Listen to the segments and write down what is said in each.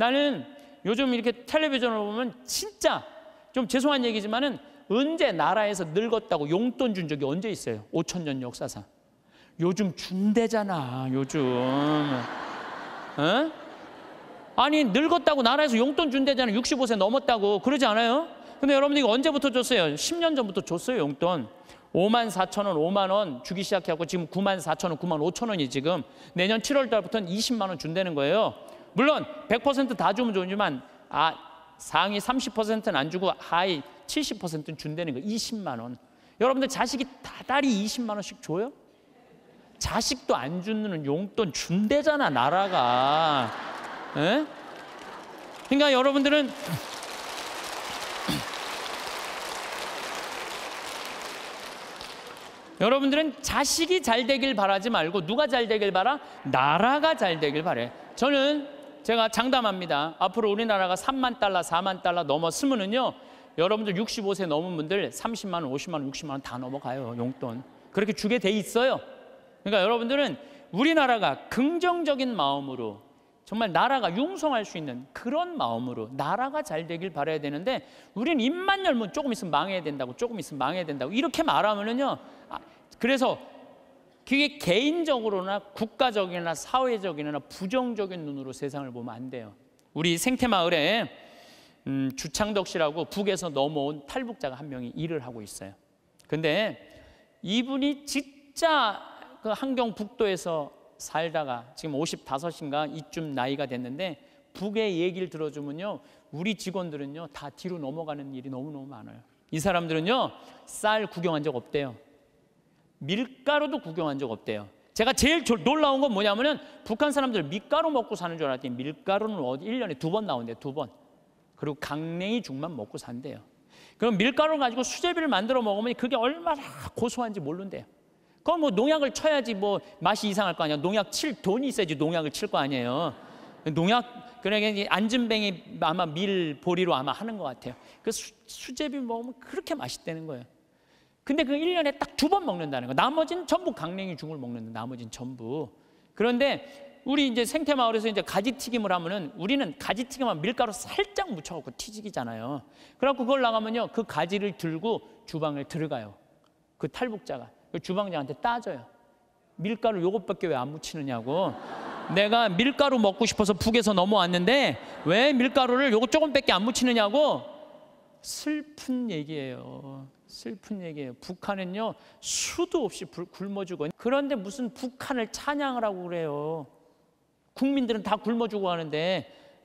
나는 요즘 이렇게 텔레비전을 보면 진짜 좀 죄송한 얘기지만은 언제 나라에서 늙었다고 용돈 준 적이 언제 있어요? 5천 년 역사상. 요즘 준대잖아. 요즘. 어? 아니 늙었다고 나라에서 용돈 준대잖아. 65세 넘었다고 그러지 않아요? 근데 여러분 이거 언제부터 줬어요? 10년 전부터 줬어요 용돈. 5만 4천 원, 5만 원 주기 시작해갖고 지금 9만 4천 원, 9만 5천 원이 지금 내년 7월 달부터는 20만 원준대는 거예요. 물론 100%다 주면 좋지만 아 상위 30%는 안 주고 하위 70%는 준다는 거 20만 원. 여러분들 자식이 다달이 20만 원씩 줘요? 자식도 안 주는 용돈 준대잖아 나라가. 에? 그러니까 여러분들은 여러분들은 자식이 잘 되길 바라지 말고 누가 잘 되길 바라? 나라가 잘 되길 바래. 저는 제가 장담합니다. 앞으로 우리나라가 3만 달러, 4만 달러 넘었으면은요, 여러분들 65세 넘은 분들 30만 원, 50만 원, 60만 원 다 넘어가요, 용돈. 그렇게 주게 돼 있어요. 그러니까 여러분들은 우리나라가 긍정적인 마음으로 정말 나라가 융성할 수 있는 그런 마음으로 나라가 잘 되길 바라야 되는데 우리는 입만 열면 조금 있으면 망해야 된다고 조금 있으면 망해야 된다고 이렇게 말하면은요 아, 그래서 그게 개인적으로나 국가적이나 사회적이나 부정적인 눈으로 세상을 보면 안 돼요. 우리 생태마을에 음, 주창덕 씨라고 북에서 넘어온 탈북자가 한 명이 일을 하고 있어요. 근데 이분이 진짜 그 한경북도에서 살다가 지금 55인가 이쯤 나이가 됐는데 북의 얘기를 들어주면요. 우리 직원들은요. 다 뒤로 넘어가는 일이 너무너무 많아요. 이 사람들은요. 쌀 구경한 적 없대요. 밀가루도 구경한 적 없대요. 제가 제일 놀라운 건 뭐냐면은 북한 사람들 밀가루 먹고 사는 줄 알았더니 밀가루는 어디 1년에 두 번 나온대요. 두 번. 그리고 강냉이 죽만 먹고 산대요. 그럼 밀가루 가지고 수제비를 만들어 먹으면 그게 얼마나 고소한지 모른대요. 그건 뭐 농약을 쳐야지 뭐 맛이 이상할 거 아니야. 농약 칠 돈이 있어야지 농약을 칠 거 아니에요. 농약 그러니까 안진뱅이 아마 밀 보리로 아마 하는 것 같아요. 그 수, 수제비 먹으면 그렇게 맛있다는 거예요. 근데 그 1년에 딱 두 번 먹는다는 거. 나머지는 전부 강냉이 중을 먹는다. 나머지는 전부. 그런데 우리 이제 생태 마을에서 이제 가지 튀김을 하면은 우리는 가지 튀김만 밀가루 살짝 묻혀 갖고 튀기잖아요. 그래갖고 그걸 나가면요. 그 가지를 들고 주방을 들어가요. 그 탈북자가 그 주방장한테 따져요. 밀가루 요것밖에 왜 안 묻히느냐고. 내가 밀가루 먹고 싶어서 북에서 넘어왔는데 왜 밀가루를 요거 조금밖에 안 묻히느냐고 슬픈 얘기예요. 슬픈 얘기예요. 북한은요 수도 없이 굶어 죽어. 그런데 무슨 북한을 찬양을 하고 그래요. 국민들은 다 굶어 죽어 하는데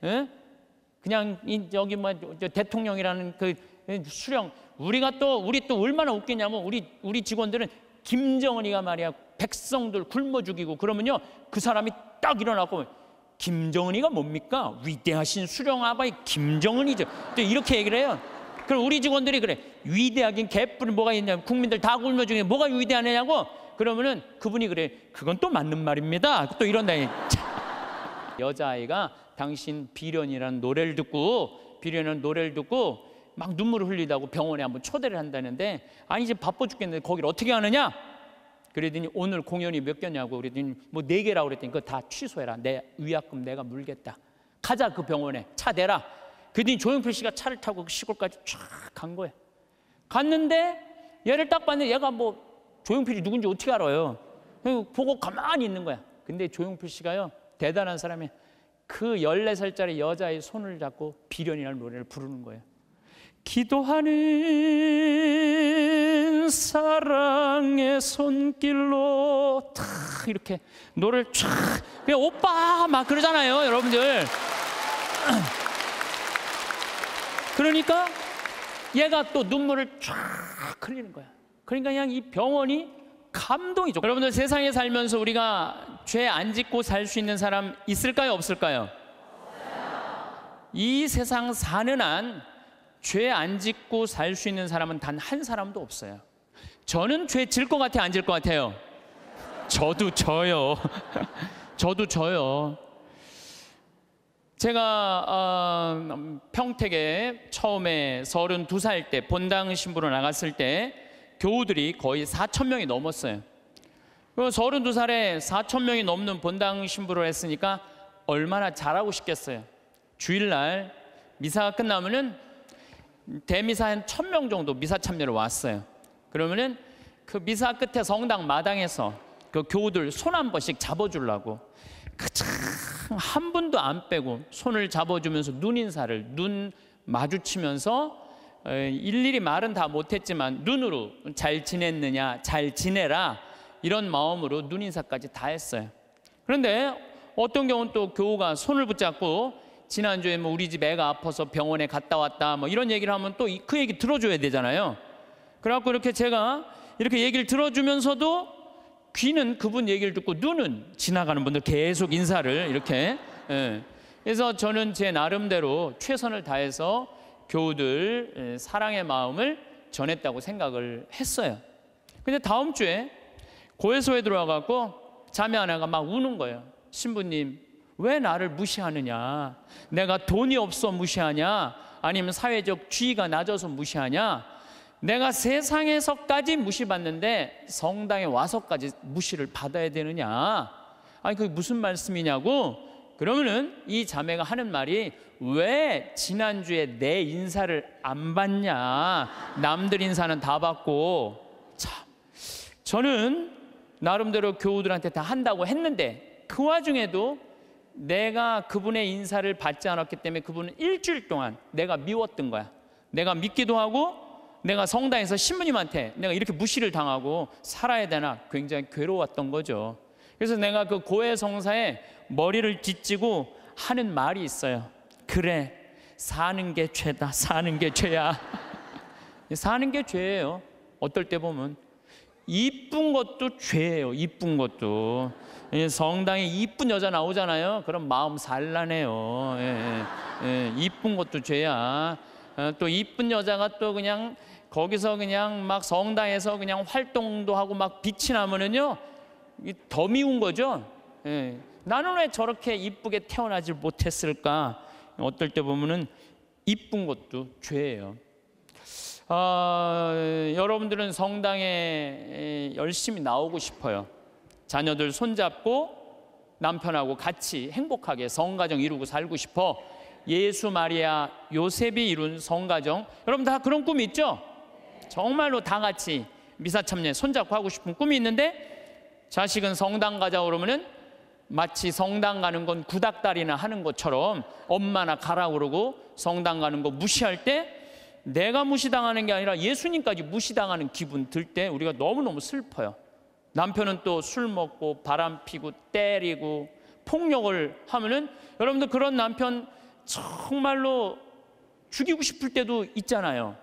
에? 예? 그냥 여기 뭐 대통령이라는 그 예, 수령 우리가 또 우리 또 얼마나 웃기냐면 우리 우리 직원들은 김정은이가 말이야 백성들 굶어 죽이고 그러면요 그 사람이 딱 일어나고 김정은이가 뭡니까 위대하신 수령 아바이 김정은이죠. 또 이렇게 얘기를 해요. 그럼 우리 직원들이 그래. 위대하긴 개뿔 뭐가 있냐면 국민들 다 굶어 중에 뭐가 위대하냐고 그러면은 그분이 그래. 그건 또 맞는 말입니다. 또 이런다니. 여자아이가 당신 비련이라는 노래를 듣고 비련이라는 노래를 듣고 막 눈물을 흘리다고 병원에 한번 초대를 한다는데 아니 이제 바빠 죽겠는데 거기를 어떻게 하느냐? 그랬더니 오늘 공연이 몇 개냐고 그랬더니 뭐네 개라고 그랬더니 그거 다 취소해라. 내 위약금 내가 물겠다. 가자 그 병원에 차 대라. 그랬더니 조용필 씨가 차를 타고 그 시골까지 쫙 간 거예요. 갔는데 얘를 딱 봤는데 얘가 뭐 조용필이 누군지 어떻게 알아요? 보고 가만히 있는 거야. 근데 조용필 씨가요, 대단한 사람이 그 14살짜리 여자의 손을 잡고 비련이라는 노래를 부르는 거예요. 기도하는 사랑의 손길로 탁 이렇게 노래를 쫙 그냥 오빠 막 그러잖아요 여러분들 그러니까 얘가 또 눈물을 쫙 흘리는 거야. 그러니까 그냥 이 병원이 감동이죠. 여러분들 세상에 살면서 우리가 죄 안 짓고 살 수 있는 사람 있을까요? 없을까요? 이 세상 사는 한 죄 안 짓고 살 수 있는 사람은 단 한 사람도 없어요. 저는 죄 질 것 같아요? 안 질 것 같아요? 저도 저요. 저도 저요. 제가 어, 평택에 처음에 32살 때 본당 신부로 나갔을 때 교우들이 거의 4천 명이 넘었어요. 32살에 4천 명이 넘는 본당 신부로 했으니까 얼마나 잘하고 싶겠어요. 주일날 미사가 끝나면은 대미사 한 천 명 정도 미사 참여를 왔어요. 그러면은 그 미사 끝에 성당 마당에서 그 교우들 손 한 번씩 잡아주려고 한 분도 안 빼고 손을 잡아주면서 눈 인사를 눈 마주치면서 일일이 말은 다 못했지만 눈으로 잘 지냈느냐 잘 지내라 이런 마음으로 눈 인사까지 다 했어요. 그런데 어떤 경우는 또 교우가 손을 붙잡고 지난주에 뭐 우리 집 애가 아파서 병원에 갔다 왔다 뭐 이런 얘기를 하면 또 그 얘기 들어줘야 되잖아요. 그래갖고 이렇게 제가 이렇게 얘기를 들어주면서도 귀는 그분 얘기를 듣고 눈은 지나가는 분들 계속 인사를 이렇게. 예. 그래서 저는 제 나름대로 최선을 다해서 교우들 예, 사랑의 마음을 전했다고 생각을 했어요. 근데 다음 주에 고해소에 들어와갖고 자매 하나가 막 우는 거예요. 신부님, 왜 나를 무시하느냐? 내가 돈이 없어 무시하냐? 아니면 사회적 지위가 낮아서 무시하냐? 내가 세상에서까지 무시받는데 성당에 와서까지 무시를 받아야 되느냐? 아니 그게 무슨 말씀이냐고? 그러면은 이 자매가 하는 말이 왜 지난주에 내 인사를 안 받냐? 남들 인사는 다 받고 참 저는 나름대로 교우들한테 다 한다고 했는데 그 와중에도 내가 그분의 인사를 받지 않았기 때문에 그분은 일주일 동안 내가 미웠던 거야. 내가 믿기도 하고 내가 성당에서 신부님한테 내가 이렇게 무시를 당하고 살아야 되나 굉장히 괴로웠던 거죠. 그래서 내가 그 고해 성사에 머리를 찢지고 하는 말이 있어요. 그래, 사는 게 죄다. 사는 게 죄야. 사는 게 죄예요. 어떨 때 보면 이쁜 것도 죄예요. 이쁜 것도 예, 성당에 이쁜 여자 나오잖아요. 그럼 마음 산란해요. 예, 예, 예 이 것도 죄야. 어, 또 이쁜 여자가 또 그냥 거기서 그냥 막 성당에서 그냥 활동도 하고 막 빛이 나면은요 더 미운 거죠. 예. 나는 왜 저렇게 이쁘게 태어나지 못했을까? 어떨 때 보면은 이쁜 것도 죄예요. 어, 여러분들은 성당에 열심히 나오고 싶어요. 자녀들 손잡고 남편하고 같이 행복하게 성가정 이루고 살고 싶어. 예수 마리아 요셉이 이룬 성가정 여러분 다 그런 꿈이 있죠? 정말로 다 같이 미사 참여 손잡고 하고 싶은 꿈이 있는데 자식은 성당 가자 그러면은 마치 성당 가는 건 구닥다리나 하는 것처럼 엄마나 가라 그러고 성당 가는 거 무시할 때 내가 무시당하는 게 아니라 예수님까지 무시당하는 기분 들 때 우리가 너무너무 슬퍼요. 남편은 또 술 먹고 바람 피고 때리고 폭력을 하면은 여러분들 그런 남편 정말로 죽이고 싶을 때도 있잖아요.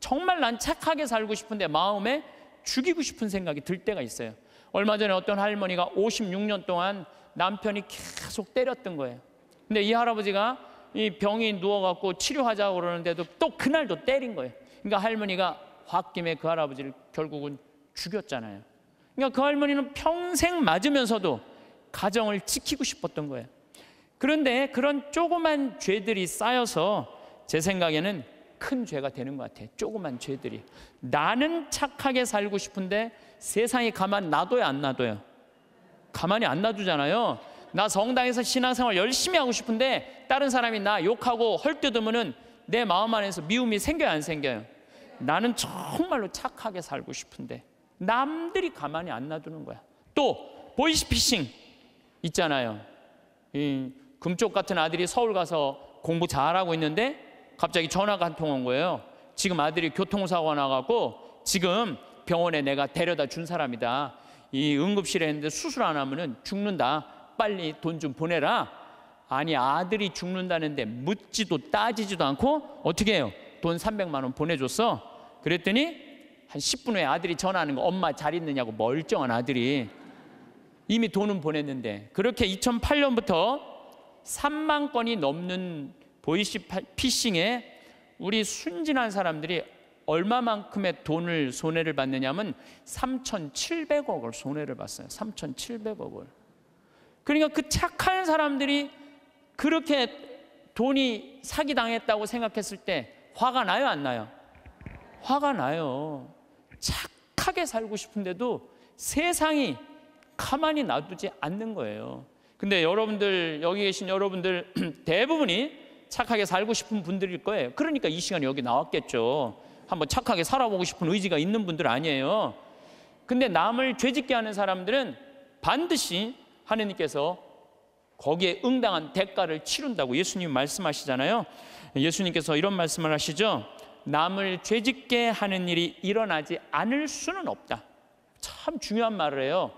정말 난 착하게 살고 싶은데 마음에 죽이고 싶은 생각이 들 때가 있어요. 얼마 전에 어떤 할머니가 56년 동안 남편이 계속 때렸던 거예요. 근데 이 할아버지가 이 병이 누워갖고 치료하자고 그러는데도 또 그날도 때린 거예요. 그러니까 할머니가 홧김에 그 할아버지를 결국은 죽였잖아요. 그러니까 그 할머니는 평생 맞으면서도 가정을 지키고 싶었던 거예요. 그런데 그런 조그만 죄들이 쌓여서 제 생각에는 큰 죄가 되는 것 같아요. 조그만 죄들이. 나는 착하게 살고 싶은데 세상이 가만 놔둬요, 안 놔둬요? 가만히 안 놔두잖아요. 나 성당에서 신앙생활 열심히 하고 싶은데 다른 사람이 나 욕하고 헐뜯으면은 내 마음 안에서 미움이 생겨요, 안 생겨요? 나는 정말로 착하게 살고 싶은데 남들이 가만히 안 놔두는 거야. 또 보이스피싱 있잖아요. 이 금쪽 같은 아들이 서울 가서 공부 잘하고 있는데 갑자기 전화가 한통온 거예요. 지금 아들이 교통사고가 나갖고 지금 병원에 내가 데려다 준 사람이다. 이 응급실에 있는데 수술 안 하면은 죽는다. 빨리 돈 좀 보내라. 아니 아들이 죽는다는데 묻지도 따지지도 않고 어떻게 해요? 돈 300만 원 보내줬어. 그랬더니 한 10분 후에 아들이 전화하는 거 엄마 잘 있느냐고 멀쩡한 아들이 이미 돈은 보냈는데 그렇게 2008년부터 3만 건이 넘는 보이시 피싱에 우리 순진한 사람들이 얼마만큼의 돈을 손해를 받느냐면 3,700억을 손해를 봤어요. 3,700억을. 그러니까 그 착한 사람들이 그렇게 돈이 사기당했다고 생각했을 때 화가 나요, 안 나요? 화가 나요. 착하게 살고 싶은데도 세상이 가만히 놔두지 않는 거예요. 근데 여러분들 여기 계신 여러분들 대부분이 착하게 살고 싶은 분들일 거예요. 그러니까 이 시간에 여기 나왔겠죠. 한번 착하게 살아보고 싶은 의지가 있는 분들 아니에요. 근데 남을 죄짓게 하는 사람들은 반드시 하느님께서 거기에 응당한 대가를 치른다고 예수님 말씀하시잖아요. 예수님께서 이런 말씀을 하시죠. 남을 죄짓게 하는 일이 일어나지 않을 수는 없다. 참 중요한 말을 해요.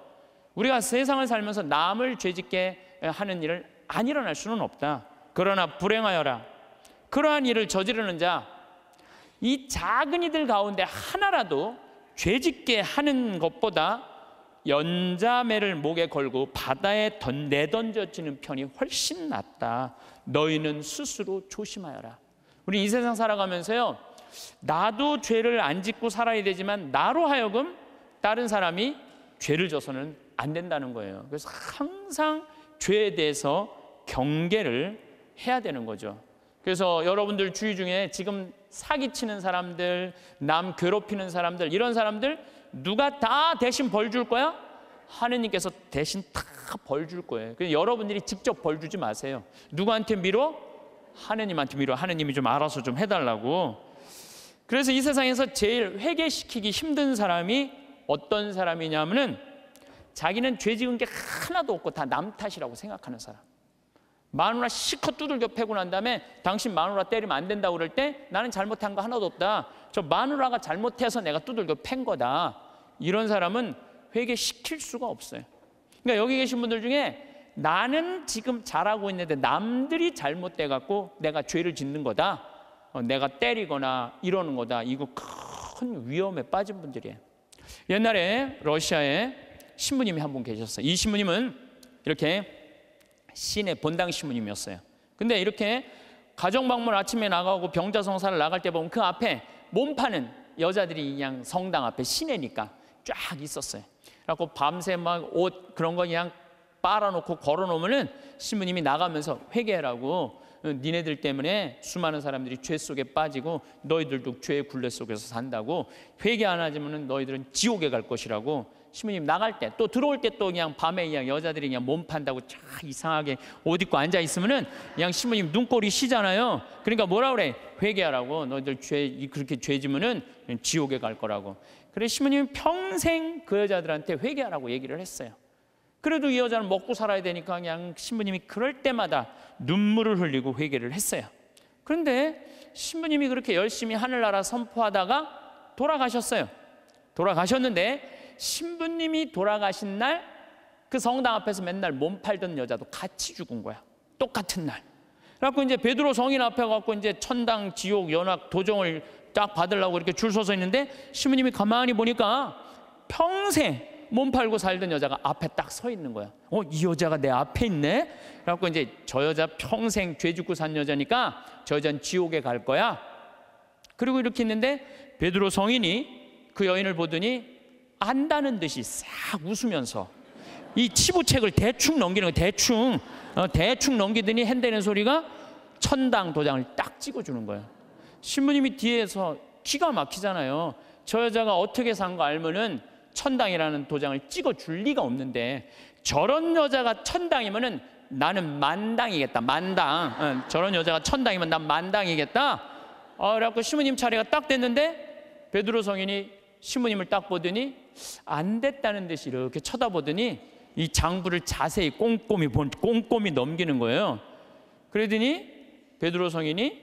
우리가 세상을 살면서 남을 죄짓게 하는 일을 안 일어날 수는 없다. 그러나 불행하여라. 그러한 일을 저지르는 자, 이 작은 이들 가운데 하나라도 죄짓게 하는 것보다 연자매를 목에 걸고 바다에 던, 내던져지는 편이 훨씬 낫다. 너희는 스스로 조심하여라. 우리 이 세상 살아가면서요, 나도 죄를 안 짓고 살아야 되지만 나로 하여금 다른 사람이 죄를 져서는 안 된다는 거예요. 그래서 항상 죄에 대해서 경계를 해야 되는 거죠. 그래서 여러분들 주위 중에 지금 사기치는 사람들, 남 괴롭히는 사람들, 이런 사람들 누가 다 대신 벌 줄 거야? 하느님께서 대신 다 벌 줄 거예요. 그래서 여러분들이 직접 벌 주지 마세요. 누구한테 밀어? 하느님한테 밀어. 하느님이 좀 알아서 좀 해달라고. 그래서 이 세상에서 제일 회개시키기 힘든 사람이 어떤 사람이냐면은 자기는 죄 지은 게 하나도 없고 다 남 탓이라고 생각하는 사람. 마누라 시커 두들겨 패고 난 다음에 당신 마누라 때리면 안 된다고 그럴 때 나는 잘못한 거 하나도 없다. 저 마누라가 잘못해서 내가 두들겨 팬 거다. 이런 사람은 회개시킬 수가 없어요. 그러니까 여기 계신 분들 중에 나는 지금 잘하고 있는데 남들이 잘못돼 갖고 내가 죄를 짓는 거다. 어, 내가 때리거나 이러는 거다. 이거 큰 위험에 빠진 분들이에요. 옛날에 러시아에 신부님이 한 분 계셨어요. 이 신부님은 이렇게 시내 본당 신부님이었어요. 근데 이렇게 가정 방문 아침에 나가고 병자성사를 나갈 때 보면 그 앞에 몸 파는 여자들이 그냥 성당 앞에 시내니까 쫙 있었어요. 그래갖고 밤새 막 옷 그런 거 그냥 빨아놓고 걸어놓으면은 신부님이 나가면서 회개라고 니네들 때문에 수많은 사람들이 죄 속에 빠지고 너희들도 죄의 굴레 속에서 산다고 회개 안 하지면은 너희들은 지옥에 갈 것이라고 신부님 나갈 때 또 들어올 때 또 그냥 밤에 그냥 여자들이 그냥 몸 판다고 쫙 이상하게 옷 입고 앉아 있으면은 그냥 신부님 눈꼬리 시잖아요. 그러니까 뭐라 그래? 회개하라고. 너희들 죄 그렇게 죄지면은 지옥에 갈 거라고. 그래 신부님 평생 그 여자들한테 회개하라고 얘기를 했어요. 그래도 이 여자는 먹고 살아야 되니까 그냥 신부님이 그럴 때마다 눈물을 흘리고 회개를 했어요. 그런데 신부님이 그렇게 열심히 하늘나라 선포하다가 돌아가셨어요. 돌아가셨는데 신부님이 돌아가신 날 그 성당 앞에서 맨날 몸 팔던 여자도 같이 죽은 거야. 똑같은 날. 그래갖고 이제 베드로 성인 앞에 갖고 이제 천당, 지옥, 연합 도정을 딱 받으려고 이렇게 줄 서서 있는데 신부님이 가만히 보니까 평생 몸 팔고 살던 여자가 앞에 딱 서 있는 거야. 어, 이 여자가 내 앞에 있네? 그래갖고 이제 저 여자 평생 죄 짓고 산 여자니까 저 여자는 지옥에 갈 거야. 그리고 이렇게 있는데 베드로 성인이 그 여인을 보더니 안다는 듯이 싹 웃으면서 이 치부책을 대충 넘기는 거 대충 어, 대충 넘기더니 핸드는 소리가 천당 도장을 딱 찍어주는 거예요. 신부님이 뒤에서 기가 막히잖아요. 저 여자가 어떻게 산 거 알면은 천당이라는 도장을 찍어줄 리가 없는데 저런 여자가 천당이면은 나는 만당이겠다. 만당. 응, 어, 저런 여자가 천당이면 난 만당이겠다. 어, 그래갖고 신부님 차례가 딱 됐는데 베드로 성인이 신부님을 딱 보더니 안 됐다는 듯이 이렇게 쳐다보더니 이 장부를 자세히 꼼꼼히 꼼꼼히 넘기는 거예요. 그러더니 베드로 성인이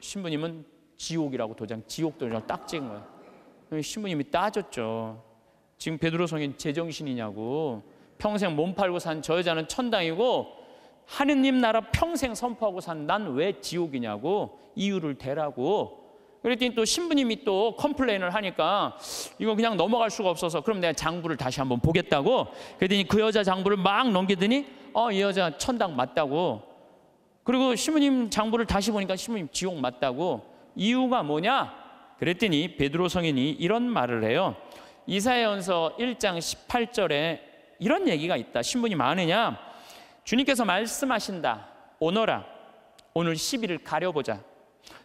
신부님은 지옥이라고 도장 지옥 도장 딱 찍은 거예요. 신부님이 따졌죠. 지금 베드로 성인 제정신이냐고 평생 몸 팔고 산 저 여자는 천당이고 하느님 나라 평생 선포하고 산 난 왜 지옥이냐고 이유를 대라고 그랬더니 또 신부님이 또 컴플레인을 하니까 이거 그냥 넘어갈 수가 없어서 그럼 내가 장부를 다시 한번 보겠다고 그랬더니 그 여자 장부를 막 넘기더니 어 이 여자 천당 맞다고 그리고 신부님 장부를 다시 보니까 신부님 지옥 맞다고 이유가 뭐냐 그랬더니 베드로 성인이 이런 말을 해요 이사야언서 1장 18절에 이런 얘기가 있다 신부님 아느냐 주님께서 말씀하신다 오너라 오늘 시비를 가려보자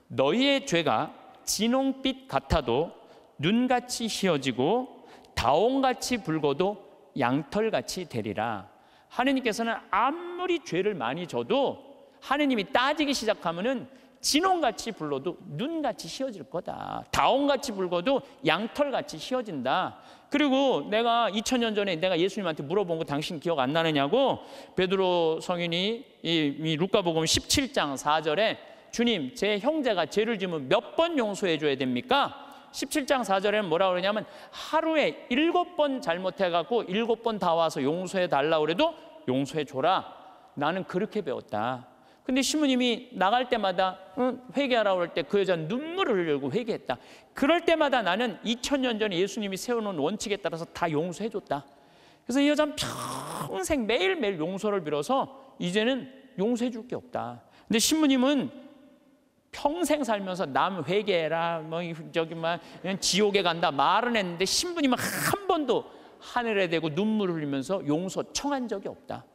너희의 죄가 진홍빛 같아도 눈같이 휘어지고 다홍같이 붉어도 양털같이 되리라. 하느님께서는 아무리 죄를 많이 져도 하느님이 따지기 시작하면은 진홍같이 불러도 눈같이 휘어질 거다. 다홍같이 불어도 양털같이 휘어진다. 그리고 내가 2000년 전에 내가 예수님한테 물어본 거 당신 기억 안 나느냐고 베드로 성인이 이, 루카복음 17장 4절에 주님, 제 형제가 죄를 지으면 몇 번 용서해 줘야 됩니까? 17장 4절에는 뭐라 그러냐면 하루에 일곱 번 잘못해 갖고 일곱 번 다 와서 용서해 달라 그래도 용서해 줘라. 나는 그렇게 배웠다. 근데 시부님이 나갈 때마다 응, 회개하라 그럴 때그 여자는 눈물을 흘리고 회개했다. 그럴 때마다 나는 2000년 전에 예수님이 세워놓은 원칙에 따라서 다 용서해 줬다. 그래서 이 여자는 평생 매일매일 용서를 빌어서 이제는 용서해 줄게 없다. 근데 신부님은 평생 살면서 남 회개라 뭐 저기 막 지옥에 간다 말은 했는데 신부님은 한 번도 하늘에 대고 눈물을 흘리면서 용서 청한 적이 없다.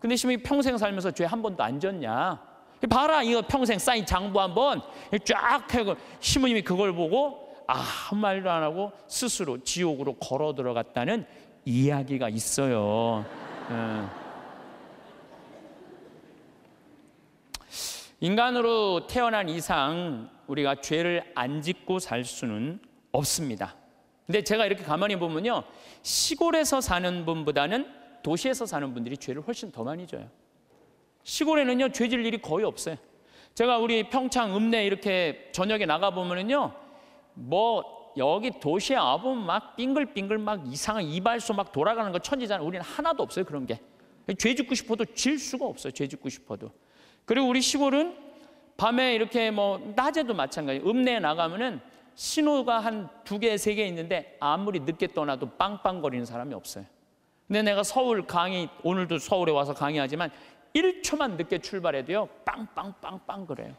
근데 신부님 평생 살면서 죄 한 번도 안 졌냐? 봐라 이거 평생 쌓인 장부 한번 쫙 하고 신부님이 그걸 보고 아무 말도 안 하고 스스로 지옥으로 걸어 들어갔다는 이야기가 있어요. 음. 인간으로 태어난 이상 우리가 죄를 안 짓고 살 수는 없습니다. 근데 제가 이렇게 가만히 보면요. 시골에서 사는 분보다는 도시에서 사는 분들이 죄를 훨씬 더 많이 져요. 시골에는요, 죄질 일이 거의 없어요. 제가 우리 평창 읍내 이렇게 저녁에 나가보면은요, 뭐, 여기 도시에 와보면 막 빙글빙글 막 이상한 이발소 막 돌아가는 거 천지잖아요. 우리는 하나도 없어요, 그런 게. 죄 짓고 싶어도 질 수가 없어요, 죄 짓고 싶어도. 그리고 우리 시골은 밤에 이렇게 뭐 낮에도 마찬가지. 읍내에 나가면은 신호가 한 두 개, 세 개 있는데 아무리 늦게 떠나도 빵빵거리는 사람이 없어요. 근데 내가 서울 강의 오늘도 서울에 와서 강의하지만 1초만 늦게 출발해도요. 빵빵빵빵 그래요.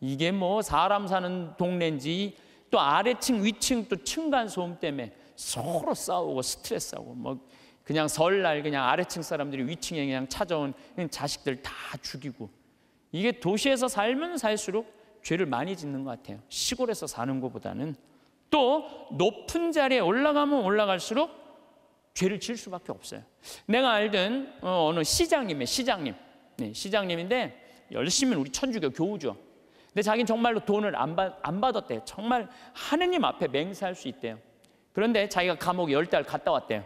이게 뭐 사람 사는 동네인지 또 아래층, 위층 또 층간 소음 때문에 서로 싸우고 스트레스하고 뭐 그냥 설날 그냥 아래층 사람들이 위층에 그냥 찾아온 자식들 다 죽이고 이게 도시에서 살면 살수록 죄를 많이 짓는 것 같아요. 시골에서 사는 것보다는 또 높은 자리에 올라가면 올라갈수록 죄를 지을 수밖에 없어요. 내가 알던 어, 어느 시장님의 시장님, 네, 시장님인데 열심히 우리 천주교 교우죠. 근데 자기는 정말로 돈을 안, 받, 안 받았대요. 정말 하느님 앞에 맹세할 수 있대요. 그런데 자기가 감옥에 열 달 갔다 왔대요.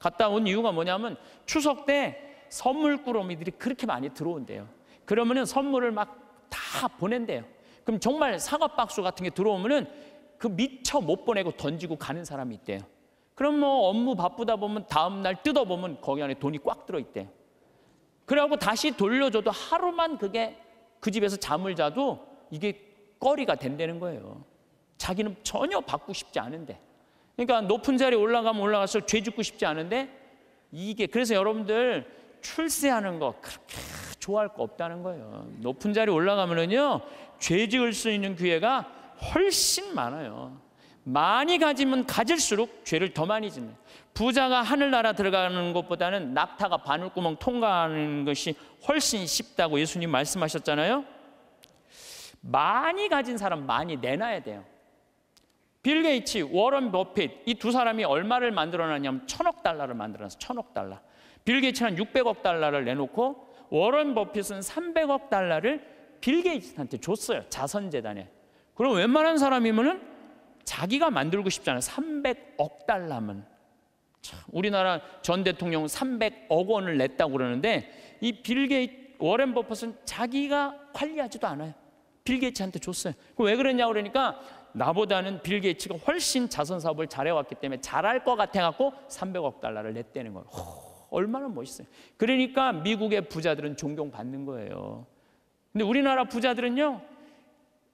갔다 온 이유가 뭐냐면 추석 때 선물 꾸러미들이 그렇게 많이 들어온대요. 그러면은 선물을 막 다 보낸대요. 그럼 정말 사과 박수 같은 게 들어오면은 그 미처 못 보내고 던지고 가는 사람이 있대요. 그럼 뭐 업무 바쁘다 보면 다음 날 뜯어 보면 거기 안에 돈이 꽉 들어 있대요. 그래갖고 다시 돌려줘도 하루만 그게 그 집에서 잠을 자도 이게 꺼리가 된다는 거예요. 자기는 전혀 받고 싶지 않은데. 그러니까 높은 자리에 올라가면 올라갈수록 죄 짓고 싶지 않은데 이게 그래서 여러분들 출세하는 거 그렇게 좋아할 거 없다는 거예요. 높은 자리 올라가면은요 죄 지을 수 있는 기회가 훨씬 많아요. 많이 가지면 가질수록 죄를 더 많이 짓는. 부자가 하늘나라 들어가는 것보다는 낙타가 바늘구멍 통과하는 것이 훨씬 쉽다고 예수님 말씀하셨잖아요. 많이 가진 사람 많이 내놔야 돼요. 빌 게이츠, 워런 버핏 이 두 사람이 얼마를 만들어놨냐면 천억 달러를 만들어놨어 천억 달러. 빌 게이츠는 600억 달러를 내놓고 워런 버핏은 300억 달러를 빌 게이츠한테 줬어요. 자선재단에. 그럼 웬만한 사람이면은 자기가 만들고 싶잖아요. 300억 달러면. 참, 우리나라 전 대통령 300억 원을 냈다고 그러는데 이 빌 게이 츠 워렌 버핏은 자기가 관리하지도 않아요. 빌 게이츠한테 줬어요. 그럼 왜 그랬냐고 그러니까 나보다는 빌 게이츠가 훨씬 자선 사업을 잘해왔기 때문에 잘할 것 같아갖고 300억 달러를 냈다는 거예요. 허, 얼마나 멋있어요. 그러니까 미국의 부자들은 존경받는 거예요. 근데 우리나라 부자들은요,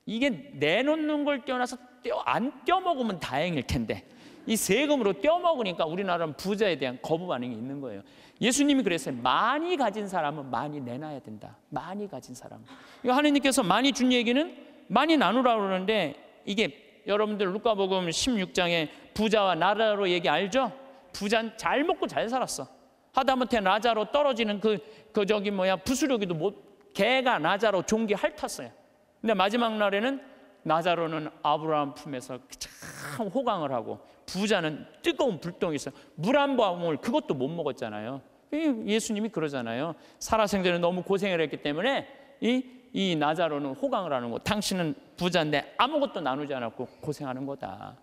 이게 내놓는 걸떼어나서 떼어, 안 떼어먹으면 다행일 텐데 이 세금으로 떼어먹으니까 우리나라는 부자에 대한 거부 반응이 있는 거예요. 예수님이 그랬어요. 많이 가진 사람은 많이 내놔야 된다. 많이 가진 사람. 이 하느님께서 많이 준 얘기는 많이 나누라 고 그러는데 이게 여러분들 루카복음 16장에 부자와 나라로 얘기 알죠? 부자잘 먹고 잘 살았어. 하다못해 나자로 떨어지는 그, 그 저기 뭐야 부수료기도 못 개가 나자로 종기 핥았어요. 근데 마지막 날에는 나자로는 아브라함 품에서 참 호강을 하고 부자는 뜨거운 불덩에서물 한 방울 그것도 못 먹었잖아요. 예수님이 그러잖아요. 살아생전에 너무 고생을 했기 때문에 이이 나자로는 호강을 하는 거. 당신은 부자인데 아무것도 나누지 않았고 고생하는 거다.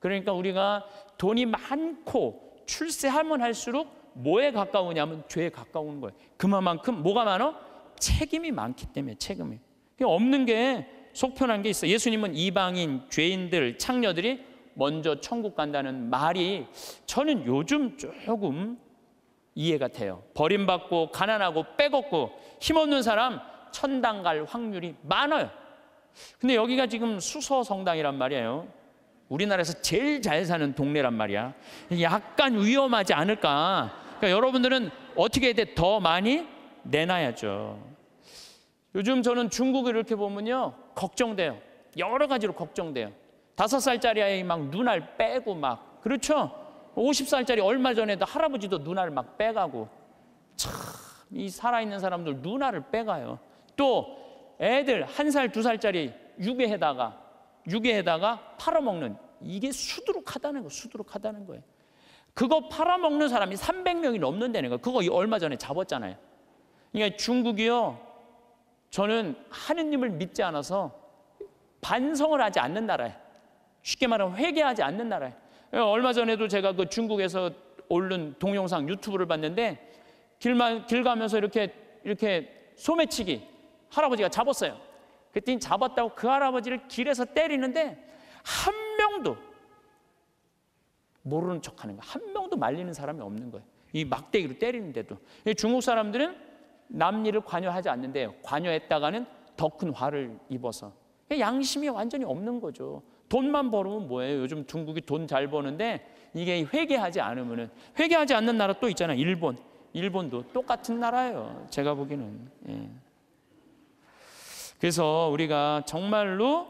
그러니까 우리가 돈이 많고 출세하면 할수록 뭐에 가까우냐면 죄에 가까운 거예요. 그만큼 뭐가 많어? 책임이 많기 때문에 책임이. 없는 게 속편한 게 있어. 예수님은 이방인, 죄인들, 창녀들이 먼저 천국 간다는 말이 저는 요즘 조금 이해가 돼요. 버림받고 가난하고 빼곡고 힘없는 사람 천당 갈 확률이 많아요. 근데 여기가 지금 수소 성당이란 말이에요. 우리나라에서 제일 잘 사는 동네란 말이야. 약간 위험하지 않을까. 그러니까 여러분들은 어떻게 해야 돼? 더 많이 내놔야죠. 요즘 저는 중국을 이렇게 보면요. 걱정돼요. 여러 가지로 걱정돼요. 다섯 살짜리 아이 막 눈알 빼고 막. 그렇죠? 50살짜리 얼마 전에도 할아버지도 눈알 막 빼가고. 참, 이 살아있는 사람들 눈알을 빼가요. 또 애들 한 살, 두 살짜리 육에다가 육에다가 팔아먹는 이게 수두룩하다는 거, 수두룩하다는 거예요. 그거 팔아먹는 사람이 300명이 넘는다는 거. 그거 얼마 전에 잡았잖아요. 그러니까 중국이요. 저는 하느님을 믿지 않아서 반성을 하지 않는 나라예요. 쉽게 말하면 회개하지 않는 나라예요. 얼마 전에도 제가 그 중국에서 올른 동영상 유튜브를 봤는데 길만 길 가면서 이렇게 이렇게 소매치기 할아버지가 잡았어요. 그랬더니 잡았다고 그 할아버지를 길에서 때리는데 한 명도 모르는 척 하는 거야. 한 명도 말리는 사람이 없는 거예요. 이 막대기로 때리는데도. 중국 사람들은 남 일을 관여하지 않는데요. 관여했다가는 더 큰 화를 입어서. 양심이 완전히 없는 거죠. 돈만 벌으면 뭐예요? 요즘 중국이 돈 잘 버는데 이게 회개하지 않으면은 회개하지 않는 나라 또 있잖아요. 일본. 일본도 똑같은 나라예요. 제가 보기에는. 예. 그래서 우리가 정말로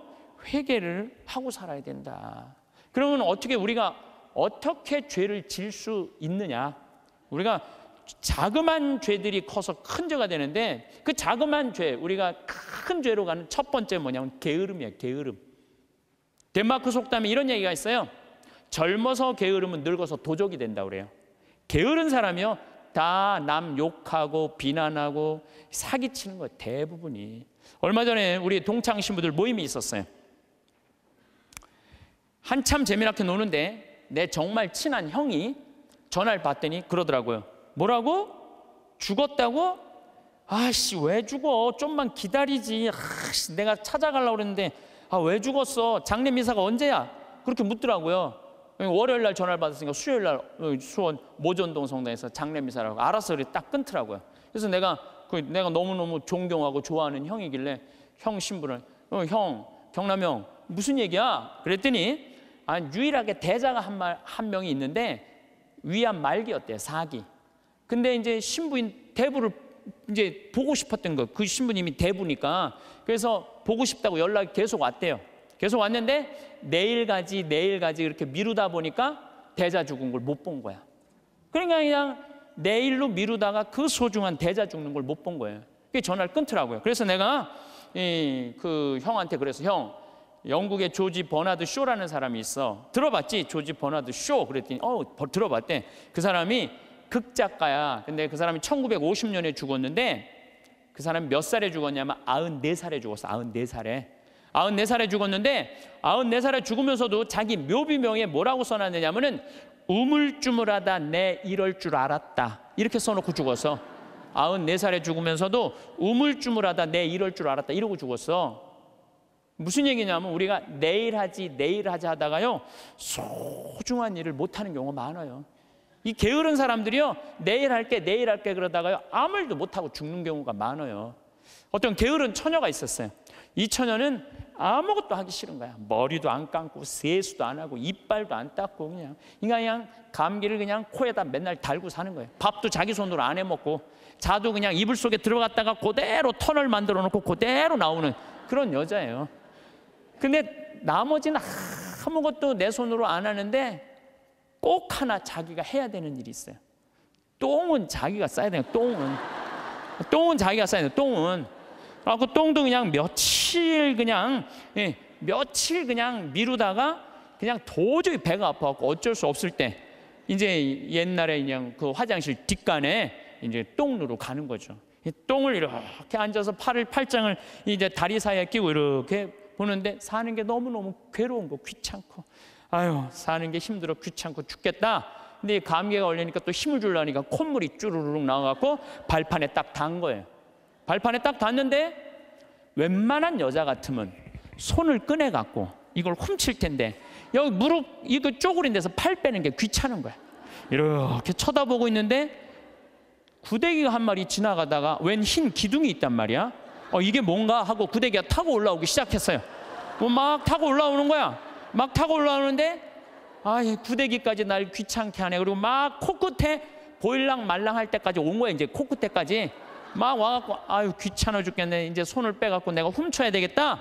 회개를 하고 살아야 된다. 그러면 어떻게 우리가 어떻게 죄를 질 수 있느냐? 우리가 자그만 죄들이 커서 큰 죄가 되는데 그 자그만 죄 우리가 큰 죄로 가는 첫 번째 뭐냐면 게으름이에 게으름. 덴마크 속담에 이런 얘기가 있어요. 젊어서 게으름은 늙어서 도적이 된다 그래요. 게으른 사람이요 다 남 욕하고 비난하고 사기치는 거 대부분이 얼마 전에 우리 동창 신부들 모임이 있었어요. 한참 재미나게 노는데 내 정말 친한 형이 전화를 받더니 그러더라고요. 뭐라고? 죽었다고? 아씨 왜 죽어? 좀만 기다리지. 아씨 내가 찾아가려고 그랬는데 아왜 죽었어? 장례 미사가 언제야? 그렇게 묻더라고요. 월요일 날 전화를 받았으니까 수요일 날 어, 수원 모전동 성당에서 장례 미사라고 알아서 그래 딱 끊더라고요. 그래서 내가 그 내가 너무너무 존경하고 좋아하는 형이길래 형 신부를 어, 형 경남형 무슨 얘기야? 그랬더니 아, 유일하게 대자가 한말한 명이 있는데 위안 말기였대요 사기. 근데 이제 신부인 대부를 이제 보고 싶었던 거. 그 신부님이 대부니까 그래서 보고 싶다고 연락이 계속 왔대요. 계속 왔는데 내일 가지 내일 가지 이렇게 미루다 보니까 대자 죽은 걸 못 본 거야. 그러니까 그냥 내일로 미루다가 그 소중한 대자 죽는 걸 못 본 거예요. 그게 전화를 끊더라고요. 그래서 내가 이, 그 형한테 그래서 형 영국의 조지 버나드 쇼라는 사람이 있어. 들어봤지? 조지 버나드 쇼. 그랬더니 어 들어봤대. 그 사람이 극작가야. 근데 그 사람이 1950년에 죽었는데 그 사람이 몇 살에 죽었냐면 94살에 죽었어. 94살에. 94살에 죽었는데 94살에 죽으면서도 자기 묘비명에 뭐라고 써놨느냐면은 우물쭈물하다 내 이럴 줄 알았다. 이렇게 써놓고 죽어서 94살에 죽으면서도 우물쭈물하다 내 이럴 줄 알았다. 이러고 죽었어. 무슨 얘기냐면 우리가 내일 하지 내일 하지 하다가요 소중한 일을 못하는 경우가 많아요 이 게으른 사람들이요 내일 할게 내일 할게 그러다가요 아무 일도 못하고 죽는 경우가 많아요 어떤 게으른 처녀가 있었어요 이 처녀는 아무것도 하기 싫은 거야. 머리도 안 감고 세수도 안 하고 이빨도 안 닦고 그냥 그러 그러니까 그냥 감기를 그냥 코에다 맨날 달고 사는 거예요. 밥도 자기 손으로 안 해 먹고 자도 그냥 이불 속에 들어갔다가 그대로 터널 만들어 놓고 그대로 나오는 그런 여자예요. 근데 나머지는 아무것도 내 손으로 안 하는데 꼭 하나 자기가 해야 되는 일이 있어요. 똥은 자기가 싸야 돼요. 똥은 똥은 자기가 싸야 돼요. 똥은 아, 그 똥도 그냥 며칠 그냥, 예, 며칠 그냥 미루다가 그냥 도저히 배가 아파갖고 어쩔 수 없을 때 이제 옛날에 그냥 그 화장실 뒷간에 이제 똥으로 가는 거죠. 이 똥을 이렇게 앉아서 팔을 팔짱을 이제 다리 사이에 끼고 이렇게 보는데 사는 게 너무너무 괴로운 거 귀찮고 아유 사는 게 힘들어 귀찮고 죽겠다 근데 감기가 걸리니까 또 힘을 줄라니까 콧물이 쭈르륵 나와갖고 발판에 딱단 거예요 발판에 딱 닿는데 웬만한 여자 같으면 손을 꺼내 갖고 이걸 훔칠 텐데 여기 무릎 이거 쪼그린 데서 팔 빼는 게 귀찮은 거야. 이렇게 쳐다보고 있는데 구데기가 한 마리 지나가다가 웬 흰 기둥이 있단 말이야. 어 이게 뭔가 하고 구데기가 타고 올라오기 시작했어요. 뭐 막 타고 올라오는 거야. 막 타고 올라오는데 아, 구데기까지 날 귀찮게 하네. 그리고 막 코끝에 보일랑 말랑 할 때까지 온 거야. 이제 코끝에까지. 막 와갖고 아유 귀찮아 죽겠네 이제 손을 빼갖고 내가 훔쳐야 되겠다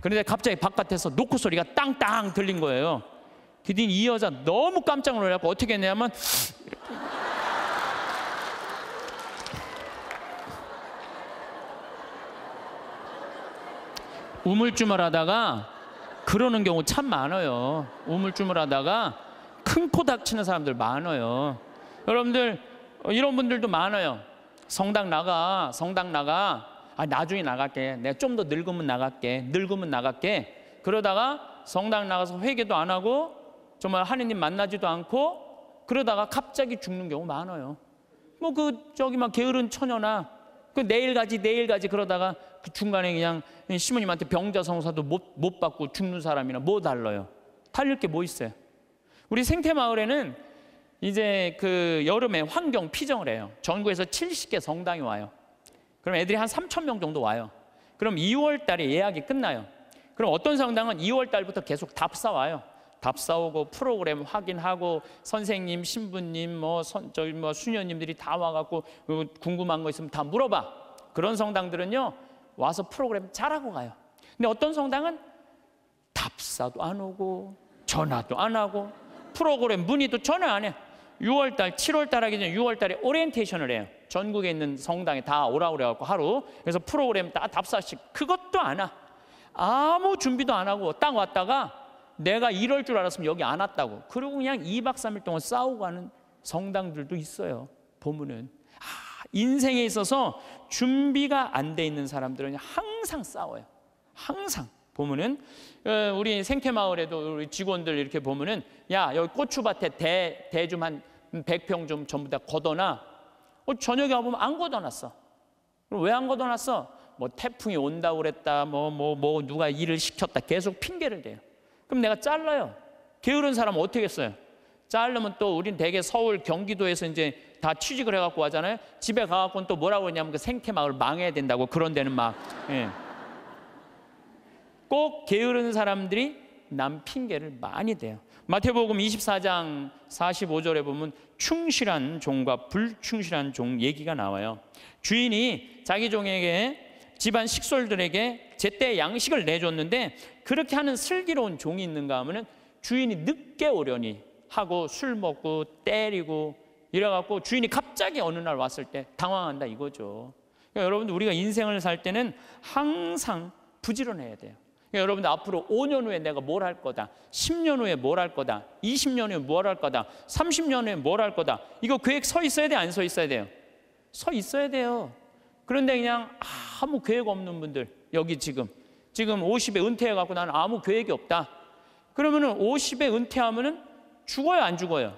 그런데 갑자기 바깥에서 노크 소리가 땅땅 들린 거예요 디딘 이 여자 너무 깜짝 놀라고 어떻게 했냐면 우물쭈물하다가 그러는 경우 참 많아요 우물쭈물하다가 큰코 닥치는 사람들 많아요 여러분들 이런 분들도 많아요 성당 나가, 성당 나가. 아, 나중에 나갈게. 내가 좀 더 늙으면 나갈게. 늙으면 나갈게. 그러다가 성당 나가서 회개도 안 하고 정말 하느님 만나지도 않고 그러다가 갑자기 죽는 경우 많아요. 뭐 그 저기 막 게으른 처녀나 그 내일 가지 내일 가지 그러다가 그 중간에 그냥 시모님한테 병자 성사도 못, 못 받고 죽는 사람이나 뭐 달라요. 달릴 게 뭐 있어요. 우리 생태 마을에는 이제 그 여름에 환경 피정을 해요. 전국에서 70개 성당이 와요. 그럼 애들이 한 3천 명 정도 와요. 그럼 2월 달에 예약이 끝나요. 그럼 어떤 성당은 2월 달부터 계속 답사 와요. 답사 오고 프로그램 확인하고 선생님, 신부님, 뭐 선, 저기 뭐 수녀님들이 다 와갖고 그 궁금한 거 있으면 다 물어봐. 그런 성당들은요 와서 프로그램 잘하고 가요. 근데 어떤 성당은 답사도 안 오고 전화도 안 하고 프로그램 문의도 전화안 해. 6월달, 7월달 하기 전에 6월달에 오리엔테이션을 해요. 전국에 있는 성당에 다 오라고 그래갖고 하루. 그래서 프로그램 다 답사씩. 그것도 안 와. 아무 준비도 안 하고 딱 왔다가 내가 이럴 줄 알았으면 여기 안 왔다고. 그리고 그냥 2박 3일 동안 싸우고 하는 성당들도 있어요. 보면은. 아, 인생에 있어서 준비가 안 돼 있는 사람들은 항상 싸워요. 항상. 보면은 어, 우리 생태마을에도 우리 직원들 이렇게 보면은 야 여기 고추밭에 대대좀한 100평 좀 전부 다 걷어놔. 어, 저녁에 와보면 안 걷어놨어. 그럼 왜 안 걷어놨어? 뭐 태풍이 온다고 그랬다. 뭐, 뭐, 뭐, 누가 일을 시켰다. 계속 핑계를 대요. 그럼 내가 잘라요. 게으른 사람 어떻게 했어요? 자르면 또 우린 대개 서울, 경기도에서 이제 다 취직을 해갖고 하잖아요. 집에 가갖고는 또 뭐라고 했냐면 그 생태마을 망해야 된다고 그런 데는 막. 예. 꼭 게으른 사람들이 남 핑계를 많이 대요. 마태복음 24장 45절에 보면 충실한 종과 불충실한 종 얘기가 나와요. 주인이 자기 종에게 집안 식솔들에게 제때 양식을 내줬는데 그렇게 하는 슬기로운 종이 있는가 하면은 주인이 늦게 오려니 하고 술 먹고 때리고 이래갖고 주인이 갑자기 어느 날 왔을 때 당황한다 이거죠. 그러니까 여러분들 우리가 인생을 살 때는 항상 부지런해야 돼요. 그러니까 여러분들 앞으로 5년 후에 내가 뭘 할 거다. 10년 후에 뭘 할 거다. 20년 후에 뭘 할 거다. 30년 후에 뭘 할 거다. 이거 계획 서 있어야 돼, 요안서 있어야 돼요? 서 있어야 돼요. 그런데 그냥 아무 계획 없는 분들 여기 지금 지금 50에 은퇴해 갖고 나는 아무 계획이 없다. 그러면은 50에 은퇴하면은 죽어요, 안 죽어요?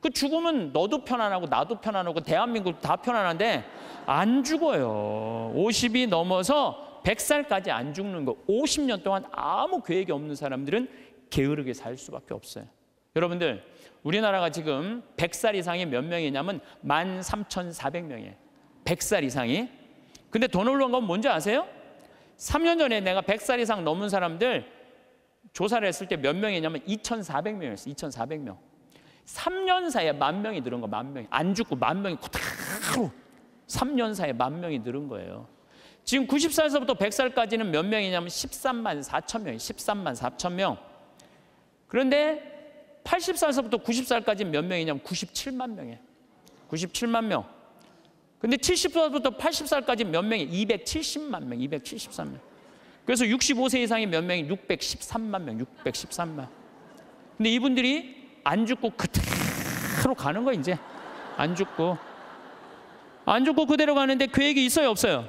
그 죽으면 너도 편안하고 나도 편안하고 대한민국 다 편안한데 안 죽어요. 50이 넘어서 100살까지 안 죽는 거 50년 동안 아무 계획이 없는 사람들은 게으르게 살 수밖에 없어요. 여러분들 우리나라가 지금 100살 이상이 몇 명이냐면 13,400명이에요. 100살 이상이. 근데 더 놀라운 건 뭔지 아세요? 3년 전에 내가 100살 이상 넘은 사람들 조사를 했을 때 몇 명이냐면 2 4 0 0명이었어 2,400명. 3년 사이에 만 명이 늘은 거, 만 명이. 안 죽고 만 명이 그대로 3년 사이에 만 명이 늘은 거예요. 지금 90살에서부터 100살까지는 몇 명이냐면 13만 4천 명이 13만 4천 명. 그런데 80살에서부터 90살까지 몇 명이냐면 97만 명이에요. 97만 명. 근데 70살부터 80살까지 몇 명이 270만 명, 273만 명. 그래서 65세 이상이 몇 명이 613만 명, 613만. 근데 이분들이 안 죽고 그대로 가는 거 이제. 안 죽고. 안 죽고 그대로 가는데 계획이 있어요, 없어요?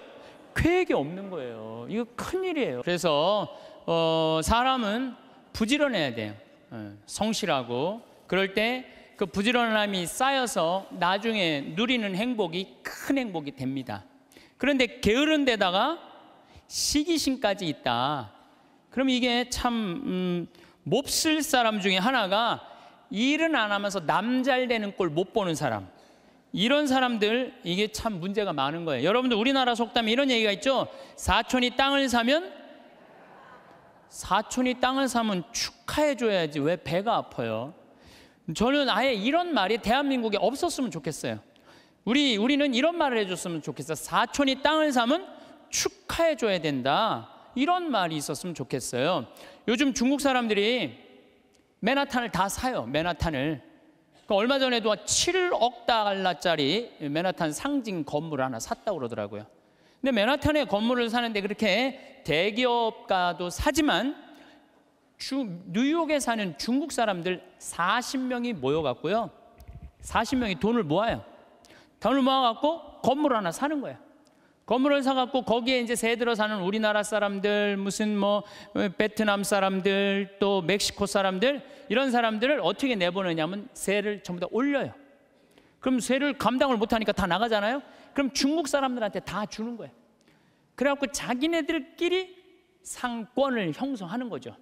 계획이 없는 거예요. 이거 큰일이에요. 그래서 어, 사람은 부지런해야 돼요. 예, 성실하고 그럴 때 그 부지런함이 쌓여서 나중에 누리는 행복이 큰 행복이 됩니다. 그런데 게으른 데다가 시기심까지 있다. 그럼 이게 참 음, 몹쓸 사람 중에 하나가 일은 안 하면서 남잘 되는 꼴 못 보는 사람. 이런 사람들 이게 참 문제가 많은 거예요. 여러분들 우리나라 속담에 이런 얘기가 있죠. 사촌이 땅을 사면 사촌이 땅을 사면 축하해 줘야지 왜 배가 아파요? 저는 아예 이런 말이 대한민국에 없었으면 좋겠어요. 우리 우리는 이런 말을 해줬으면 좋겠어. 사촌이 땅을 사면 축하해 줘야 된다. 이런 말이 있었으면 좋겠어요. 요즘 중국 사람들이 맨하탄을 다 사요. 맨하탄을 그 얼마 전에도 7억 달러짜리 맨하탄 상징 건물을 하나 샀다고 그러더라고요. 근데 맨하탄에 건물을 사는데 그렇게 대기업가도 사지만 주, 뉴욕에 사는 중국 사람들 40명이 모여갖고요. 40명이 돈을 모아요. 돈을 모아갖고 건물 하나 사는 거예요. 건물을 사갖고 거기에 이제 새 들어 사는 우리나라 사람들, 무슨 뭐 어, 베트남 사람들, 또 멕시코 사람들 이런 사람들을 어떻게 내보내냐면 세를 전부 다 올려요. 그럼 세를 감당을 못하니까 다 나가잖아요. 그럼 중국 사람들한테 다 주는 거예요. 그래갖고 자기네들끼리 상권을 형성하는 거죠.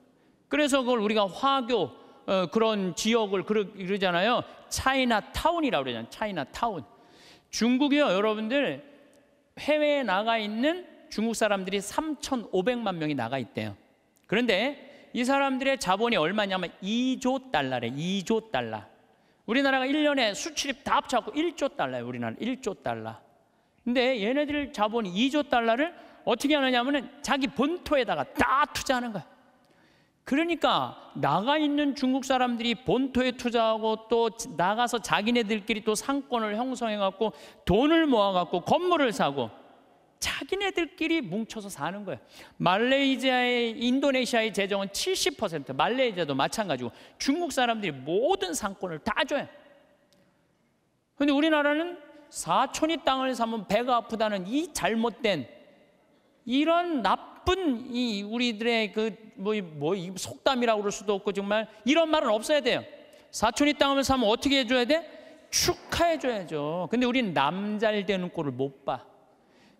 그래서 그걸 우리가 화교 어, 그런 지역을 그러잖아요. 차이나 타운이라고 그러잖아요. 차이나 타운. 중국이요, 여러분들 해외에 나가 있는 중국 사람들이 3,500만 명이 나가 있대요. 그런데 이 사람들의 자본이 얼마냐면 2조 달러래. 2조 달러. 우리나라가 1년에 수출입 다 합쳐갖고 1조 달러예요. 우리나라 1조 달러. 근데 얘네들 자본이 2조 달러를 어떻게 하느냐면은 자기 본토에다가 다 투자하는 거야. 그러니까 나가 있는 중국 사람들이 본토에 투자하고 또 나가서 자기네들끼리 또 상권을 형성해 갖고 돈을 모아 갖고 건물을 사고 자기네들끼리 뭉쳐서 사는 거예요. 말레이시아의 인도네시아의 재정은 70%, 말레이시아도 마찬가지고 중국 사람들이 모든 상권을 다 줘요. 근데 우리나라는 사촌이 땅을 사면 배가 아프다는 이 잘못된 이런 나쁜 나쁜 이 우리들의 그 뭐 뭐, 뭐 속담이라고 그럴 수도 없고 정말 이런 말은 없어야 돼요. 사촌이 땅을 사면 어떻게 해줘야 돼? 축하해줘야죠. 근데 우리 남잘 되는 꼴을 못 봐.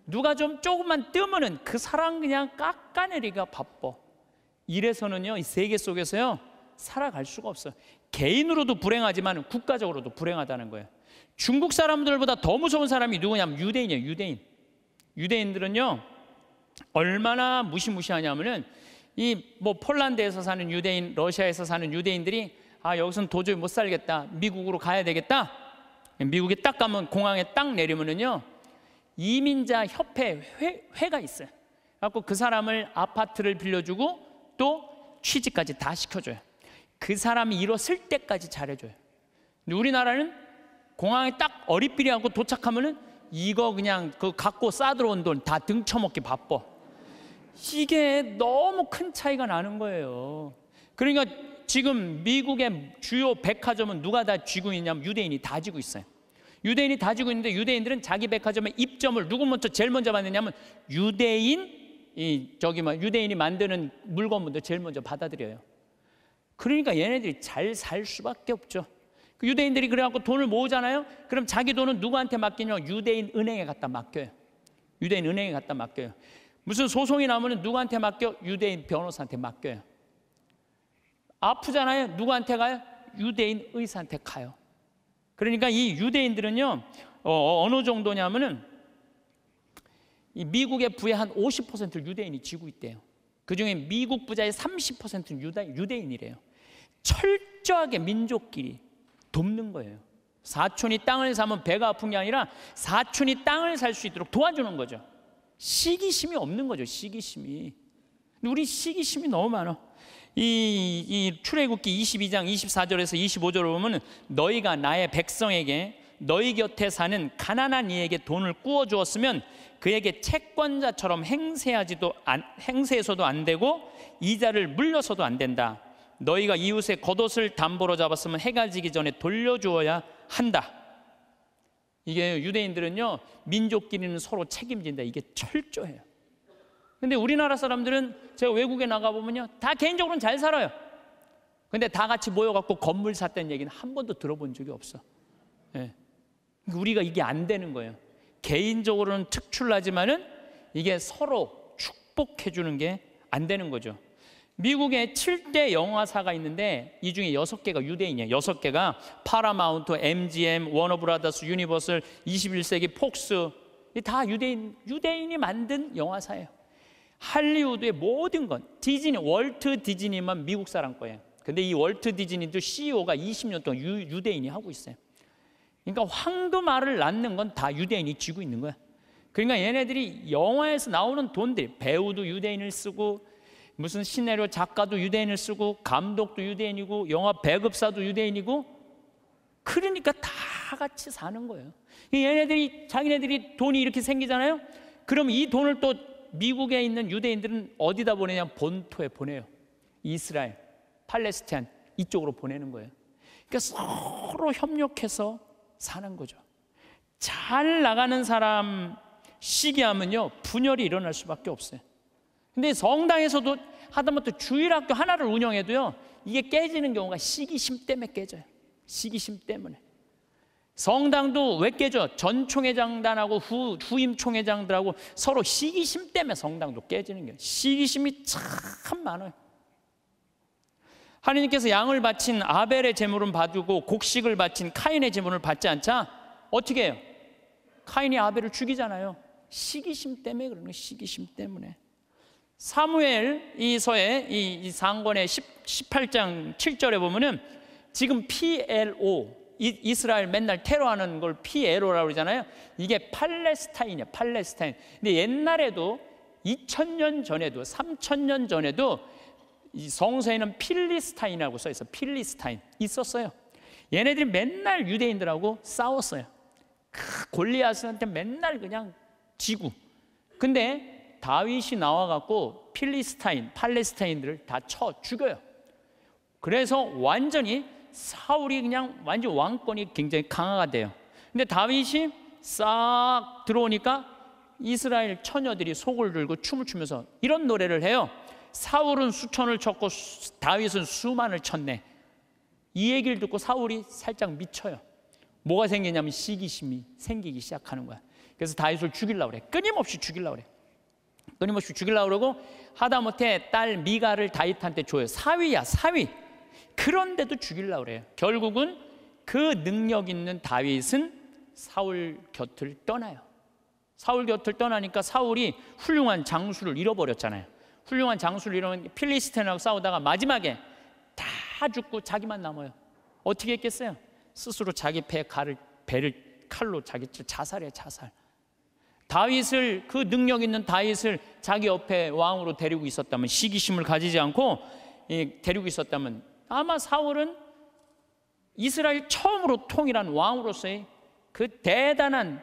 누가 좀 조금만 뜨면은 그 사랑 그냥 깎아내리가 바빠. 이래서는요 이 세계 속에서요 살아갈 수가 없어 개인으로도 불행하지만 국가적으로도 불행하다는 거예요. 중국 사람들보다 더 무서운 사람이 누구냐면 유대인이에요. 유대인. 유대인들은요 얼마나 무시무시하냐면은 이 뭐 폴란드에서 사는 유대인, 러시아에서 사는 유대인들이 아 여기선 도저히 못 살겠다. 미국으로 가야 되겠다. 미국에 딱 가면 공항에 딱 내리면은요 이민자 협회 회, 회가 있어요. 그래갖고 그 사람을 아파트를 빌려주고 또 취직까지 다 시켜줘요. 그 사람이 일었을 때까지 잘해줘요. 근데 우리나라는 공항에 딱 어리삐리하고 도착하면은 이거 그냥 그 갖고 싸들어온 돈 다 등쳐먹기 바빠. 이게 너무 큰 차이가 나는 거예요. 그러니까 지금 미국의 주요 백화점은 누가 다 쥐고 있냐면 유대인이 다 쥐고 있어요. 유대인이 다 쥐고 있는데 유대인들은 자기 백화점의 입점을 누구 먼저 제일 먼저 받느냐면 유대인 이 저기 뭐 유대인이 만드는 물건부터 제일 먼저 받아들여요. 그러니까 얘네들이 잘 살 수밖에 없죠. 그 유대인들이 그래갖고 돈을 모으잖아요. 그럼 자기 돈은 누구한테 맡기냐? 유대인 은행에 갖다 맡겨요. 유대인 은행에 갖다 맡겨요. 무슨 소송이 나면 누구한테 맡겨? 유대인 변호사한테 맡겨요. 아프잖아요. 누구한테 가요? 유대인 의사한테 가요. 그러니까 이 유대인들은요, 어, 어 어느 정도냐면은 이 미국의 부의 한 50%를 유대인이 지고 있대요. 그 중에 미국 부자의 30%는 유다, 유대인이래요. 철저하게 민족끼리 돕는 거예요. 사촌이 땅을 사면 배가 아픈 게 아니라 사촌이 땅을 살 수 있도록 도와주는 거죠. 시기심이 없는 거죠. 시기심이. 우리 시기심이 너무 많아. 이, 이 출애굽기 22장 24절에서 25절을 보면 너희가 나의 백성에게 너희 곁에 사는 가난한 이에게 돈을 꾸어 주었으면 그에게 채권자처럼 행세하지도 안, 행세해서도 안 되고 이자를 물려서도 안 된다. 너희가 이웃의 겉옷을 담보로 잡았으면 해가 지기 전에 돌려주어야 한다. 이게 유대인들은요, 민족끼리는 서로 책임진다. 이게 철저해요. 근데 우리나라 사람들은 제가 외국에 나가보면요, 다 개인적으로는 잘 살아요. 근데 다 같이 모여갖고 건물 샀다는 얘기는 한 번도 들어본 적이 없어. 예. 그러니까 우리가 이게 안 되는 거예요. 개인적으로는 특출나지만은 이게 서로 축복해주는 게 안 되는 거죠. 미국에 7대 영화사가 있는데 이 중에 6개가 유대인이에요. 6개가 파라마운트, MGM, 워너브라더스, 유니버설, 21세기 폭스 다 유대인 유대인이 만든 영화사예요. 할리우드의 모든 건 디즈니 월트 디즈니만 미국 사람 거예요. 근데 이 월트 디즈니도 CEO가 20년 동안 유, 유대인이 하고 있어요. 그러니까 황금알을 낳는 건 다 유대인이 쥐고 있는 거야. 그러니까 얘네들이 영화에서 나오는 돈들, 배우도 유대인을 쓰고 무슨 시내로 작가도 유대인을 쓰고 감독도 유대인이고 영화 배급사도 유대인이고 그러니까 다 같이 사는 거예요. 얘네들이 자기네들이 돈이 이렇게 생기잖아요. 그럼 이 돈을 또 미국에 있는 유대인들은 어디다 보내냐? 본토에 보내요. 이스라엘, 팔레스타인 이쪽으로 보내는 거예요. 그러니까 서로 협력해서 사는 거죠. 잘 나가는 사람 시기하면요 분열이 일어날 수밖에 없어요. 근데 성당에서도 하다못해 주일학교 하나를 운영해도요. 이게 깨지는 경우가 시기심 때문에 깨져요. 시기심 때문에. 성당도 왜 깨져? 전 총회장단하고 후, 후임 총회장들하고 서로 시기심 때문에 성당도 깨지는 거예요. 시기심이 참 많아요. 하느님께서 양을 바친 아벨의 제물은 받고 곡식을 바친 카인의 제물을 받지 않자 어떻게 해요? 카인이 아벨을 죽이잖아요. 시기심 때문에 그러는 거예요. 시기심 때문에. 사무엘 이서의 이 상권의 18장 7절에 보면은 지금 PLO 이스라엘 맨날 테러하는 걸 PLO라고 그러잖아요. 이게 팔레스타인이야, 팔레스타인. 근데 옛날에도 2000년 전에도 3000년 전에도 이 성서에는 필리스타인이라고 써 있어. 필리스타인 있었어요. 얘네들이 맨날 유대인들하고 싸웠어요. 크, 골리앗한테 맨날 그냥 지고 근데 다윗이 나와 갖고 필리스타인, 팔레스타인들을 다 쳐 죽여요. 그래서 완전히 사울이 그냥 완전 왕권이 굉장히 강화가 돼요. 근데 다윗이 싹 들어오니까 이스라엘 처녀들이 속을 들고 춤을 추면서 이런 노래를 해요. 사울은 수천을 쳤고 다윗은 수만을 쳤네. 이 얘기를 듣고 사울이 살짝 미쳐요. 뭐가 생기냐면 시기심이 생기기 시작하는 거야. 그래서 다윗을 죽이려고 그래. 끊임없이 죽이려고 그래. 끊임없이 죽일라 그러고 하다못해 딸 미가를 다윗한테 줘요. 사위야, 사위. 그런데도 죽일라 그래요. 결국은 그 능력 있는 다윗은 사울 곁을 떠나요. 사울 곁을 떠나니까 사울이 훌륭한 장수를 잃어버렸잖아요. 훌륭한 장수를 잃어버린 필리스테인하고 싸우다가 마지막에 다 죽고 자기만 남아요. 어떻게 했겠어요? 스스로 자기 배 가를, 배를 칼로 자기 자살해 자살. 다윗을 그 능력 있는 다윗을 자기 옆에 왕으로 데리고 있었다면 시기심을 가지지 않고 데리고 있었다면 아마 사울은 이스라엘 처음으로 통일한 왕으로서의 그 대단한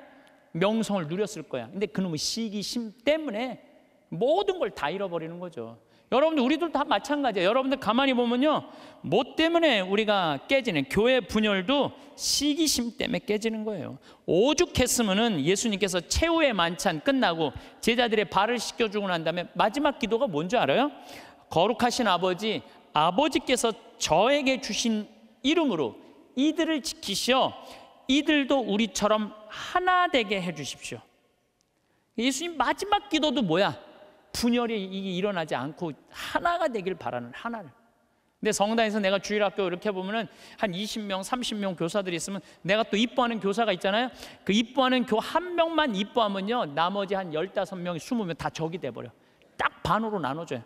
명성을 누렸을 거야. 근데 그놈의 시기심 때문에 모든 걸 다 잃어버리는 거죠. 여러분들 우리들 다 마찬가지예요. 여러분들 가만히 보면요. 뭐 때문에 우리가 깨지는 교회 분열도 시기심 때문에 깨지는 거예요. 오죽했으면은 예수님께서 최후의 만찬 끝나고 제자들의 발을 씻겨 주고 난 다음에 마지막 기도가 뭔지 알아요? 거룩하신 아버지 아버지께서 저에게 주신 이름으로 이들을 지키시어 이들도 우리처럼 하나 되게 해 주십시오. 예수님 마지막 기도도 뭐야? 분열이 일어나지 않고 하나가 되길 바라는 하나를. 근데 성당에서 내가 주일학교 이렇게 보면은 한 20명, 30명 교사들이 있으면 내가 또 이뻐하는 교사가 있잖아요. 그 이뻐하는 교 한 명만 이뻐하면요. 나머지 한 15명, 20명 다 적이 돼 버려. 딱 반으로 나눠 줘요.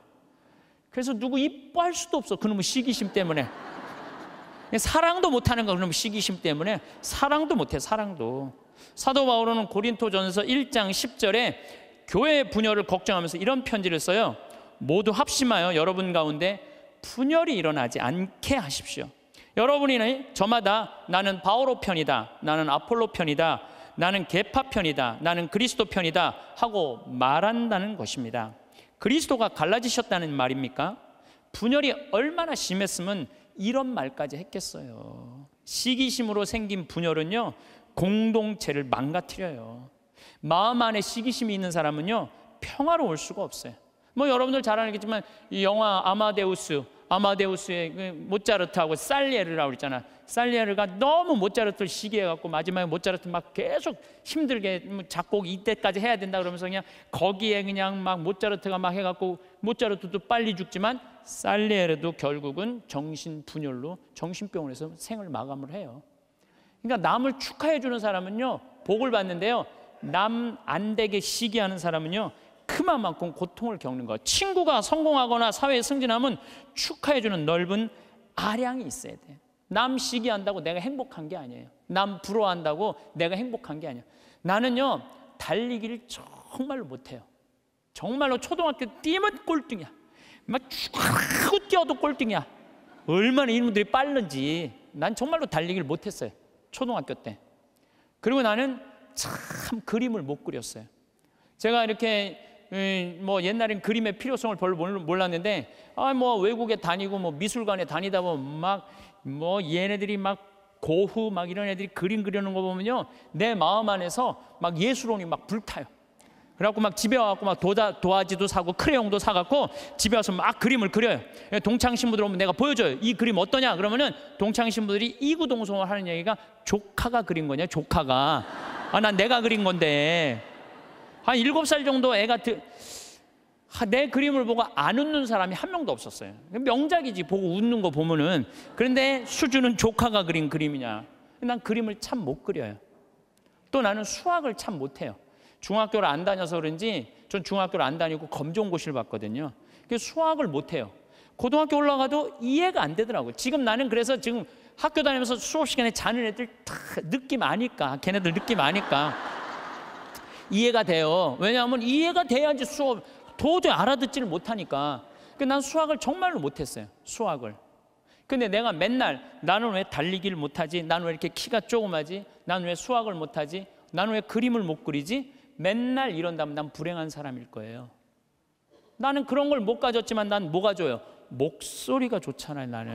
그래서 누구 이뻐할 수도 없어. 그놈의 시기심 때문에. 사랑도 못하는 거 그놈의 시기심 때문에 사랑도 못해 사랑도 사도 바울은 고린토전서 1장 10절에 교회 의 분열을 걱정하면서 이런 편지를 써요. 모두 합심하여 여러분 가운데 분열이 일어나지 않게 하십시오. 여러분이 저마다 나는 바오로 편이다. 나는 아폴로 편이다. 나는 개파 편이다. 나는 그리스도 편이다. 하고 말한다는 것입니다. 그리스도가 갈라지셨다는 말입니까? 분열이 얼마나 심했으면 이런 말까지 했겠어요. 시기심으로 생긴 분열은요, 공동체를 망가뜨려요. 마음 안에 시기심이 있는 사람은요, 평화로울 수가 없어요. 뭐 여러분들 잘 알겠지만 이 영화 아마데우스, 아마데우스의 그 모차르트하고 살리에르라고 그랬잖아. 살리에르가 너무 모차르트를 시기해갖고 마지막에 모차르트 막 계속 힘들게 뭐 작곡 이때까지 해야 된다 그러면서 그냥 거기에 그냥 막 모차르트가 막 해갖고 모차르트도 빨리 죽지만 살리에르도 결국은 정신 분열로 정신병원에서 생을 마감을 해요. 그러니까 남을 축하해 주는 사람은요 복을 받는데요 남안 되게 시기하는 사람은요. 그만큼 고통을 겪는 거. 친구가 성공하거나 사회에 승진하면 축하해 주는 넓은 아량이 있어야 돼. 남 시기한다고 내가 행복한 게 아니에요. 남 부러워한다고 내가 행복한 게아니에 나는요. 달리기를 정말로 못 해요. 정말로 초등학교 뛰면 꼴등이야. 막 쭉 뛰어도 꼴등이야. 얼마나 이분들이 빠른지. 난 정말로 달리기를 못했어요. 초등학교 때. 그리고 나는 참 그림을 못 그렸어요. 제가 이렇게 음, 뭐 옛날엔 그림의 필요성을 별로 몰랐는데 아 뭐 외국에 다니고 뭐 미술관에 다니다 보면 막뭐 얘네들이 막 고흐 막 이런 애들이 그림 그리는 거 보면요 내 마음 안에서 막 예술혼이 막 불타요. 그래갖고 막 집에 와갖고 막 도자, 도화지도 사고 크레용도 사갖고 집에 와서 막 그림을 그려요. 예, 동창 신부들 오면 내가 보여줘요. 이 그림 어떠냐? 그러면은 동창 신부들이 이구동성을 하는 얘기가 조카가 그린 거냐? 조카가. 아, 난 내가 그린 건데. 한 일곱 살 정도 애가 드, 내 그림을 보고 안 웃는 사람이 한 명도 없었어요. 명작이지, 보고 웃는 거 보면은. 그런데 수준은 조카가 그린 그림이냐. 난 그림을 참 못 그려요. 또 나는 수학을 참 못해요. 중학교를 안 다녀서 그런지 전 중학교를 안 다니고 검정고시를 봤거든요. 그 수학을 못해요. 고등학교 올라가도 이해가 안 되더라고요. 지금 나는 그래서 지금 학교 다니면서 수업 시간에 자는 애들 다 느낌 아니까 걔네들 느낌 아니까 이해가 돼요. 왜냐하면 이해가 돼야지 수업 도저히 알아듣지를 못하니까. 그 난 수학을 정말로 못했어요. 수학을. 근데 내가 맨날 나는 왜 달리기를 못하지? 나는 왜 이렇게 키가 조그마지? 나는 왜 수학을 못하지? 나는 왜 그림을 못 그리지? 맨날 이런다면 난 불행한 사람일 거예요. 나는 그런 걸 못 가졌지만 난 뭐가 줘요? 목소리가 좋잖아요, 나는.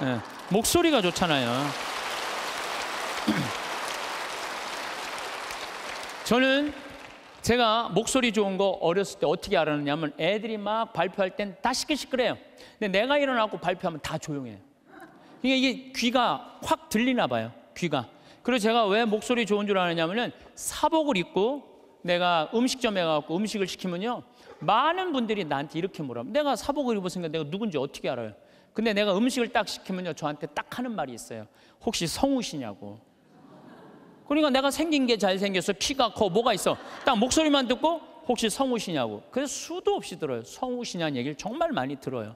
네. 목소리가 좋잖아요. 저는 제가 목소리 좋은 거 어렸을 때 어떻게 알았냐면 애들이 막 발표할 땐 다 시끌시끌해요. 근데 내가 일어나고 발표하면 다 조용해요. 이게, 귀가 확 들리나 봐요. 귀가. 그리고 제가 왜 목소리 좋은 줄 아느냐면은 사복을 입고 내가 음식점에 가갖 음식을 시키면요. 많은 분들이 나한테 이렇게 물어 내가 사복을 입었으니까 내가 누군지 어떻게 알아요? 근데 내가 음식을 딱 시키면요 저한테 딱 하는 말이 있어요 혹시 성우시냐고 그러니까 내가 생긴 게 잘생겨서 키가 커 뭐가 있어 딱 목소리만 듣고 혹시 성우시냐고 그래서 수도 없이 들어요 성우시냐는 얘기를 정말 많이 들어요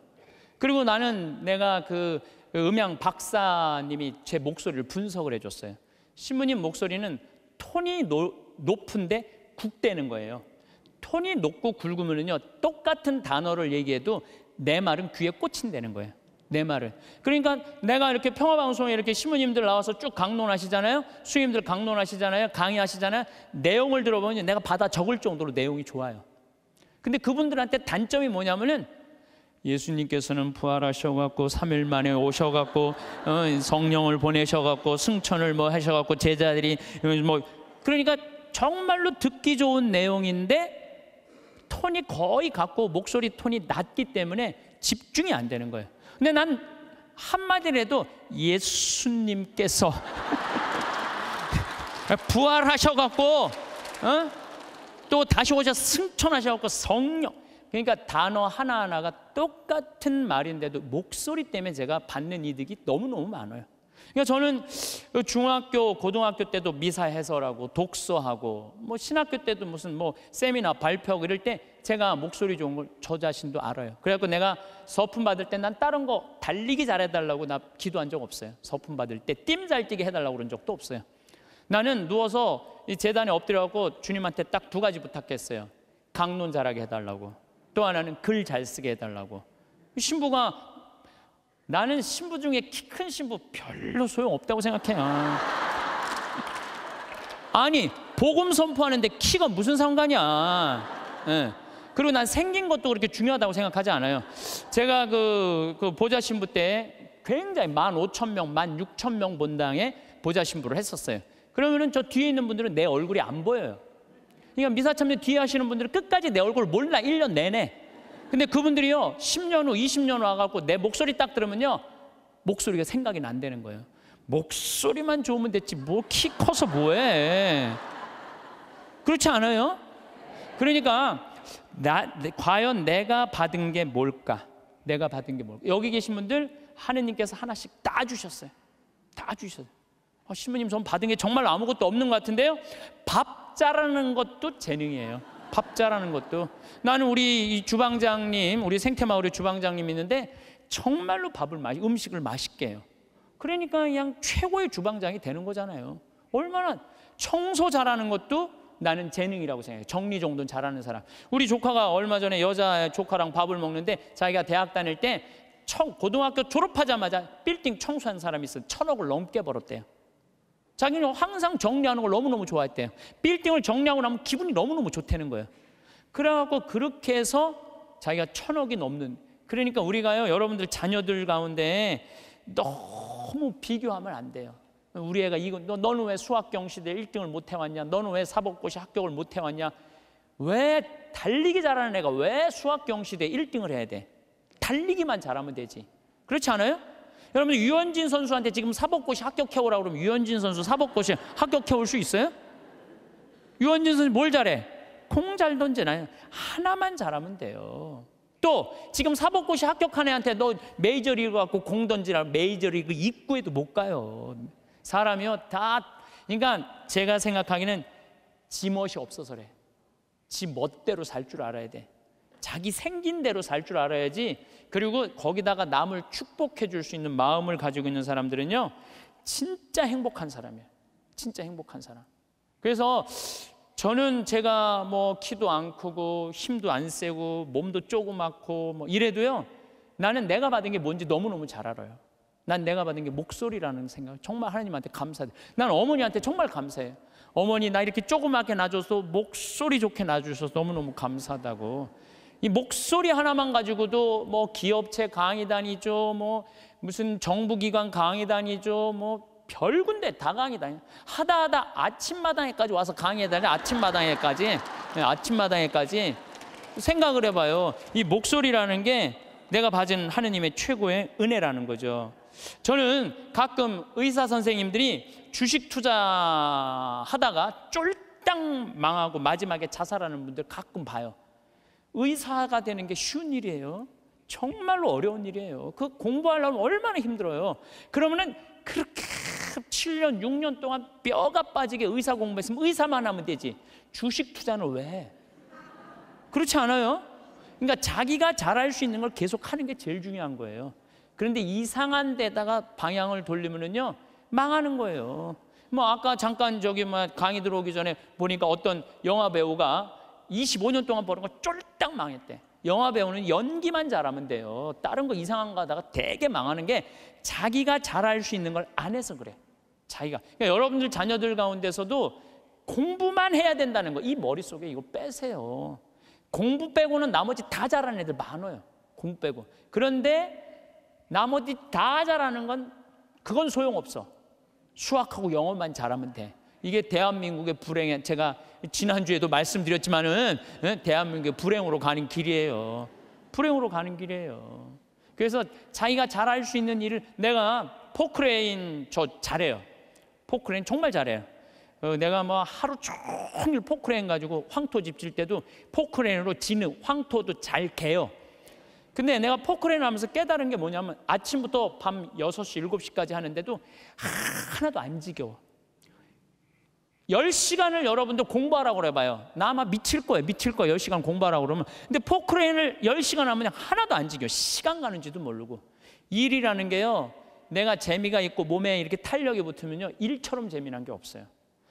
그리고 나는 내가 그 음향 박사님이 제 목소리를 분석을 해줬어요 신부님 목소리는 톤이 노, 높은데 굵대는 거예요 톤이 높고 굵으면요 똑같은 단어를 얘기해도 내 말은 귀에 꽂힌다는 거예요. 내 말을. 그러니까 내가 이렇게 평화방송에 이렇게 신부님들 나와서 쭉 강론하시잖아요. 수님들 강론하시잖아요. 강의하시잖아요. 내용을 들어보면 내가 받아 적을 정도로 내용이 좋아요. 근데 그분들한테 단점이 뭐냐면은 예수님께서는 부활하셔갖고 3일 만에 오셔갖고 어, 성령을 보내셔갖고 승천을 뭐 하셔갖고 제자들이 뭐 그러니까 정말로 듣기 좋은 내용인데 톤이 거의 같고 목소리 톤이 낮기 때문에 집중이 안 되는 거예요. 근데 난 한마디라도 예수님께서 부활하셔갖고 어? 또 다시 오셔 승천하셔갖고 성령 그러니까 단어 하나하나가 똑같은 말인데도 목소리 때문에 제가 받는 이득이 너무너무 많아요 그러니까 저는 중학교, 고등학교 때도 미사 해설하고 독서하고 뭐 신학교 때도 무슨 뭐 세미나 발표 이럴 때 제가 목소리 좋은 걸 저 자신도 알아요. 그래갖고 내가 서품 받을 때 난 다른 거 달리기 잘해달라고 나 기도한 적 없어요. 서품 받을 때띠잘 뛰게 해달라고 그런 적도 없어요. 나는 누워서 이 재단에 엎드려갖고 주님한테 딱 두 가지 부탁했어요. 강론 잘하게 해달라고. 또 하나는 글 잘 쓰게 해달라고. 신부가 나는 신부 중에 키 큰 신부 별로 소용없다고 생각해요. 아니, 복음 선포하는데 키가 무슨 상관이야. 네. 그리고 난 생긴 것도 그렇게 중요하다고 생각하지 않아요. 제가 그, 그 보좌신부 때 굉장히 만 오천 명, 만 육천 명 본당에 보좌신부를 했었어요. 그러면은 저 뒤에 있는 분들은 내 얼굴이 안 보여요. 그러니까 미사 참여 뒤에 하시는 분들은 끝까지 내 얼굴 몰라 일년 내내. 근데 그분들이요 십년 후, 이십 년후 와갖고 내 목소리 딱 들으면요 목소리가 생각이 안 되는 거예요. 목소리만 좋으면 됐지 뭐 키 커서 뭐해. 그렇지 않아요? 그러니까 나, 과연 내가 받은 게 뭘까? 내가 받은 게 뭘까? 여기 계신 분들 하느님께서 하나씩 다 주셨어요. 다 주셨어요. 어, 신부님 전 받은 게 정말 아무것도 없는 것 같은데요. 밥 잘하는 것도 재능이에요. 밥 잘하는 것도. 나는 우리 주방장님, 우리 생태마을의 주방장님 있는데 정말로 밥을 맛, 음식을 맛있게 해요. 그러니까 그냥 최고의 주방장이 되는 거잖아요. 얼마나 청소 잘하는 것도 나는 재능이라고 생각해요. 정리정돈 잘하는 사람. 우리 조카가 얼마 전에 여자 조카랑 밥을 먹는데 자기가 대학 다닐 때 고등학교 졸업하자마자 빌딩 청소한 사람이 있어 요 천억을 넘게 벌었대요. 자기는 항상 정리하는 걸 너무너무 좋아했대요. 빌딩을 정리하고 나면 기분이 너무너무 좋다는 거예요. 그래갖고 그렇게 해서 자기가 천억이 넘는 그러니까 우리가요 여러분들 자녀들 가운데 너무 비교하면 안 돼요. 우리 애가 이거 너, 너는 왜 수학 경시대 1등을 못 해왔냐? 너는 왜 사법고시 합격을 못 해왔냐? 왜 달리기 잘하는 애가 왜 수학 경시대 1등을 해야 돼? 달리기만 잘하면 되지. 그렇지 않아요? 여러분 유현진 선수한테 지금 사법고시 합격해 오라 고 그러면 유현진 선수 사법고시 합격해 올 수 있어요? 유현진 선수 뭘 잘해? 공 잘 던지나요? 하나만 잘하면 돼요. 또 지금 사법고시 합격한 애한테 너 메이저리그 갖고 공 던지라 메이저리그 입구에도 못 가요. 사람이요 다 그러니까 제가 생각하기에는 지멋이 없어서 래지 멋대로 살 줄 알아야 돼. 자기 생긴 대로 살 줄 알아야지. 그리고 거기다가 남을 축복해 줄 수 있는 마음을 가지고 있는 사람들은요. 진짜 행복한 사람이에요. 진짜 행복한 사람. 그래서 저는 제가 뭐 키도 안 크고 힘도 안 세고 몸도 조그맣고 뭐 이래도요. 나는 내가 받은 게 뭔지 너무너무 잘 알아요. 난 내가 받은 게 목소리라는 생각. 정말 하나님한테 감사해. 난 어머니한테 정말 감사해. 어머니 나 이렇게 조그맣게 놔줘서 목소리 좋게 놔주셔서 너무너무 감사하다고. 이 목소리 하나만 가지고도 뭐 기업체 강의 다니죠. 뭐 무슨 정부기관 강의 다니죠. 뭐 별군데 다 강의 다니. 하다 하다 아침마당에까지 와서 강의 다니. 아침마당에까지. 예, 아침마당에까지. 생각을 해봐요. 이 목소리라는 게 내가 받은 하느님의 최고의 은혜라는 거죠. 저는 가끔 의사 선생님들이 주식 투자하다가 쫄딱 망하고 마지막에 자살하는 분들 가끔 봐요. 의사가 되는 게 쉬운 일이에요. 정말로 어려운 일이에요. 그 공부하려면 얼마나 힘들어요. 그러면은 그렇게 7년, 6년 동안 뼈가 빠지게 의사 공부했으면 의사만 하면 되지. 주식 투자는 왜? 그렇지 않아요? 그러니까 자기가 잘할 수 있는 걸 계속 하는 게 제일 중요한 거예요. 그런데 이상한 데다가 방향을 돌리면은요 망하는 거예요. 뭐 아까 잠깐 저기 막 뭐 강의 들어오기 전에 보니까 어떤 영화 배우가 25년 동안 버는 거 쫄딱 망했대. 영화 배우는 연기만 잘하면 돼요. 다른 거 이상한 거 하다가 되게 망하는 게 자기가 잘할 수 있는 걸 안 해서 그래. 자기가. 그러니까 여러분들 자녀들 가운데서도 공부만 해야 된다는 거. 이 머릿속에 이거 빼세요. 공부 빼고는 나머지 다 잘하는 애들 많아요. 공부 빼고. 그런데 나머지 다 잘하는 건 그건 소용없어. 수학하고 영어만 잘하면 돼. 이게 대한민국의 불행에 제가 지난주에도 말씀드렸지만은 대한민국의 불행으로 가는 길이에요. 불행으로 가는 길이에요. 그래서 자기가 잘할 수 있는 일을 내가 포크레인 저 잘해요. 포크레인 정말 잘해요. 어, 내가 뭐 하루 종일 포크레인 가지고 황토 집질 때도 포크레인으로 지는 황토도 잘 개요. 근데 내가 포크레인 하면서 깨달은 게 뭐냐면 아침부터 밤 6시, 7시까지 하는데도 하나도 안 지겨워. 10시간을 여러분들 공부하라고 해봐요. 나 아마 미칠 거예요. 미칠 거예요. 10시간 공부하라고 그러면. 근데 포크레인을 10시간 하면 하나도 안 지겨워. 시간 가는지도 모르고. 일이라는 게요. 내가 재미가 있고 몸에 이렇게 탄력이 붙으면요. 일처럼 재미난 게 없어요.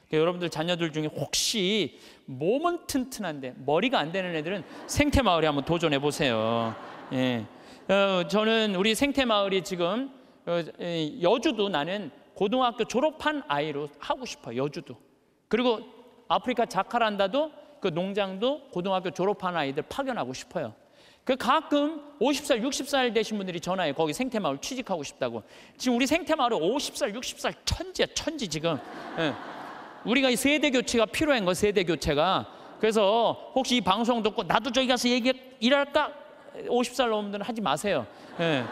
그러니까 여러분들 자녀들 중에 혹시 몸은 튼튼한데 머리가 안 되는 애들은 생태마을에 한번 도전해 보세요. 예. 어, 저는 우리 생태마을이 지금 어, 여주도 나는 고등학교 졸업한 아이로 하고 싶어요. 여주도. 그리고 아프리카 자카란다도 그 농장도 고등학교 졸업한 아이들 파견하고 싶어요. 그 가끔 50살, 60살 되신 분들이 전화해 거기 생태마을 취직하고 싶다고. 지금 우리 생태마을 50살, 60살 천지야, 천지 지금. 예. 우리가 이 세대 교체가 필요한 거 세대 교체가. 그래서 혹시 이 방송 듣고 나도 저기 가서 얘기 일할까? 50살 넘은 분들은 하지 마세요. 예,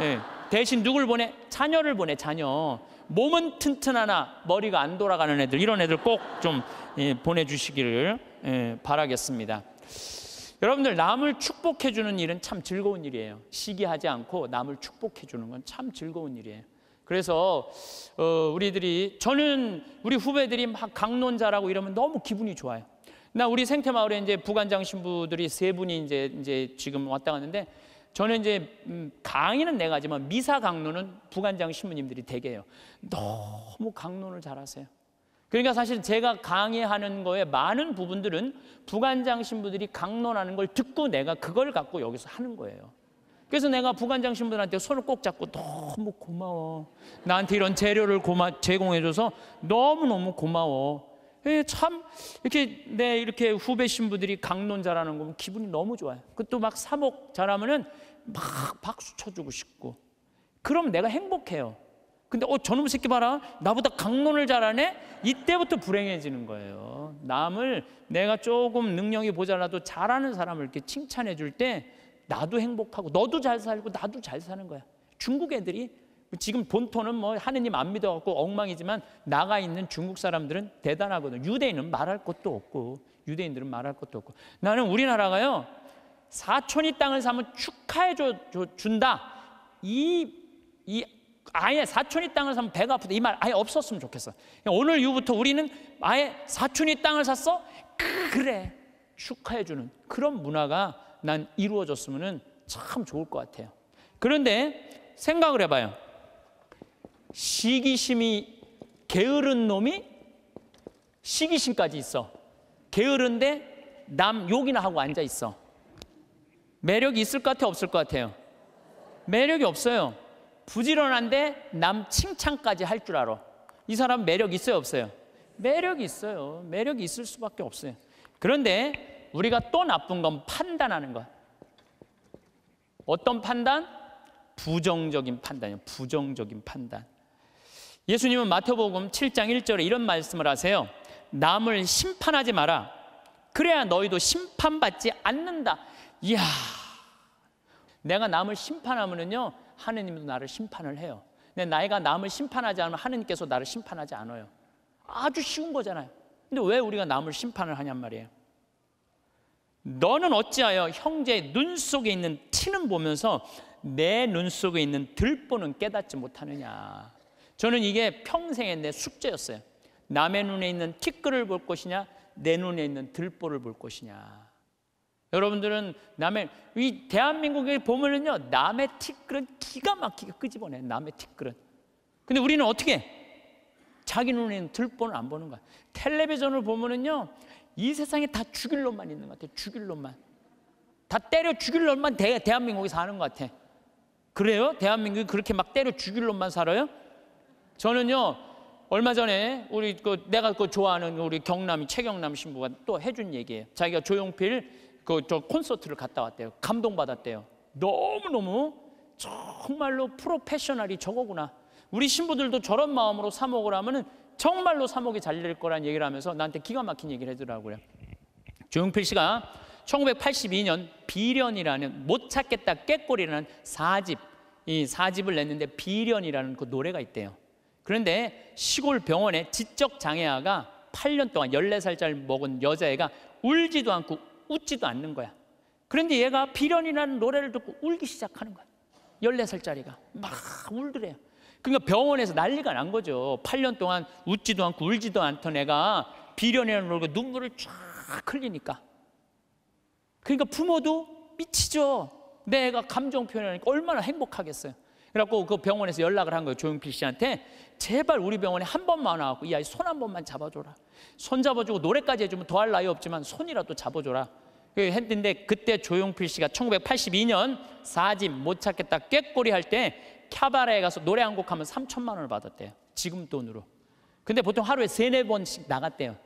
예. 대신 누굴 보내? 자녀를 보내, 자녀. 몸은 튼튼하나 머리가 안 돌아가는 애들, 이런 애들 꼭좀 예, 보내주시기를 예, 바라겠습니다. 여러분들, 남을 축복해주는 일은 참 즐거운 일이에요. 시기하지 않고 남을 축복해주는 건 참 즐거운 일이에요. 그래서 어, 우리들이 저는 우리 후배들이 막 강론자라고 이러면 너무 기분이 좋아요. 나 우리 생태 마을에 이제 부관장 신부들이 세 분이 이제 이제 지금 왔다 갔는데 저는 이제 음, 강의는 내가 하지만 미사 강론은 부관장 신부님들이 되게 해요. 너무 강론을 잘하세요. 그러니까 사실 제가 강의하는 거에 많은 부분들은 부관장 신부들이 강론하는 걸 듣고 내가 그걸 갖고 여기서 하는 거예요. 그래서 내가 부관장 신부들한테 손을 꼭 잡고 너무 고마워. 나한테 이런 재료를 고마, 제공해줘서 너무너무 고마워. 예, 참 이렇게 내 네, 이렇게 후배 신부들이 강론 잘하는 거면 기분이 너무 좋아요. 그것도 막 사목 잘하면은 막 박수 쳐주고 싶고. 그럼 내가 행복해요. 근데 어 저놈 새끼 봐라 나보다 강론을 잘하네 이때부터 불행해지는 거예요 남을 내가 조금 능력이 모자라도 잘하는 사람을 이렇게 칭찬해 줄 때 나도 행복하고 너도 잘 살고 나도 잘 사는 거야 중국 애들이 지금 본토는 뭐 하느님 안 믿어갖고 엉망이지만 나가 있는 중국 사람들은 대단하거든. 유대인은 말할 것도 없고 유대인들은 말할 것도 없고 나는 우리나라가요 사촌이 땅을 사면 축하해 줘, 줘 준다. 이 이 아예 사촌이 땅을 사면 배가 아프다 이 말 아예 없었으면 좋겠어. 오늘 이후부터 우리는 아예 사촌이 땅을 샀어 그래 축하해 주는 그런 문화가 난 이루어졌으면은 참 좋을 것 같아요. 그런데 생각을 해봐요. 시기심이 게으른 놈이 시기심까지 있어. 게으른데 남 욕이나 하고 앉아 있어. 매력이 있을 것 같아 없을 것 같아요? 매력이 없어요. 부지런한데 남 칭찬까지 할 줄 알아. 이 사람 매력 있어요 없어요? 매력이 있어요. 매력이 있을 수밖에 없어요. 그런데 우리가 또 나쁜 건 판단하는 것. 어떤 판단? 부정적인 판단이요. 부정적인 판단. 예수님은 마태복음 7장 1절에 이런 말씀을 하세요. 남을 심판하지 마라. 그래야 너희도 심판받지 않는다. 이야. 내가 남을 심판하면요 하느님도 나를 심판을 해요. 근 나이가 남을 심판하지 않으면 하느님께서 나를 심판하지 않아요. 아주 쉬운 거잖아요. 근데 왜 우리가 남을 심판을 하냔 말이에요. 너는 어찌하여 형제의 눈 속에 있는 티는 보면서 내 눈 속에 있는 들보는 깨닫지 못하느냐. 저는 이게 평생의 내 숙제였어요. 남의 눈에 있는 티끌을 볼 것이냐, 내 눈에 있는 들보를 볼 것이냐. 여러분들은 남의 이 대한민국에 보면은요 남의 티끌은 기가 막히게 끄집어내 남의 티끌은. 근데 우리는 어떻게? 자기 눈에는 들보는 안 보는 거야. 텔레비전을 보면은요 이 세상에 다 죽일 놈만 있는 것 같아. 죽일 놈만. 다 때려 죽일 놈만 대, 대한민국이 사는 것 같아. 그래요? 대한민국이 그렇게 막 때려 죽일 놈만 살아요? 저는요 얼마 전에 우리 그 내가 그 좋아하는 우리 경남 최경남 신부가 또 해준 얘기예요. 자기가 조용필 그 저 콘서트를 갔다 왔대요. 감동 받았대요. 너무 너무 정말로 프로페셔널이 저거구나. 우리 신부들도 저런 마음으로 사목을 하면은 정말로 사목이 잘 될 거란 얘기를 하면서 나한테 기가 막힌 얘기를 해더라고요. 조용필 씨가 1982년 비련이라는 못 찾겠다 깨꼬리라는 사집이 4집, 4집을 냈는데 비련이라는 그 노래가 있대요. 그런데 시골 병원에 지적 장애아가 8년 동안 14살짜리 먹은 여자애가 울지도 않고 웃지도 않는 거야. 그런데 얘가 비련이라는 노래를 듣고 울기 시작하는 거야. 14살짜리가 막 울더래요. 그러니까 병원에서 난리가 난 거죠. 8년 동안 웃지도 않고 울지도 않던 애가 비련이라는 노래로 눈물을 쫙 흘리니까. 그러니까 부모도 미치죠. 내 애가 감정 표현하니까 얼마나 행복하겠어요. 그래갖고 그 병원에서 연락을 한 거예요. 조용필 씨한테. 제발 우리 병원에 한 번만 와갖고 이 아이 손 한 번만 잡아줘라. 손 잡아주고 노래까지 해주면 더할 나위 없지만 손이라도 잡아줘라. 그 했는데 그때 조용필 씨가 1982년 사진못 찾겠다 꾀꼬리 할 때 캬바레에 가서 노래 한 곡 하면 3천만 원을 받았대요. 지금 돈으로. 근데 보통 하루에 세네 번씩 나갔대요.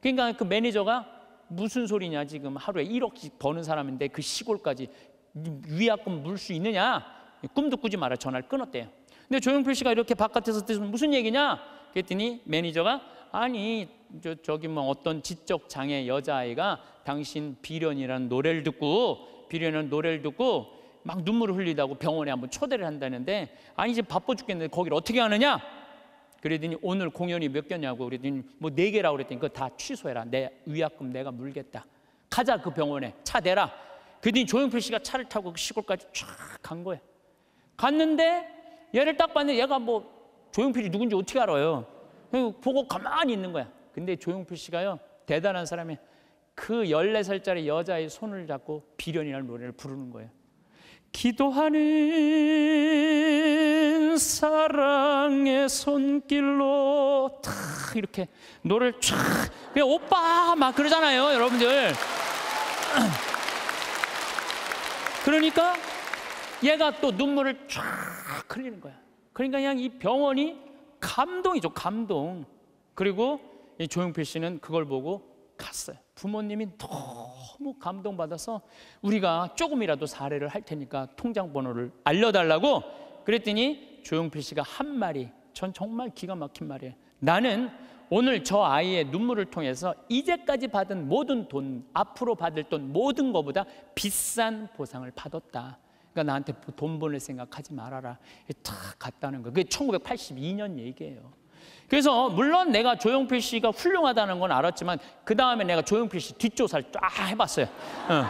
그러니까 그 매니저가 무슨 소리냐 지금 하루에 1억씩 버는 사람인데 그 시골까지 위약금 물 수 있느냐 꿈도 꾸지 마라 전화를 끊었대요. 근데 조용필 씨가 이렇게 바깥에서 뜨면 무슨 얘기냐? 그랬더니 매니저가 아니 저, 저기 뭐 어떤 지적 장애 여자아이가 당신 비련이라는 노래를 듣고 비련이라는 노래를 듣고 막 눈물을 흘리다고 병원에 한번 초대를 한다는데 아니 이제 바빠 죽겠는데 거기를 어떻게 하느냐? 그랬더니 오늘 공연이 몇 개냐고 그랬더니 뭐 네 개라고 그랬더니 그거 다 취소해라 내 위약금 내가 물겠다 가자 그 병원에 차 대라 그랬더니 조용필 씨가 차를 타고 그 시골까지 쫙 간 거야 갔는데 얘를 딱 봤는데 얘가 뭐 조용필이 누군지 어떻게 알아요? 보고 가만히 있는 거야. 근데 조용필 씨가요, 대단한 사람이 그 14살짜리 여자의 손을 잡고 비련이라는 노래를 부르는 거예요. 기도하는 사랑의 손길로 탁 이렇게 노래를 쫙 그냥 오빠 막 그러잖아요 여러분들 그러니까 얘가 또 눈물을 쫙 흘리는 거야. 그러니까 그냥 이 병원이 감동이죠, 감동. 그리고 이 조용필 씨는 그걸 보고 갔어요. 부모님이 너무 감동받아서 우리가 조금이라도 사례를 할 테니까 통장 번호를 알려달라고 그랬더니 조용필 씨가 한 말이 전 정말 기가 막힌 말이에요. 나는 오늘 저 아이의 눈물을 통해서 이제까지 받은 모든 돈, 앞으로 받을 돈 모든 것보다 비싼 보상을 받았다. 그러니까 나한테 돈 버는 생각하지 말아라. 탁 갔다는 거. 그게 1982년 얘기예요. 그래서 물론 내가 조용필 씨가 훌륭하다는 건 알았지만 그 다음에 내가 조용필 씨 뒷조사를 쫙 해봤어요. 어.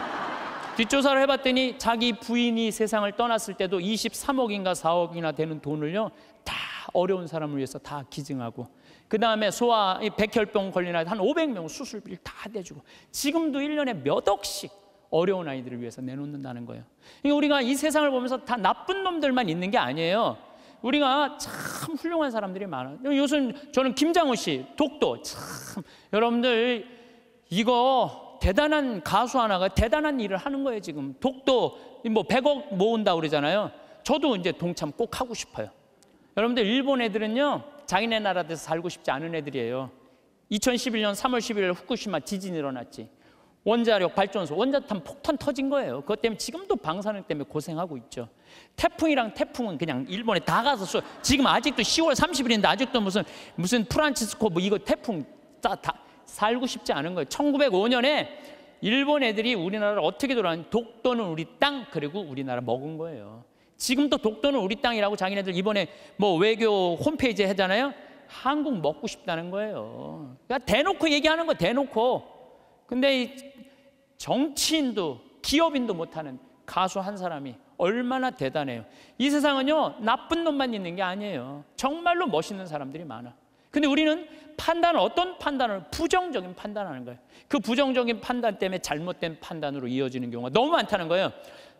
뒷조사를 해봤더니 자기 부인이 세상을 떠났을 때도 23억인가 4억이나 되는 돈을요 다 어려운 사람을 위해서 다 기증하고 그 다음에 소아 백혈병 걸린 아한 500명 수술비를 다 대주고 지금도 1년에 몇 억씩 어려운 아이들을 위해서 내놓는다는 거예요. 그러니까 우리가 이 세상을 보면서 다 나쁜 놈들만 있는 게 아니에요. 우리가 참 훌륭한 사람들이 많아요. 요즘 저는 김장호 씨, 독도. 참, 여러분들, 이거 대단한 가수 하나가 대단한 일을 하는 거예요, 지금. 독도, 뭐 100억 모은다 그러잖아요. 저도 이제 동참 꼭 하고 싶어요. 여러분들, 일본 애들은요, 자기네 나라에서 살고 싶지 않은 애들이에요. 2011년 3월 11일 후쿠시마 지진 일어났지. 원자력 발전소, 원자탄 폭탄 터진 거예요. 그것 때문에 지금도 방사능 때문에 고생하고 있죠. 태풍이랑 태풍은 그냥 일본에 다 가서 쏘. 지금 아직도 10월 30일인데 아직도 무슨 무슨 프란치스코 뭐 이거 태풍 다, 다 살고 싶지 않은 거예요. 1905년에 일본 애들이 우리나라를 어떻게 돌아왔냐? 독도는 우리 땅 그리고 우리나라 먹은 거예요. 지금도 독도는 우리 땅이라고 자기네들 이번에 뭐 외교 홈페이지에 하잖아요. 한국 먹고 싶다는 거예요. 그러니까 대놓고 얘기하는 거 대놓고 근데 이 정치인도 기업인도 못하는 가수 한 사람이 얼마나 대단해요. 이 세상은요, 나쁜 놈만 있는 게 아니에요. 정말로 멋있는 사람들이 많아. 근데 우리는 판단 어떤 판단을, 부정적인 판단하는 거예요. 그 부정적인 판단 때문에 잘못된 판단으로 이어지는 경우가 너무 많다는 거예요.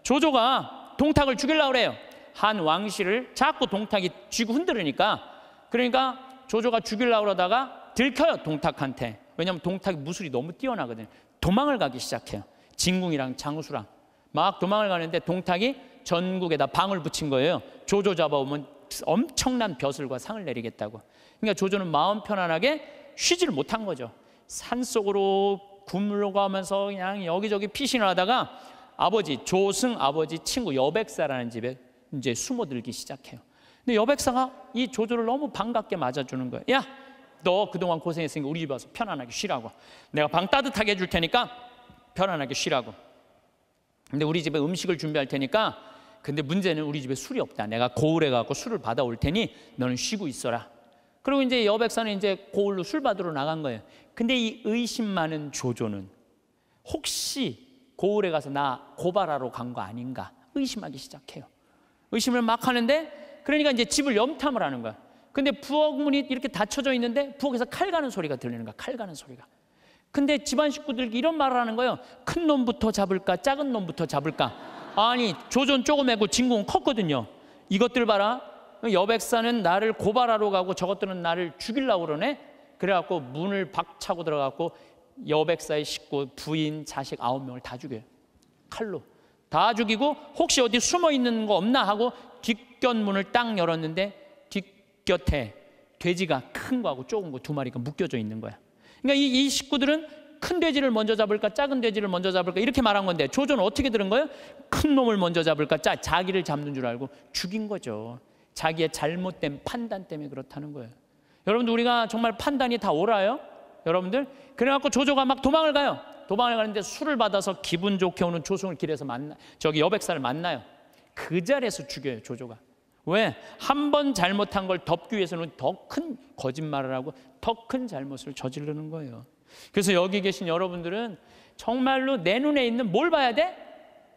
조조가 동탁을 죽일라 그래요. 한 왕실을 자꾸 동탁이 쥐고 흔들으니까. 그러니까 조조가 죽일라 그러다가 들켜요, 동탁한테. 왜냐하면 동탁이 무술이 너무 뛰어나거든요. 도망을 가기 시작해요. 진궁이랑 장수랑 막 도망을 가는데 동탁이 전국에다 방을 붙인 거예요. 조조 잡아오면 엄청난 벼슬과 상을 내리겠다고. 그러니까 조조는 마음 편안하게 쉬지를 못한 거죠. 산 속으로 굶으러 가면서 그냥 여기저기 피신을 하다가 아버지 조승 아버지 친구 여백사라는 집에 이제 숨어들기 시작해요. 근데 여백사가 이 조조를 너무 반갑게 맞아주는 거예요. 야너 그동안 고생했으니까 우리 집 와서 편안하게 쉬라고. 내가 방 따뜻하게 해줄 테니까 편안하게 쉬라고. 근데 우리 집에 음식을 준비할 테니까 근데 문제는 우리 집에 술이 없다. 내가 고울에 가고 술을 받아올 테니 너는 쉬고 있어라. 그리고 이제 여백사는 이제 고울로 술 받으러 나간 거예요. 근데 이 의심 많은 조조는 혹시 고울에 가서 나 고발하러 간 거 아닌가 의심하기 시작해요. 의심을 막 하는데 그러니까 이제 집을 염탐을 하는 거야. 근데 부엌 문이 이렇게 닫혀져 있는데 부엌에서 칼 가는 소리가 들리는 거야. 칼 가는 소리가. 근데 집안 식구들 이런 말을 하는 거예요. 큰 놈부터 잡을까, 작은 놈부터 잡을까. 아니 조전 조금매고 진공은 컸거든요. 이것들 봐라. 여백사는 나를 고발하러 가고 저것들은 나를 죽일라 그러네. 그래갖고 문을 박차고 들어갔고 여백사의 식구, 부인, 자식 아홉 명을 다 죽여요. 칼로. 다 죽이고 혹시 어디 숨어 있는 거 없나 하고 뒷견문을 딱 열었는데 곁에 돼지가 큰 거하고 조금 거두 마리가 묶여져 있는 거야. 그러니까 이, 이 식구들은 큰 돼지를 먼저 잡을까 작은 돼지를 먼저 잡을까 이렇게 말한 건데 조조는 어떻게 들은 거예요? 큰 놈을 먼저 잡을까 자, 자기를 잡는 줄 알고 죽인 거죠. 자기의 잘못된 판단 때문에 그렇다는 거예요. 여러분들 우리가 정말 판단이 다 옳아요? 여러분들 그래갖고 조조가 막 도망을 가요. 도망을 가는데 술을 받아서 기분 좋게 오는 조승을 길에서 만나 저기 여백사를 만나요. 그 자리에서 죽여요 조조가. 왜? 한 번 잘못한 걸 덮기 위해서는 더 큰 거짓말을 하고 더 큰 잘못을 저지르는 거예요. 그래서 여기 계신 여러분들은 정말로 내 눈에 있는 뭘 봐야 돼?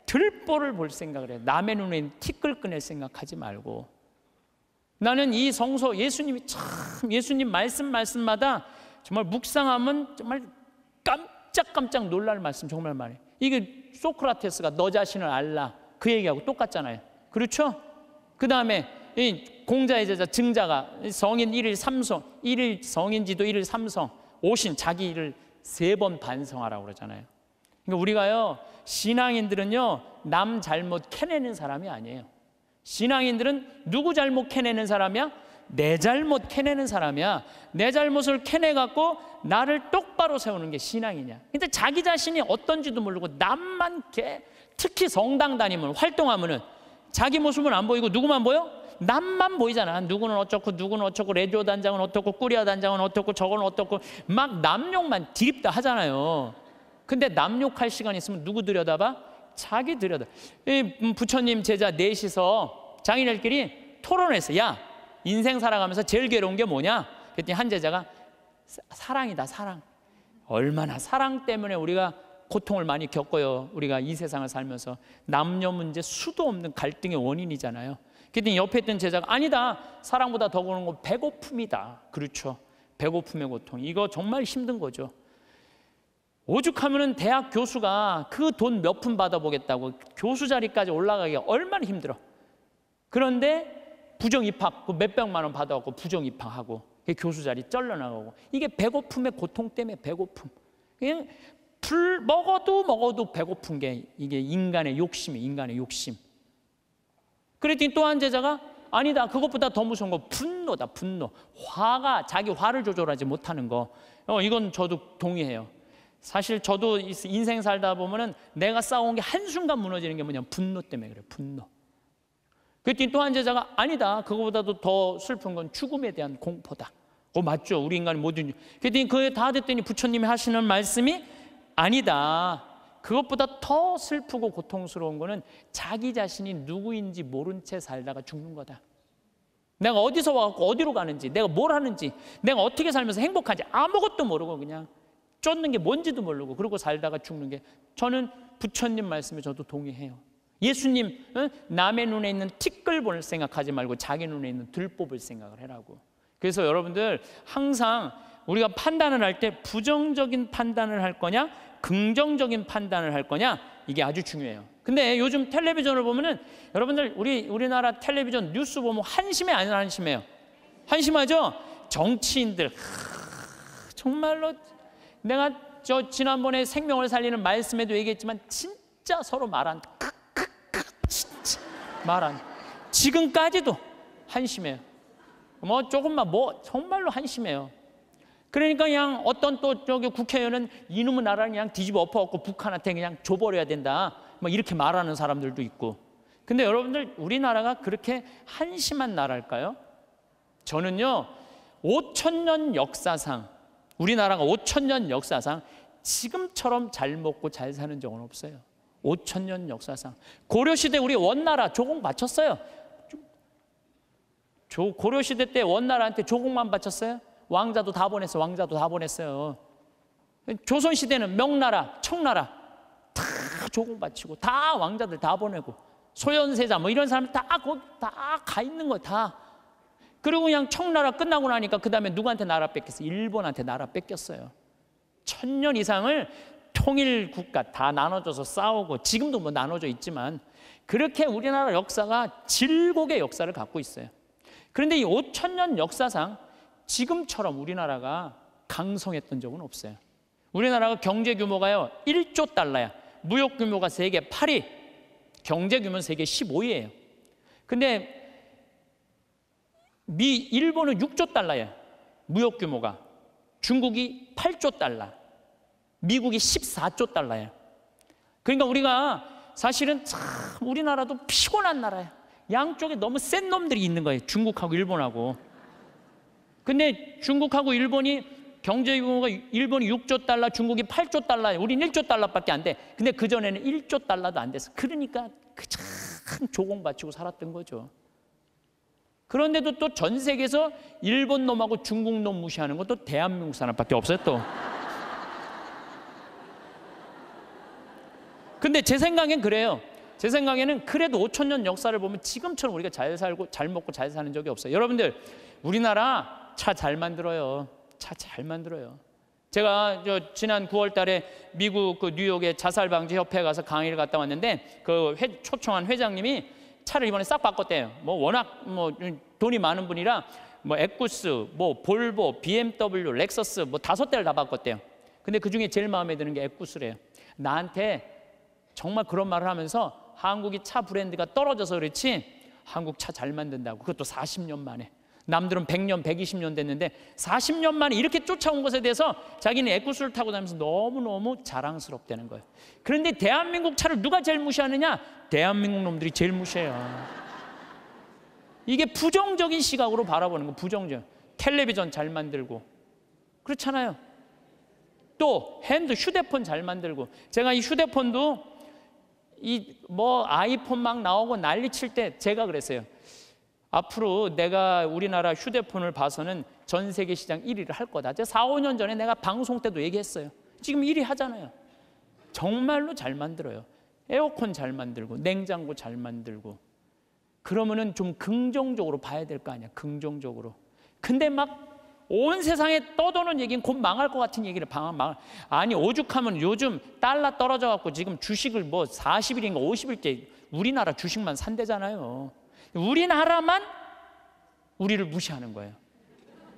들보를 볼 생각을 해. 남의 눈에 있는 티끌끈을 생각하지 말고. 나는 이 성소 예수님이 참 예수님 말씀 말씀마다 정말 묵상하면 정말 깜짝깜짝 놀랄 말씀 정말 많이. 이게 소크라테스가 너 자신을 알라 그 얘기하고 똑같잖아요. 그렇죠? 그 다음에 이 공자의 제자 증자가 성인 1일 삼성, 1일 성인 지도 1일 삼성, 오신 자기 일을 세 번 반성하라고 그러잖아요. 그러니까 우리가요, 신앙인들은요, 남 잘못 캐내는 사람이 아니에요. 신앙인들은 누구 잘못 캐내는 사람이야? 내 잘못 캐내는 사람이야. 내 잘못을 캐내갖고 나를 똑바로 세우는 게 신앙이냐. 근데 자기 자신이 어떤지도 모르고 남만 캐, 특히 성당 다니면, 활동하면은 자기 모습은 안 보이고 누구만 보여? 남만 보이잖아. 누구는 어쩌고 누구는 어쩌고 레디오 단장은 어떻고 꾸리아 단장은 어떻고 저건 어떻고 막 남욕만 디립다 하잖아요. 근데 남욕할 시간 있으면 누구 들여다봐? 자기 들여다. 이 음, 부처님 제자 넷이서 장인들끼리 토론했어. 야 인생 살아가면서 제일 괴로운 게 뭐냐? 그랬더니 한 제자가 사랑이다 사랑. 얼마나 사랑 때문에 우리가 고통을 많이 겪어요. 우리가 이 세상을 살면서 남녀 문제 수도 없는 갈등의 원인이잖아요. 그랬더니 옆에 있던 제자가 아니다. 사랑보다 더 보는 건 배고픔이다. 그렇죠. 배고픔의 고통. 이거 정말 힘든 거죠. 오죽하면은 대학 교수가 그 돈 몇 푼 받아보겠다고 교수 자리까지 올라가기가 얼마나 힘들어. 그런데 부정 입학 그 몇백만 원 받아갖고 부정 입학하고 그 교수 자리 쩔러나가고 이게 배고픔의 고통 때문에 배고픔. 그냥 불 먹어도 먹어도 배고픈 게 이게 인간의 욕심이 인간의 욕심. 그랬더니 또 한 제자가 아니다. 그것보다 더 무서운 건 분노다. 분노. 화가 자기 화를 조절하지 못하는 거. 어, 이건 저도 동의해요. 사실 저도 인생 살다 보면은 내가 싸운 게 한순간 무너지는 게 뭐냐면 분노 때문에 그래요. 분노. 그랬더니 또 한 제자가 아니다. 그것보다도더 슬픈 건 죽음에 대한 공포다. 어, 맞죠. 우리 인간이 모든 그랬더니 그다 됐더니 부처님이 하시는 말씀이 아니다. 그것보다 더 슬프고 고통스러운 거는 자기 자신이 누구인지 모른 채 살다가 죽는 거다. 내가 어디서 와갖고 어디로 가는지, 내가 뭘 하는지, 내가 어떻게 살면서 행복한지 아무것도 모르고 그냥 쫓는 게 뭔지도 모르고 그러고 살다가 죽는 게 저는 부처님 말씀에 저도 동의해요. 예수님 남의 눈에 있는 티끌 볼 생각하지 말고 자기 눈에 있는 들뽑을 생각을 해라고. 그래서 여러분들 항상 우리가 판단을 할 때 부정적인 판단을 할 거냐 긍정적인 판단을 할 거냐 이게 아주 중요해요. 근데 요즘 텔레비전을 보면은 여러분들 우리 우리나라 텔레비전 뉴스 보면 한심해 아니 한심해요. 한심하죠? 정치인들 하, 정말로 내가 저 지난번에 생명을 살리는 말씀에도 얘기했지만 진짜 서로 말안 진짜 말안 지금까지도 한심해요. 뭐 조금만 뭐 정말로 한심해요. 그러니까 그냥 어떤 또 저기 국회의원은 이놈의 나라를 그냥 뒤집어 엎어갖고 북한한테 그냥 줘버려야 된다. 뭐 이렇게 말하는 사람들도 있고. 근데 여러분들 우리나라가 그렇게 한심한 나라일까요? 저는요 5천 년 역사상 우리나라가 5천 년 역사상 지금처럼 잘 먹고 잘 사는 적은 없어요. 5천 년 역사상 고려 시대 우리 원나라 조공 바쳤어요. 조, 고려 시대 때 원나라한테 조공만 바쳤어요? 왕자도 다보냈어 왕자도 다 보냈어요. 조선시대는 명나라, 청나라 다 조공 바치고 다 왕자들 다 보내고 소현세자 뭐 이런 사람 다다가 있는 거 다. 그리고 그냥 청나라 끝나고 나니까 그 다음에 누구한테 나라 뺏겼어? 일본한테 나라 뺏겼어요. 천년 이상을 통일 국가 다 나눠줘서 싸우고 지금도 뭐 나눠져 있지만 그렇게 우리나라 역사가 질곡의 역사를 갖고 있어요. 그런데 이 5천년 역사상 지금처럼 우리나라가 강성했던 적은 없어요. 우리나라가 경제 규모가요. 1조 달러야. 무역 규모가 세계 8위, 경제 규모는 세계 15위예요. 근데 미 일본은 6조 달러예 무역 규모가. 중국이 8조 달러. 미국이 14조 달러예 그러니까 우리가 사실은 참 우리나라도 피곤한 나라예 양쪽에 너무 센 놈들이 있는 거예요. 중국하고 일본하고. 근데 중국하고 일본이 경제 규모가 일본이 6조 달러, 중국이 8조 달러, 우린 1조 달러밖에 안 돼. 근데 그 전에는 1조 달러도 안 됐어. 그러니까 그 참 조공 바치고 살았던 거죠. 그런데도 또 전 세계에서 일본 놈하고 중국 놈 무시하는 것도 대한민국 사람밖에 없어요 또. 근데 제 생각엔 그래요. 제 생각에는 그래도 5천 년 역사를 보면 지금처럼 우리가 잘 살고 잘 먹고 잘 사는 적이 없어요. 여러분들 우리나라 차잘 만들어요. 차 잘 만들어요. 제가 저 지난 9월 달에 미국 그 뉴욕의 자살 방지 협회 에 가서 강의를 갔다 왔는데 그 회, 초청한 회장님이 차를 이번에 싹 바꿨대요. 뭐 워낙 뭐 돈이 많은 분이라 뭐 에쿠스, 뭐 볼보, BMW, 렉서스 뭐 다섯 대를 다 바꿨대요. 근데 그 중에 제일 마음에 드는 게 에쿠스래요. 나한테 정말 그런 말을 하면서 한국이 차 브랜드가 떨어져서 그렇지 한국 차 잘 만든다고 그것도 40년 만에 남들은 100년, 120년 됐는데 40년 만에 이렇게 쫓아온 것에 대해서 자기는 애꿎을 타고 다니면서 너무너무 자랑스럽다는 거예요. 그런데 대한민국 차를 누가 제일 무시하느냐? 대한민국 놈들이 제일 무시해요. 이게 부정적인 시각으로 바라보는 거, 부정적. 텔레비전 잘 만들고. 그렇잖아요. 또 핸드 휴대폰 잘 만들고. 제가 이 휴대폰도 이 뭐 아이폰 막 나오고 난리 칠 때 제가 그랬어요. 앞으로 내가 우리나라 휴대폰을 봐서는 전 세계 시장 1위를 할 거다. 제가 4, 5년 전에 내가 방송 때도 얘기했어요. 지금 1위 하잖아요. 정말로 잘 만들어요. 에어컨 잘 만들고 냉장고 잘 만들고 그러면은 좀 긍정적으로 봐야 될 거 아니야. 긍정적으로. 근데 막 온 세상에 떠도는 얘기는 곧 망할 것 같은 얘기를 방한 망 아니 오죽하면 요즘 달러 떨어져 갖고 지금 주식을 뭐 40일인가 50일째 우리나라 주식만 산대잖아요. 우리나라만 우리를 무시하는 거예요.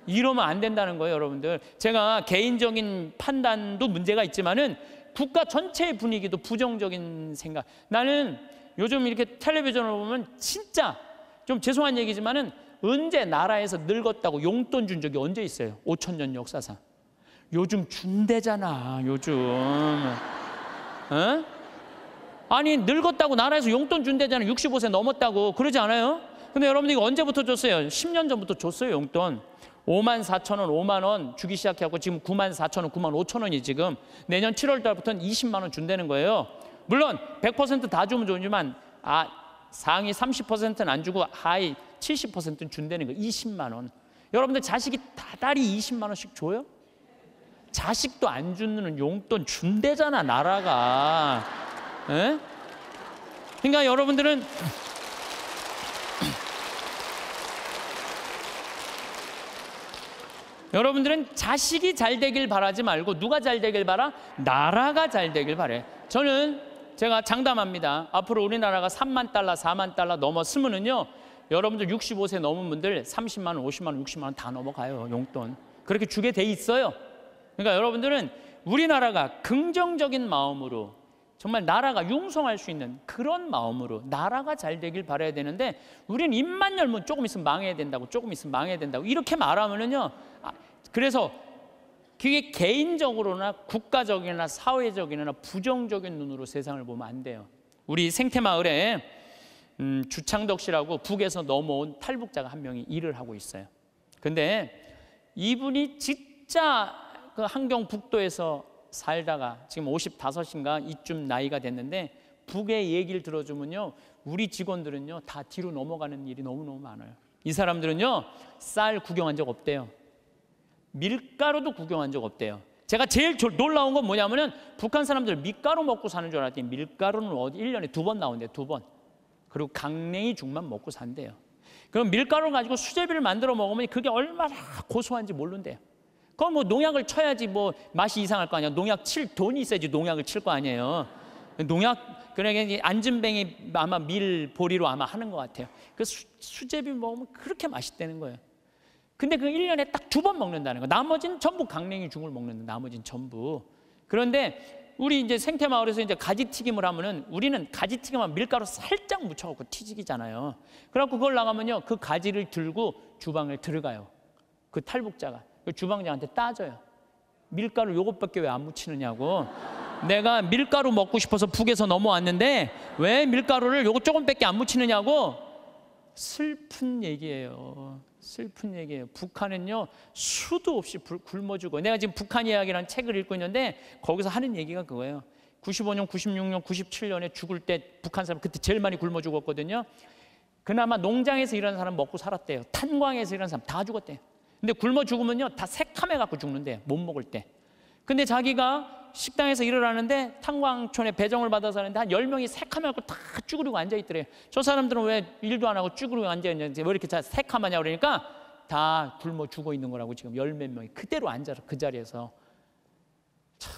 이러면 안 된다는 거예요, 여러분들. 제가 개인적인 판단도 문제가 있지만은 국가 전체의 분위기도 부정적인 생각. 나는 요즘 이렇게 텔레비전을 보면 진짜 좀 죄송한 얘기지만은 언제 나라에서 늙었다고 용돈 준 적이 언제 있어요? 5천 년 역사상. 요즘 준대잖아, 요즘. 어? 아니 늙었다고 나라에서 용돈 준대잖아요. 65세 넘었다고 그러지 않아요? 근데 여러분 이거 언제부터 줬어요? 10년 전부터 줬어요 용돈. 5만 4천 원, 5만 원 주기 시작해갖고 지금 9만 4천 원, 9만 5천 원이 지금 내년 7월 달부터는 20만 원 준다는 거예요. 물론 100%다 주면 좋지만 아 상위 30%는 안 주고 하위 70%는 준다는 거 20만 원. 여러분들 자식이 다달이 20만 원씩 줘요? 자식도 안 주는 용돈 준대잖아 나라가. 예? 그러니까 여러분들은 여러분들은 자식이 잘 되길 바라지 말고 누가 잘 되길 바라? 나라가 잘 되길 바래. 저는 제가 장담합니다. 앞으로 우리나라가 3만 달러, 4만 달러 넘었으면은요. 여러분들 65세 넘은 분들 30만 원, 50만 원, 60만 원 다 넘어가요. 용돈. 그렇게 주게 돼 있어요. 그러니까 여러분들은 우리나라가 긍정적인 마음으로 정말 나라가 융성할 수 있는 그런 마음으로 나라가 잘 되길 바라야 되는데 우리는 입만 열면 조금 있으면 망해야 된다고 조금 있으면 망해야 된다고 이렇게 말하면은요 아, 그래서 그게 개인적으로나 국가적이나 사회적이나 부정적인 눈으로 세상을 보면 안 돼요. 우리 생태마을에 음, 주창덕 씨라고 북에서 넘어온 탈북자가 한 명이 일을 하고 있어요. 근데 이분이 진짜 그 한경북도에서 살다가 지금 55인가 이쯤 나이가 됐는데 북의 얘기를 들어주면요. 우리 직원들은요. 다 뒤로 넘어가는 일이 너무너무 많아요. 이 사람들은요. 쌀 구경한 적 없대요. 밀가루도 구경한 적 없대요. 제가 제일 놀라운 건 뭐냐면은 북한 사람들 밀가루 먹고 사는 줄 알았더니 밀가루는 어디 1년에 두 번나온대두 번. 그리고 강냉이 죽만 먹고 산대요. 그럼 밀가루 가지고 수제비를 만들어 먹으면 그게 얼마나 고소한지 모른대요. 그건 뭐 농약을 쳐야지 뭐 맛이 이상할 거 아니야. 농약 칠 돈이 있어야지 농약을 칠 거 아니에요. 농약 그러니까 안진뱅이 아마 밀 보리로 아마 하는 것 같아요. 그 수제비 먹으면 그렇게 맛있다는 거예요. 근데 그 1년에 딱 두 번 먹는다는 거. 나머지는 전부 강냉이 중을 먹는다. 나머지는 전부. 그런데 우리 이제 생태 마을에서 이제 가지 튀김을 하면은 우리는 가지 튀김만 밀가루 살짝 묻혀 갖고 튀기잖아요. 그래갖고 그걸 나가면요. 그 가지를 들고 주방을 들어가요. 그 탈북자가. 그 주방장한테 따져요. 밀가루 요것밖에 왜 안 묻히느냐고. 내가 밀가루 먹고 싶어서 북에서 넘어왔는데 왜 밀가루를 요거 조금밖에 안 묻히느냐고 슬픈 얘기예요. 슬픈 얘기예요. 북한은요 수도 없이 불, 굶어 죽어. 내가 지금 북한 이야기라는 책을 읽고 있는데 거기서 하는 얘기가 그거예요. 95년, 96년, 97년에 죽을 때 북한 사람 그때 제일 많이 굶어 죽었거든요. 그나마 농장에서 일하는 사람 먹고 살았대요. 탄광에서 일하는 사람 다 죽었대요. 근데 굶어 죽으면요 다 색탐해 갖고 죽는데 못 먹을 때. 근데 자기가 식당에서 일을 하는데 탄광촌에 배정을 받아서 하는데 한 열명이 새카매 갖고 다 쭈그리고 앉아 있더래요. 저 사람들은 왜 일도 안 하고 쭈그리고 앉아 있는지 왜 이렇게 다새카하냐 그러니까 다 굶어 죽어 있는 거라고 지금 열 몇 명이 그대로 앉아서 그 자리에서 참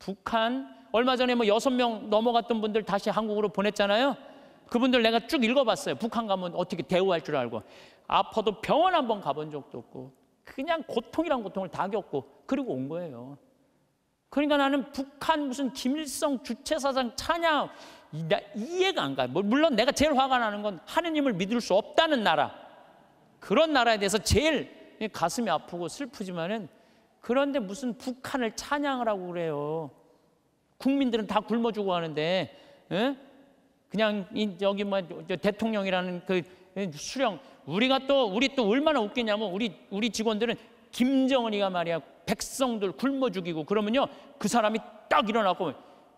북한 얼마 전에 뭐 여섯 명 넘어갔던 분들 다시 한국으로 보냈잖아요. 그분들 내가 쭉 읽어봤어요. 북한 가면 어떻게 대우할 줄 알고. 아파도 병원 한번 가본 적도 없고. 그냥 고통이란 고통을 다 겪고. 그리고 온 거예요. 그러니까 나는 북한 무슨 김일성 주체사상 찬양 이해가 안 가요. 뭐, 물론 내가 제일 화가 나는 건 하느님을 믿을 수 없다는 나라. 그런 나라에 대해서 제일 가슴이 아프고 슬프지만은 그런데 무슨 북한을 찬양을 하고 그래요. 국민들은 다 굶어 죽어 하는데 에? 그냥 여기 뭐 대통령이라는 그 수령 우리가 또 우리 또 얼마나 웃기냐면 우리 우리 직원들은 김정은이가 말이야 백성들 굶어 죽이고 그러면요 그 사람이 딱 일어나고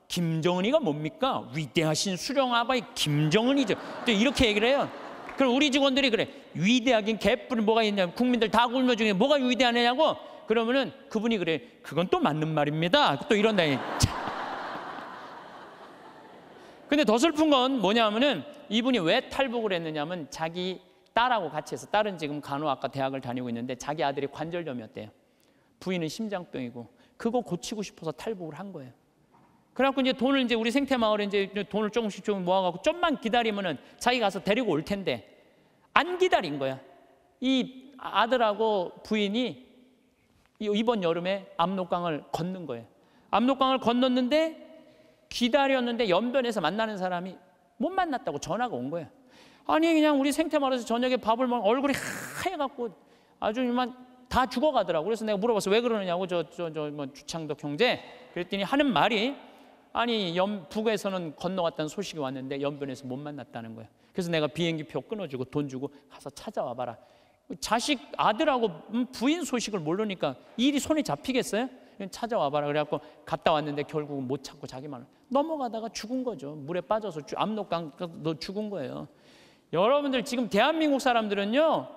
김정은이가 뭡니까 위대하신 수령 아바이 김정은이죠 또 이렇게 얘기를 해요 그럼 우리 직원들이 그래 위대하긴 개뿔이 뭐가 있냐면 국민들 다 굶어 죽이는 뭐가 위대하냐고 그러면은 그분이 그래 그건 또 맞는 말입니다 또 이런다 니 참. 근데 더 슬픈 건 뭐냐면은 이분이 왜 탈북을 했느냐면 자기 딸하고 같이 해서 딸은 지금 간호학과 대학을 다니고 있는데 자기 아들이 관절염이었대요. 부인은 심장병이고 그거 고치고 싶어서 탈북을 한 거예요. 그래갖고 이제 돈을 이제 우리 생태 마을에 이제 돈을 조금씩 좀 모아갖고 좀만 기다리면은 자기 가서 데리고 올 텐데 안 기다린 거야. 이 아들하고 부인이 이번 여름에 압록강을 걷는 거예요. 압록강을 건넜는데 기다렸는데 연변에서 만나는 사람이 못 만났다고 전화가 온 거야. 아니 그냥 우리 생태 마을서 저녁에 밥을 먹 얼굴이 하얘갖고 아주 이만 다 죽어가더라고. 그래서 내가 물어봤어. 왜 그러느냐고 저저저뭐 주창덕 형제. 그랬더니 하는 말이 아니 연 북에서는 건너갔다는 소식이 왔는데 연변에서 못 만났다는 거야. 그래서 내가 비행기 표 끊어주고 돈 주고 가서 찾아와 봐라. 자식 아들하고 음, 부인 소식을 모르니까 일이 손에 잡히겠어요? 찾아와 봐라. 그래갖고 갔다 왔는데 결국은 못 찾고 자기만 넘어가다가 죽은 거죠. 물에 빠져서 압록강 너 죽은 거예요. 여러분들 지금 대한민국 사람들은요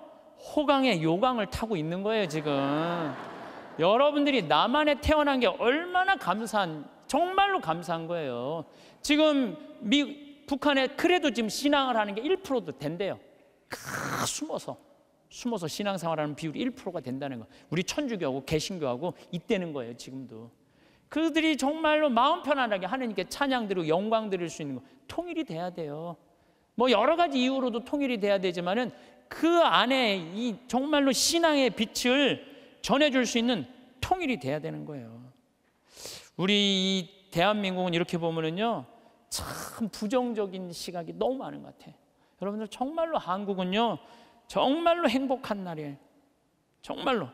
호강에 요강을 타고 있는 거예요 지금. 여러분들이 나만에 태어난 게 얼마나 감사한 정말로 감사한 거예요. 지금 미 북한에 그래도 지금 신앙을 하는 게 1%도 된대요. 크 숨어서. 숨어서 신앙생활하는 비율이 1%가 된다는 거. 우리 천주교하고 개신교하고 있다는 거예요, 지금도. 그들이 정말로 마음 편안하게 하느님께 찬양 드리고 영광 드릴 수 있는 거 통일이 돼야 돼요. 뭐 여러 가지 이유로도 통일이 돼야 되지만은 그 안에 이 정말로 신앙의 빛을 전해 줄수 있는 통일이 돼야 되는 거예요. 우리 대한민국은 이렇게 보면은요. 참 부정적인 시각이 너무 많은 것 같아. 여러분들 정말로 한국은요. 정말로 행복한 날이에요. 정말로.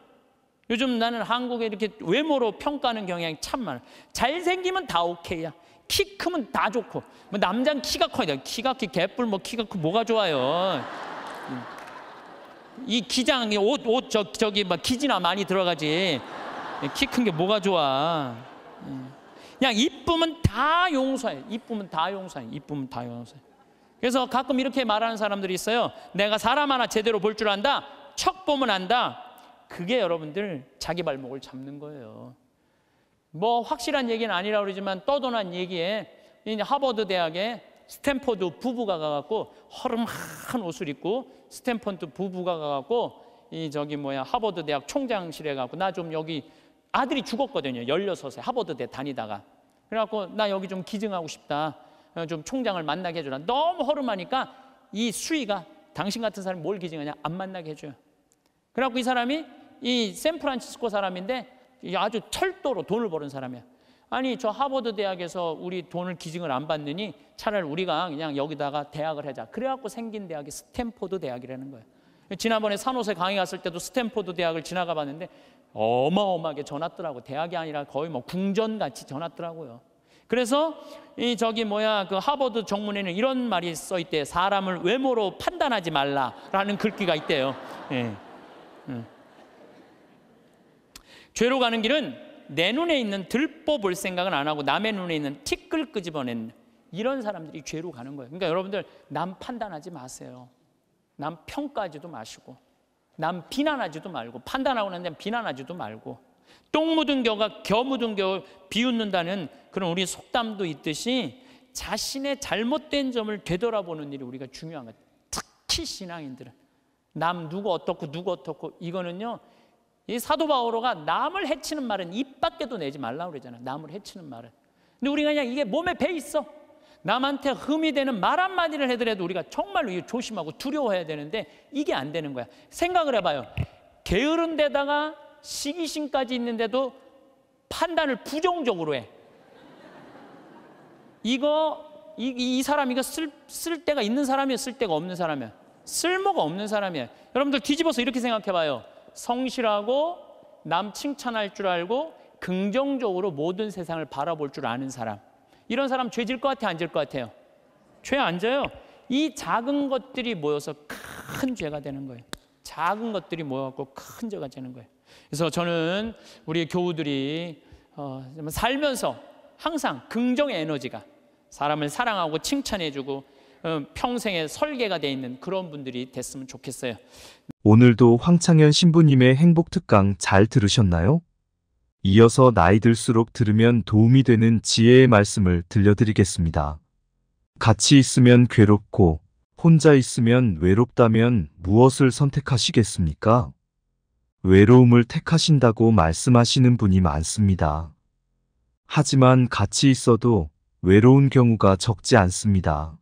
요즘 나는 한국에 이렇게 외모로 평가하는 경향이 참 많아. 잘생기면 다 오케이야. 키 크면 다 좋고. 뭐 남자는 키가 커야 돼. 키가 키, 개뿔 뭐 키가 크 뭐가 좋아요. 이 기장 옷, 옷 저, 저기 막 뭐 기지나 많이 들어가지. 키 큰 게 뭐가 좋아. 예. 그냥 이쁨은 다 용서해. 이쁨은 다 용서해. 이쁨은 다 용서해. 그래서 가끔 이렇게 말하는 사람들이 있어요. 내가 사람 하나 제대로 볼 줄 안다. 척 보면 안다. 그게 여러분들 자기 발목을 잡는 거예요. 뭐 확실한 얘기는 아니라 그러지만 떠도난 얘기에 이 하버드 대학에 스탠퍼드 부부가 가갖고 허름한 옷을 입고 스탠퍼드 부부가 가갖고 이 저기 뭐야 하버드 대학 총장실에 가고 갖나좀 여기 아들이 죽었거든요. 16세 하버드 대 다니다가. 그래갖고 나 여기 좀 기증하고 싶다. 어, 좀 총장을 만나게 해주라 너무 허름하니까 이 수위가 당신 같은 사람이 뭘 기증하냐? 안 만나게 해줘요. 그래갖고 이 사람이 이 샌프란시스코 사람인데 아주 철도로 돈을 버는 사람이야. 아니 저 하버드 대학에서 우리 돈을 기증을 안 받느니 차라리 우리가 그냥 여기다가 대학을 하자. 그래갖고 생긴 대학이 스탠포드 대학이라는 거예요. 지난번에 산호세 강의 갔을 때도 스탠포드 대학을 지나가 봤는데 어마어마하게 전났더라고 대학이 아니라 거의 뭐 궁전같이 전났더라고요 그래서 이 저기 뭐야 그 하버드 정문에는 이런 말이 써 있대. 사람을 외모로 판단하지 말라라는 글귀가 있대요. 예. 예. 죄로 가는 길은 내 눈에 있는 들뽑을 생각은 안 하고 남의 눈에 있는 티끌 끄집어낸 이런 사람들이 죄로 가는 거예요. 그러니까 여러분들 남 판단하지 마세요. 남 평가하지도 마시고 남 비난하지도 말고 판단하고 난다 비난하지도 말고 똥 묻은 겨가 겨 묻은 겨 비웃는다는 그런 우리 속담도 있듯이 자신의 잘못된 점을 되돌아보는 일이 우리가 중요한 거예요. 특히 신앙인들은 남 누구 어떻고 누구 어떻고 이거는요. 이 사도 바오로가 남을 해치는 말은 입 밖에도 내지 말라 그러잖아. 남을 해치는 말은. 근데 우리가 그냥 이게 몸에 배 있어. 남한테 흠이 되는 말 한마디를 해더라도 우리가 정말로 조심하고 두려워해야 되는데 이게 안 되는 거야. 생각을 해봐요. 게으른 데다가 시기심까지 있는데도 판단을 부정적으로 해. 이거 이, 이 사람 이거 쓸, 쓸 때가 있는 사람이야 쓸 때가 없는 사람이야 쓸모가 없는 사람이야 여러분들 뒤집어서 이렇게 생각해봐요 성실하고 남 칭찬할 줄 알고 긍정적으로 모든 세상을 바라볼 줄 아는 사람 이런 사람 죄질 것 같아 안질 것 같아요 죄 안 져요 이 작은 것들이 모여서 큰 죄가 되는 거예요 작은 것들이 모여갖큰 죄가 되는 거예요 그래서 저는 우리 교우들이 어, 살면서 항상 긍정의 에너지가 사람을 사랑하고 칭찬해주고 어, 평생의 설계가 돼 있는 그런 분들이 됐으면 좋겠어요. 오늘도 황창현 신부님의 행복 특강 잘 들으셨나요? 이어서 나이 들수록 들으면 도움이 되는 지혜의 말씀을 들려드리겠습니다. 같이 있으면 괴롭고 혼자 있으면 외롭다면 무엇을 선택하시겠습니까? 외로움을 택하신다고 말씀하시는 분이 많습니다. 하지만 같이 있어도 외로운 경우가 적지 않습니다.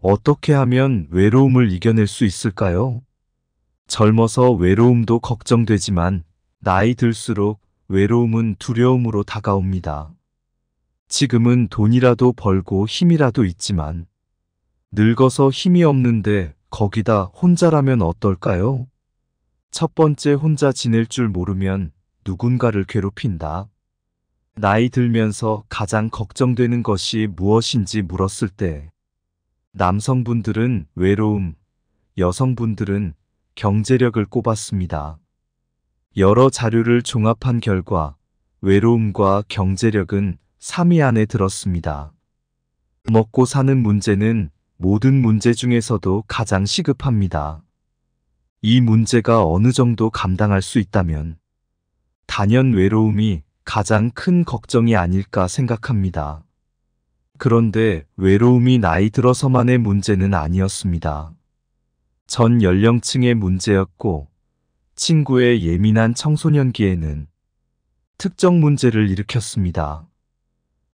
어떻게 하면 외로움을 이겨낼 수 있을까요? 젊어서 외로움도 걱정되지만 나이 들수록 외로움은 두려움으로 다가옵니다. 지금은 돈이라도 벌고 힘이라도 있지만 늙어서 힘이 없는데 거기다 혼자라면 어떨까요? 첫 번째 혼자 지낼 줄 모르면 누군가를 괴롭힌다. 나이 들면서 가장 걱정되는 것이 무엇인지 물었을 때 남성분들은 외로움, 여성분들은 경제력을 꼽았습니다. 여러 자료를 종합한 결과 외로움과 경제력은 3위 안에 들었습니다. 먹고 사는 문제는 모든 문제 중에서도 가장 시급합니다. 이 문제가 어느 정도 감당할 수 있다면 단연 외로움이 가장 큰 걱정이 아닐까 생각합니다. 그런데 외로움이 나이 들어서만의 문제는 아니었습니다. 전 연령층의 문제였고 친구의 예민한 청소년기에는 특정 문제를 일으켰습니다.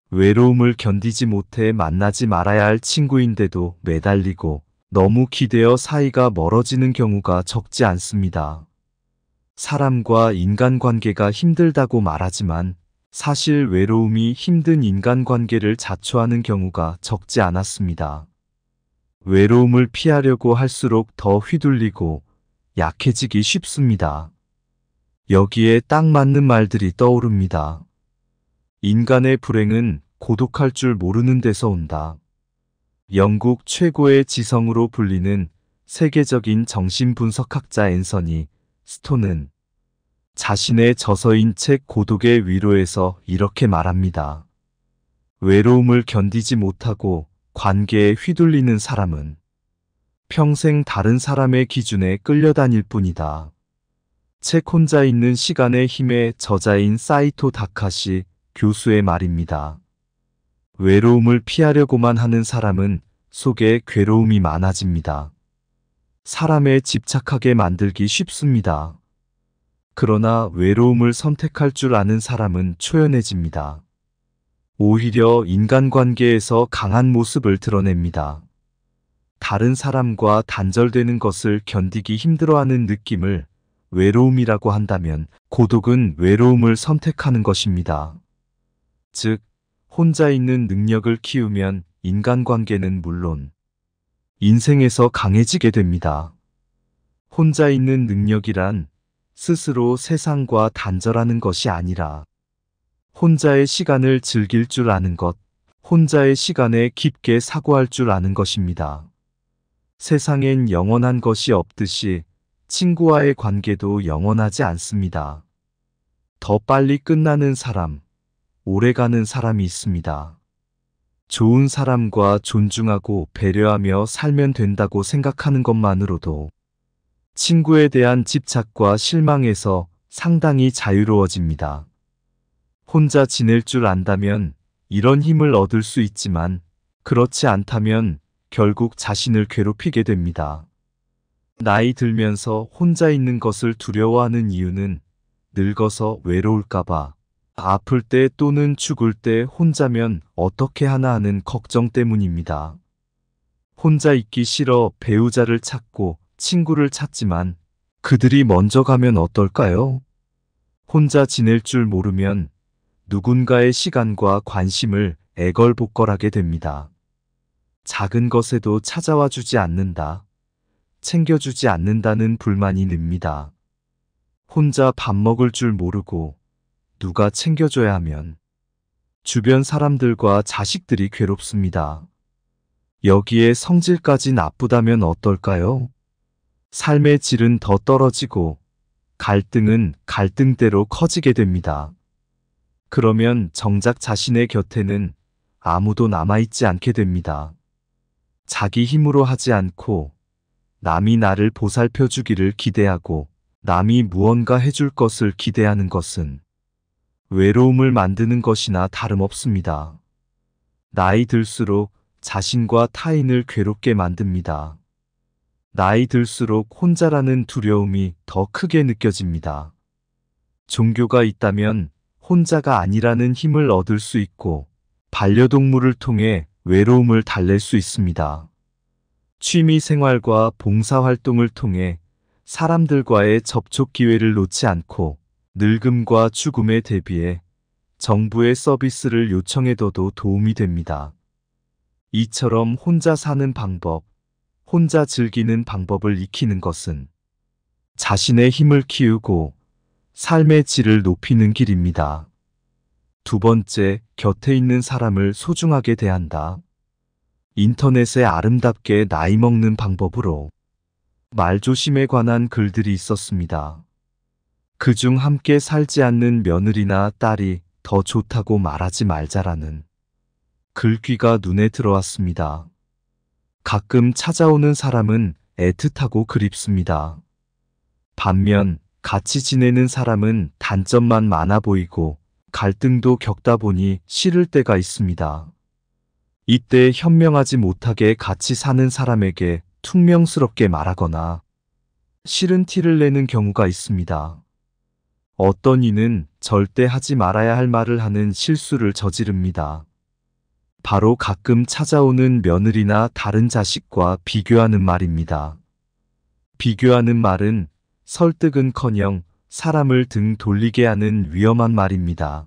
외로움을 견디지 못해 만나지 말아야 할 친구인데도 매달리고 너무 기대어 사이가 멀어지는 경우가 적지 않습니다. 사람과 인간관계가 힘들다고 말하지만 사실 외로움이 힘든 인간관계를 자초하는 경우가 적지 않았습니다. 외로움을 피하려고 할수록 더 휘둘리고 약해지기 쉽습니다. 여기에 딱 맞는 말들이 떠오릅니다. 인간의 불행은 고독할 줄 모르는 데서 온다. 영국 최고의 지성으로 불리는 세계적인 정신분석학자 앤서니 스톤은 자신의 저서인 책 고독의 위로에서 이렇게 말합니다. 외로움을 견디지 못하고 관계에 휘둘리는 사람은 평생 다른 사람의 기준에 끌려다닐 뿐이다. 책 혼자 있는 시간의 힘의 저자인 사이토 다카시 교수의 말입니다. 외로움을 피하려고만 하는 사람은 속에 괴로움이 많아집니다. 사람에 집착하게 만들기 쉽습니다. 그러나 외로움을 선택할 줄 아는 사람은 초연해집니다. 오히려 인간관계에서 강한 모습을 드러냅니다. 다른 사람과 단절되는 것을 견디기 힘들어하는 느낌을 외로움이라고 한다면 고독은 외로움을 선택하는 것입니다. 즉, 혼자 있는 능력을 키우면 인간관계는 물론 인생에서 강해지게 됩니다. 혼자 있는 능력이란 스스로 세상과 단절하는 것이 아니라 혼자의 시간을 즐길 줄 아는 것, 혼자의 시간에 깊게 사고할 줄 아는 것입니다. 세상엔 영원한 것이 없듯이 친구와의 관계도 영원하지 않습니다. 더 빨리 끝나는 사람, 오래가는 사람이 있습니다. 좋은 사람과 존중하고 배려하며 살면 된다고 생각하는 것만으로도 친구에 대한 집착과 실망에서 상당히 자유로워집니다. 혼자 지낼 줄 안다면 이런 힘을 얻을 수 있지만 그렇지 않다면 결국 자신을 괴롭히게 됩니다. 나이 들면서 혼자 있는 것을 두려워하는 이유는 늙어서 외로울까봐 아플 때 또는 죽을 때 혼자면 어떻게 하나 하는 걱정 때문입니다. 혼자 있기 싫어 배우자를 찾고 친구를 찾지만 그들이 먼저 가면 어떨까요? 혼자 지낼 줄 모르면 누군가의 시간과 관심을 애걸복걸하게 됩니다. 작은 것에도 찾아와 주지 않는다. 챙겨주지 않는다는 불만이 늡니다. 혼자 밥 먹을 줄 모르고 누가 챙겨줘야 하면 주변 사람들과 자식들이 괴롭습니다. 여기에 성질까지 나쁘다면 어떨까요? 삶의 질은 더 떨어지고 갈등은 갈등대로 커지게 됩니다. 그러면 정작 자신의 곁에는 아무도 남아있지 않게 됩니다. 자기 힘으로 하지 않고 남이 나를 보살펴 주기를 기대하고 남이 무언가 해줄 것을 기대하는 것은 외로움을 만드는 것이나 다름없습니다. 나이 들수록 자신과 타인을 괴롭게 만듭니다. 나이 들수록 혼자라는 두려움이 더 크게 느껴집니다. 종교가 있다면 혼자가 아니라는 힘을 얻을 수 있고 반려동물을 통해 외로움을 달랠 수 있습니다. 취미 생활과 봉사활동을 통해 사람들과의 접촉 기회를 놓지 않고 늙음과 죽음에 대비해 정부의 서비스를 요청해둬도 도움이 됩니다. 이처럼 혼자 사는 방법, 혼자 즐기는 방법을 익히는 것은 자신의 힘을 키우고 삶의 질을 높이는 길입니다. 두 번째, 곁에 있는 사람을 소중하게 대한다. 인터넷에 아름답게 나이 먹는 방법으로 말조심에 관한 글들이 있었습니다. 그중 함께 살지 않는 며느리나 딸이 더 좋다고 말하지 말자라는 글귀가 눈에 들어왔습니다. 가끔 찾아오는 사람은 애틋하고 그립습니다. 반면 같이 지내는 사람은 단점만 많아 보이고 갈등도 겪다 보니 싫을 때가 있습니다. 이때 현명하지 못하게 같이 사는 사람에게 퉁명스럽게 말하거나 싫은 티를 내는 경우가 있습니다. 어떤 이는 절대 하지 말아야 할 말을 하는 실수를 저지릅니다. 바로 가끔 찾아오는 며느리나 다른 자식과 비교하는 말입니다. 비교하는 말은 설득은커녕 사람을 등 돌리게 하는 위험한 말입니다.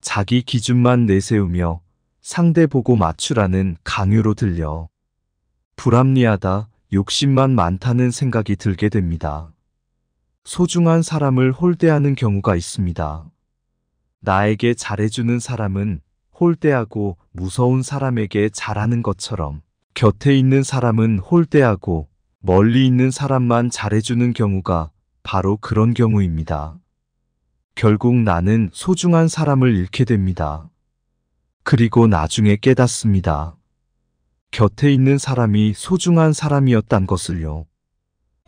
자기 기준만 내세우며 상대 보고 맞추라는 강요로 들려 불합리하다, 욕심만 많다는 생각이 들게 됩니다. 소중한 사람을 홀대하는 경우가 있습니다. 나에게 잘해주는 사람은 홀대하고 무서운 사람에게 잘하는 것처럼 곁에 있는 사람은 홀대하고 멀리 있는 사람만 잘해주는 경우가 바로 그런 경우입니다. 결국 나는 소중한 사람을 잃게 됩니다. 그리고 나중에 깨닫습니다. 곁에 있는 사람이 소중한 사람이었단 것을요.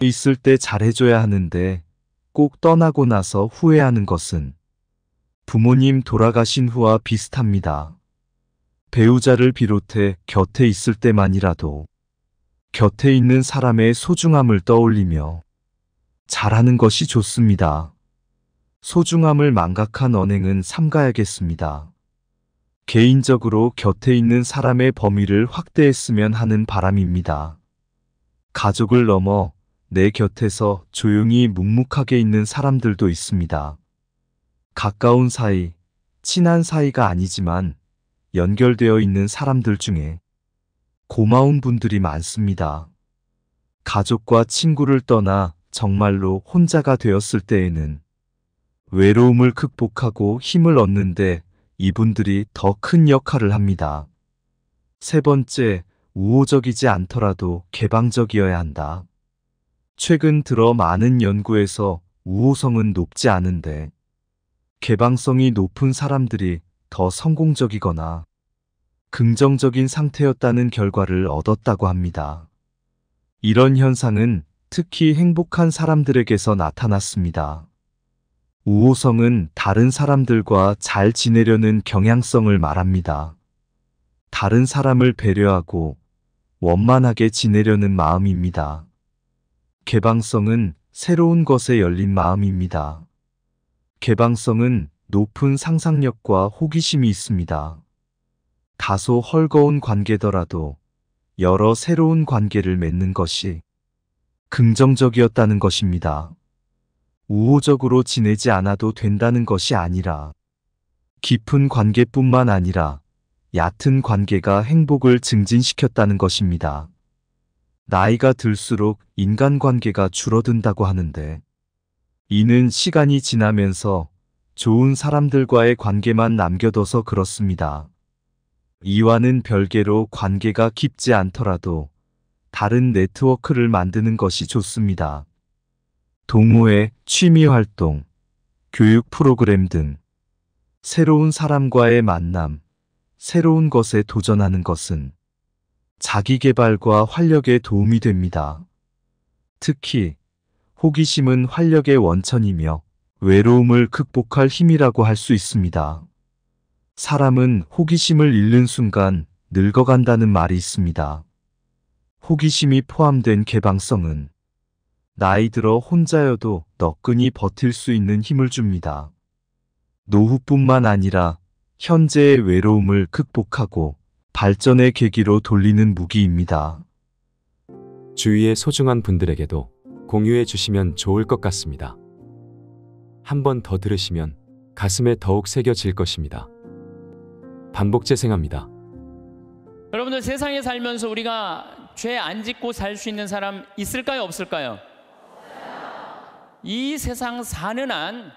있을 때 잘해줘야 하는데 꼭 떠나고 나서 후회하는 것은 부모님 돌아가신 후와 비슷합니다. 배우자를 비롯해 곁에 있을 때만이라도 곁에 있는 사람의 소중함을 떠올리며 잘하는 것이 좋습니다. 소중함을 망각한 언행은 삼가야겠습니다. 개인적으로 곁에 있는 사람의 범위를 확대했으면 하는 바람입니다. 가족을 넘어 내 곁에서 조용히 묵묵하게 있는 사람들도 있습니다. 가까운 사이, 친한 사이가 아니지만 연결되어 있는 사람들 중에 고마운 분들이 많습니다. 가족과 친구를 떠나 정말로 혼자가 되었을 때에는 외로움을 극복하고 힘을 얻는데 이분들이 더 큰 역할을 합니다. 세 번째, 우호적이지 않더라도 개방적이어야 한다. 최근 들어 많은 연구에서 우호성은 높지 않은데 개방성이 높은 사람들이 더 성공적이거나 긍정적인 상태였다는 결과를 얻었다고 합니다. 이런 현상은 특히 행복한 사람들에게서 나타났습니다. 우호성은 다른 사람들과 잘 지내려는 경향성을 말합니다. 다른 사람을 배려하고 원만하게 지내려는 마음입니다. 개방성은 새로운 것에 열린 마음입니다. 개방성은 높은 상상력과 호기심이 있습니다. 다소 헐거운 관계더라도 여러 새로운 관계를 맺는 것이 긍정적이었다는 것입니다. 우호적으로 지내지 않아도 된다는 것이 아니라 깊은 관계뿐만 아니라 얕은 관계가 행복을 증진시켰다는 것입니다. 나이가 들수록 인간관계가 줄어든다고 하는데 이는 시간이 지나면서 좋은 사람들과의 관계만 남겨둬서 그렇습니다. 이와는 별개로 관계가 깊지 않더라도 다른 네트워크를 만드는 것이 좋습니다. 동호회, 취미활동, 교육 프로그램 등 새로운 사람과의 만남, 새로운 것에 도전하는 것은 자기개발과 활력에 도움이 됩니다. 특히 호기심은 활력의 원천이며 외로움을 극복할 힘이라고 할 수 있습니다. 사람은 호기심을 잃는 순간 늙어간다는 말이 있습니다. 호기심이 포함된 개방성은 나이 들어 혼자여도 너끈히 버틸 수 있는 힘을 줍니다. 노후뿐만 아니라 현재의 외로움을 극복하고 발전의 계기로 돌리는 무기입니다. 주위의 소중한 분들에게도 공유해 주시면 좋을 것 같습니다. 한 번 더 들으시면 가슴에 더욱 새겨질 것입니다. 반복 재생합니다. 여러분들 세상에 살면서 우리가 죄 안 짓고 살 수 있는 사람 있을까요? 없을까요? 이 세상 사는 한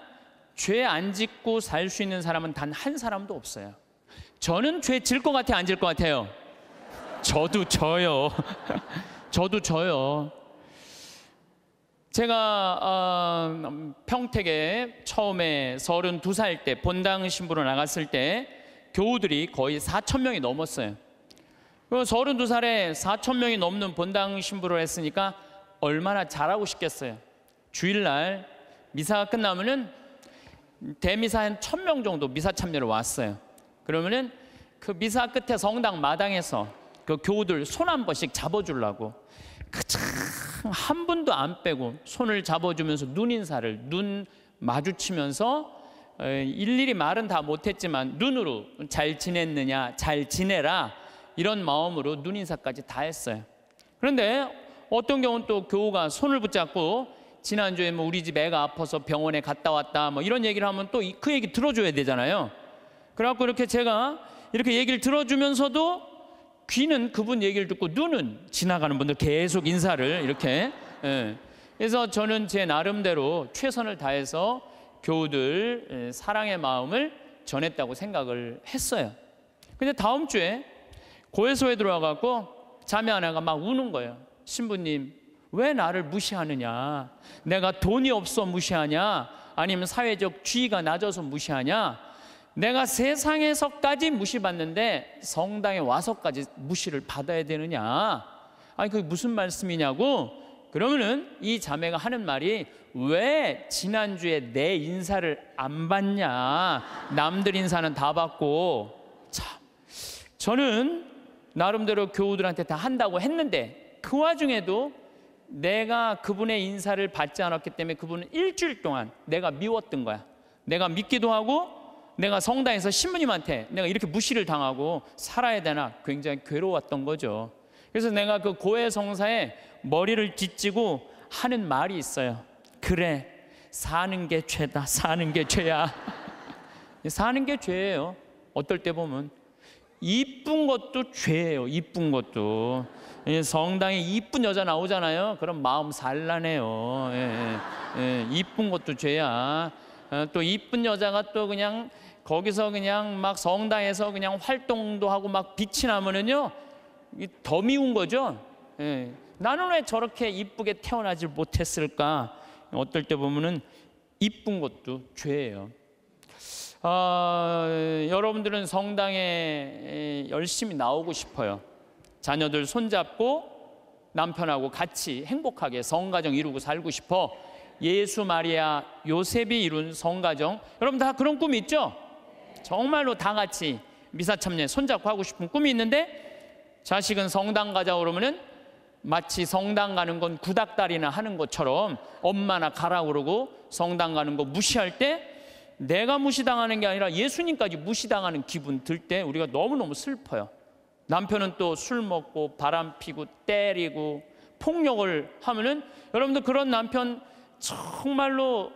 죄 안 짓고 살 수 있는 사람은 단 한 사람도 없어요. 저는 죄 질 것 같아요, 안 질 것 같아요? 저도 저요. 저도 저요. 제가 어, 평택에 처음에 32살 때 본당 신부로 나갔을 때 교우들이 거의 4천 명이 넘었어요. 32살에 4천 명이 넘는 본당 신부를 했으니까 얼마나 잘하고 싶겠어요. 주일날 미사가 끝나면은 대미사 한천명 정도 미사 참여를 왔어요. 그러면은 그 미사 끝에 성당 마당에서 그 교우들 손 한 번씩 잡아주려고 그 참 한 분도 안 빼고 손을 잡아주면서 눈 인사를 눈 마주치면서 일일이 말은 다 못했지만 눈으로 잘 지냈느냐 잘 지내라 이런 마음으로 눈 인사까지 다 했어요. 그런데 어떤 경우는 또 교우가 손을 붙잡고 지난주에 뭐 우리 집 애가 아파서 병원에 갔다 왔다 뭐 이런 얘기를 하면 또 그 얘기 들어줘야 되잖아요. 그래갖고 이렇게 제가 이렇게 얘기를 들어주면서도 귀는 그분 얘기를 듣고 눈은 지나가는 분들 계속 인사를 이렇게. 예. 그래서 저는 제 나름대로 최선을 다해서 교우들 예, 사랑의 마음을 전했다고 생각을 했어요. 근데 다음 주에 고해소에 들어와갖고 자매 하나가 막 우는 거예요. 신부님, 왜 나를 무시하느냐? 내가 돈이 없어 무시하냐? 아니면 사회적 지위가 낮아서 무시하냐? 내가 세상에서까지 무시받는데 성당에 와서까지 무시를 받아야 되느냐? 아니 그게 무슨 말씀이냐고? 그러면은 이 자매가 하는 말이 왜 지난주에 내 인사를 안 받냐? 남들 인사는 다 받고 참 저는 나름대로 교우들한테 다 한다고 했는데 그 와중에도 내가 그분의 인사를 받지 않았기 때문에 그분은 일주일 동안 내가 미웠던 거야. 내가 믿기도 하고 내가 성당에서 신부님한테 내가 이렇게 무시를 당하고 살아야 되나 굉장히 괴로웠던 거죠. 그래서 내가 그 고해 성사에 머리를 뒤지고 하는 말이 있어요. 그래, 사는 게 죄다. 사는 게 죄야. 사는 게 죄예요. 어떨 때 보면 이쁜 것도 죄예요. 이쁜 것도 예, 성당에 이쁜 여자 나오잖아요. 그럼 마음 산란해요. 예, 예. 예 이쁜 것도 죄야. 아, 또 이쁜 여자가 또 그냥 거기서 그냥 막 성당에서 그냥 활동도 하고 막 빛이 나면은요 더 미운 거죠. 예. 나는 왜 저렇게 이쁘게 태어나질 못했을까? 어떨 때 보면은 이쁜 것도 죄예요. 아, 여러분들은 성당에 열심히 나오고 싶어요. 자녀들 손잡고 남편하고 같이 행복하게 성가정 이루고 살고 싶어. 예수 마리아 요셉이 이룬 성가정. 여러분 다 그런 꿈 있죠? 정말로 다 같이 미사 참여에 손잡고 하고 싶은 꿈이 있는데 자식은 성당 가자 그러면은 마치 성당 가는 건 구닥다리나 하는 것처럼 엄마나 가라 그러고 성당 가는 거 무시할 때 내가 무시당하는 게 아니라 예수님까지 무시당하는 기분 들 때 우리가 너무너무 슬퍼요. 남편은 또 술 먹고 바람 피고 때리고 폭력을 하면은 여러분들 그런 남편 정말로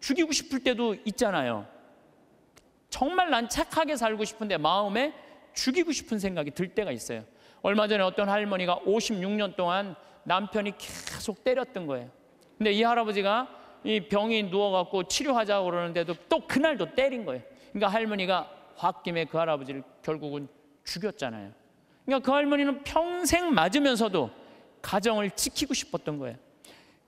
죽이고 싶을 때도 있잖아요. 정말 난 착하게 살고 싶은데 마음에 죽이고 싶은 생각이 들 때가 있어요. 얼마 전에 어떤 할머니가 56년 동안 남편이 계속 때렸던 거예요. 근데 이 할아버지가 이 병이 누워갖고 치료하자고 그러는데도 또 그날도 때린 거예요. 그러니까 할머니가 홧김에 그 할아버지를 결국은 죽였잖아요. 그러니까 그 할머니는 평생 맞으면서도 가정을 지키고 싶었던 거예요.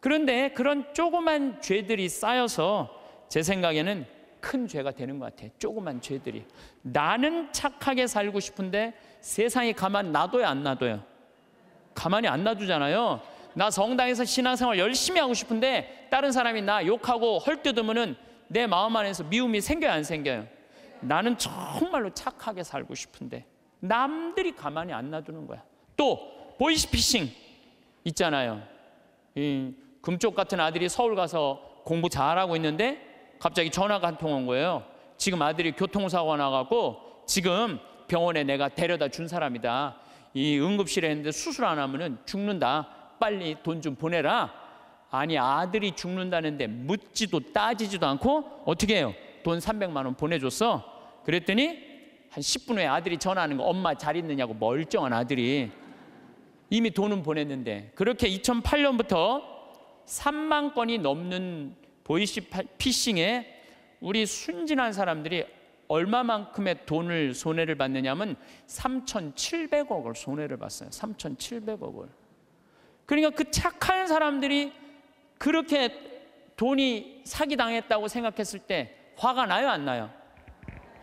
그런데 그런 조그만 죄들이 쌓여서 제 생각에는 큰 죄가 되는 것 같아. 조그만 죄들이. 나는 착하게 살고 싶은데 세상이 가만 놔둬야안 놔둬요? 가만히 안 놔두잖아요. 나 성당에서 신앙생활 열심히 하고 싶은데 다른 사람이 나 욕하고 헐뜯으면은 내 마음 안에서 미움이 생겨요, 안 생겨요? 나는 정말로 착하게 살고 싶은데 남들이 가만히 안 놔두는 거야. 또 보이스피싱 있잖아요. 금쪽 같은 아들이 서울 가서 공부 잘하고 있는데 갑자기 전화가 한통온 거예요. 지금 아들이 교통사고 나갖고 지금 병원에 내가 데려다 준 사람이다. 이 응급실에 있는데 수술 안 하면은 죽는다. 빨리 돈 좀 보내라. 아니 아들이 죽는다는데 묻지도 따지지도 않고 어떻게 해요? 돈 300만 원 보내줬어. 그랬더니 한 10분 후에 아들이 전화하는 거 엄마 잘 있느냐고 멀쩡한 아들이 이미 돈은 보냈는데 그렇게 2008년부터 3만 건이 넘는 보이시 피싱에 우리 순진한 사람들이 얼마만큼의 돈을 손해를 받느냐면 3,700억을 손해를 봤어요. 3,700억을. 그러니까 그 착한 사람들이 그렇게 돈이 사기 당했다고 생각했을 때 화가 나요, 안 나요?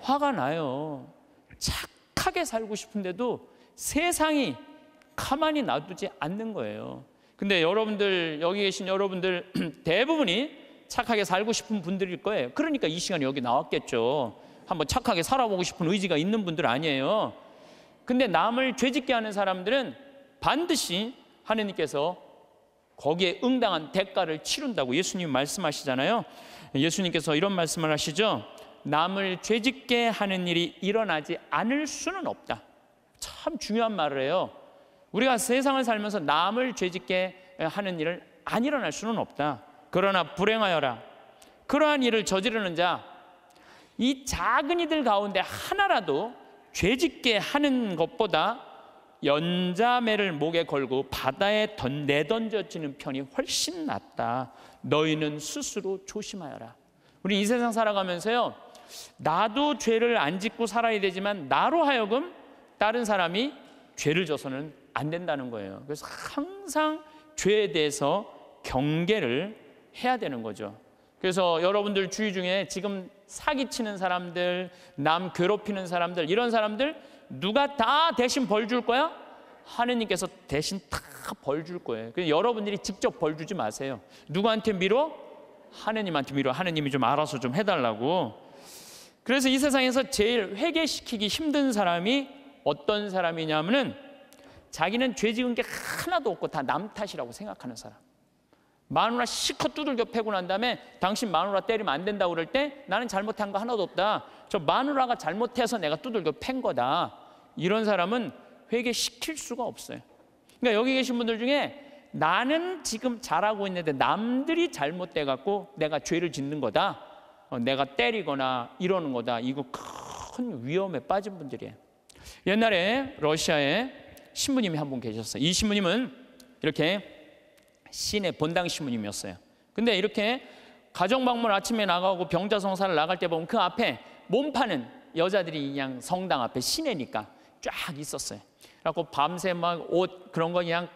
화가 나요. 착하게 살고 싶은데도 세상이 가만히 놔두지 않는 거예요. 근데 여러분들 여기 계신 여러분들 대부분이 착하게 살고 싶은 분들일 거예요. 그러니까 이 시간에 여기 나왔겠죠. 한번 착하게 살아보고 싶은 의지가 있는 분들 아니에요. 근데 남을 죄짓게 하는 사람들은 반드시 하느님께서 거기에 응당한 대가를 치른다고 예수님 말씀하시잖아요. 예수님께서 이런 말씀을 하시죠. 남을 죄짓게 하는 일이 일어나지 않을 수는 없다. 참 중요한 말을 해요. 우리가 세상을 살면서 남을 죄짓게 하는 일을 안 일어날 수는 없다. 그러나 불행하여라. 그러한 일을 저지르는 자, 이 작은 이들 가운데 하나라도 죄짓게 하는 것보다 연자매를 목에 걸고 바다에 내던져지는 편이 훨씬 낫다. 너희는 스스로 조심하여라. 우리 이 세상 살아가면서요. 나도 죄를 안 짓고 살아야 되지만 나로 하여금 다른 사람이 죄를 져서는 안 된다는 거예요. 그래서 항상 죄에 대해서 경계를 해야 되는 거죠. 그래서 여러분들 주위 중에 지금 사기치는 사람들, 남 괴롭히는 사람들, 이런 사람들 누가 다 대신 벌 줄 거야? 하느님께서 대신 다 벌 줄 거예요. 그래서 여러분들이 직접 벌 주지 마세요. 누구한테 미뤄? 하느님한테 미뤄. 하느님이 좀 알아서 좀 해달라고. 그래서 이 세상에서 제일 회개시키기 힘든 사람이 어떤 사람이냐면은 자기는 죄 지은 게 하나도 없고 다 남 탓이라고 생각하는 사람. 마누라 시컷 두들겨 패고 난 다음에 당신 마누라 때리면 안 된다고 그럴 때 나는 잘못한 거 하나도 없다. 저 마누라가 잘못해서 내가 두들겨 팬 거다. 이런 사람은 회개시킬 수가 없어요. 그러니까 여기 계신 분들 중에 나는 지금 잘하고 있는데 남들이 잘못돼 갖고 내가 죄를 짓는 거다. 어, 내가 때리거나 이러는 거다. 이거 큰 위험에 빠진 분들이에요. 옛날에 러시아에 신부님이 한 분 계셨어요. 이 신부님은 이렇게 시내 본당 신부님이었어요. 근데 이렇게 가정 방문 아침에 나가고 병자 성사를 나갈 때 보면 그 앞에 몸 파는 여자들이 그냥 성당 앞에 시내니까 쫙 있었어요. 그래갖고 밤새 막옷 그런 거 그냥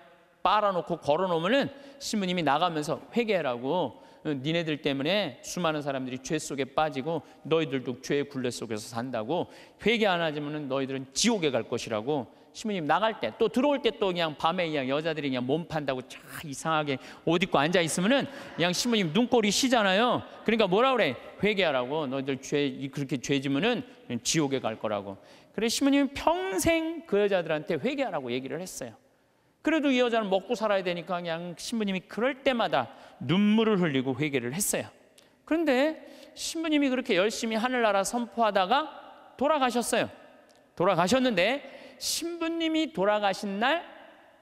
빨아놓고 걸어놓으면은 신부님이 나가면서 회개라고 니네들 때문에 수많은 사람들이 죄 속에 빠지고 너희들도 죄의 굴레 속에서 산다고 회개 안 하지면은 너희들은 지옥에 갈 것이라고 신부님 나갈 때 또 들어올 때 또 그냥 밤에 그냥 여자들이 그냥 몸 판다고 쫙 이상하게 옷 입고 앉아 있으면은 그냥 신부님 눈꼬리 쉬잖아요. 그러니까 뭐라 그래? 회개하라고. 너희들 죄 그렇게 죄지면은 지옥에 갈 거라고. 그래 신부님 평생 그 여자들한테 회개하라고 얘기를 했어요. 그래도 이 여자는 먹고 살아야 되니까 그냥 신부님이 그럴 때마다 눈물을 흘리고 회개를 했어요. 그런데 신부님이 그렇게 열심히 하늘나라 선포하다가 돌아가셨어요. 돌아가셨는데 신부님이 돌아가신 날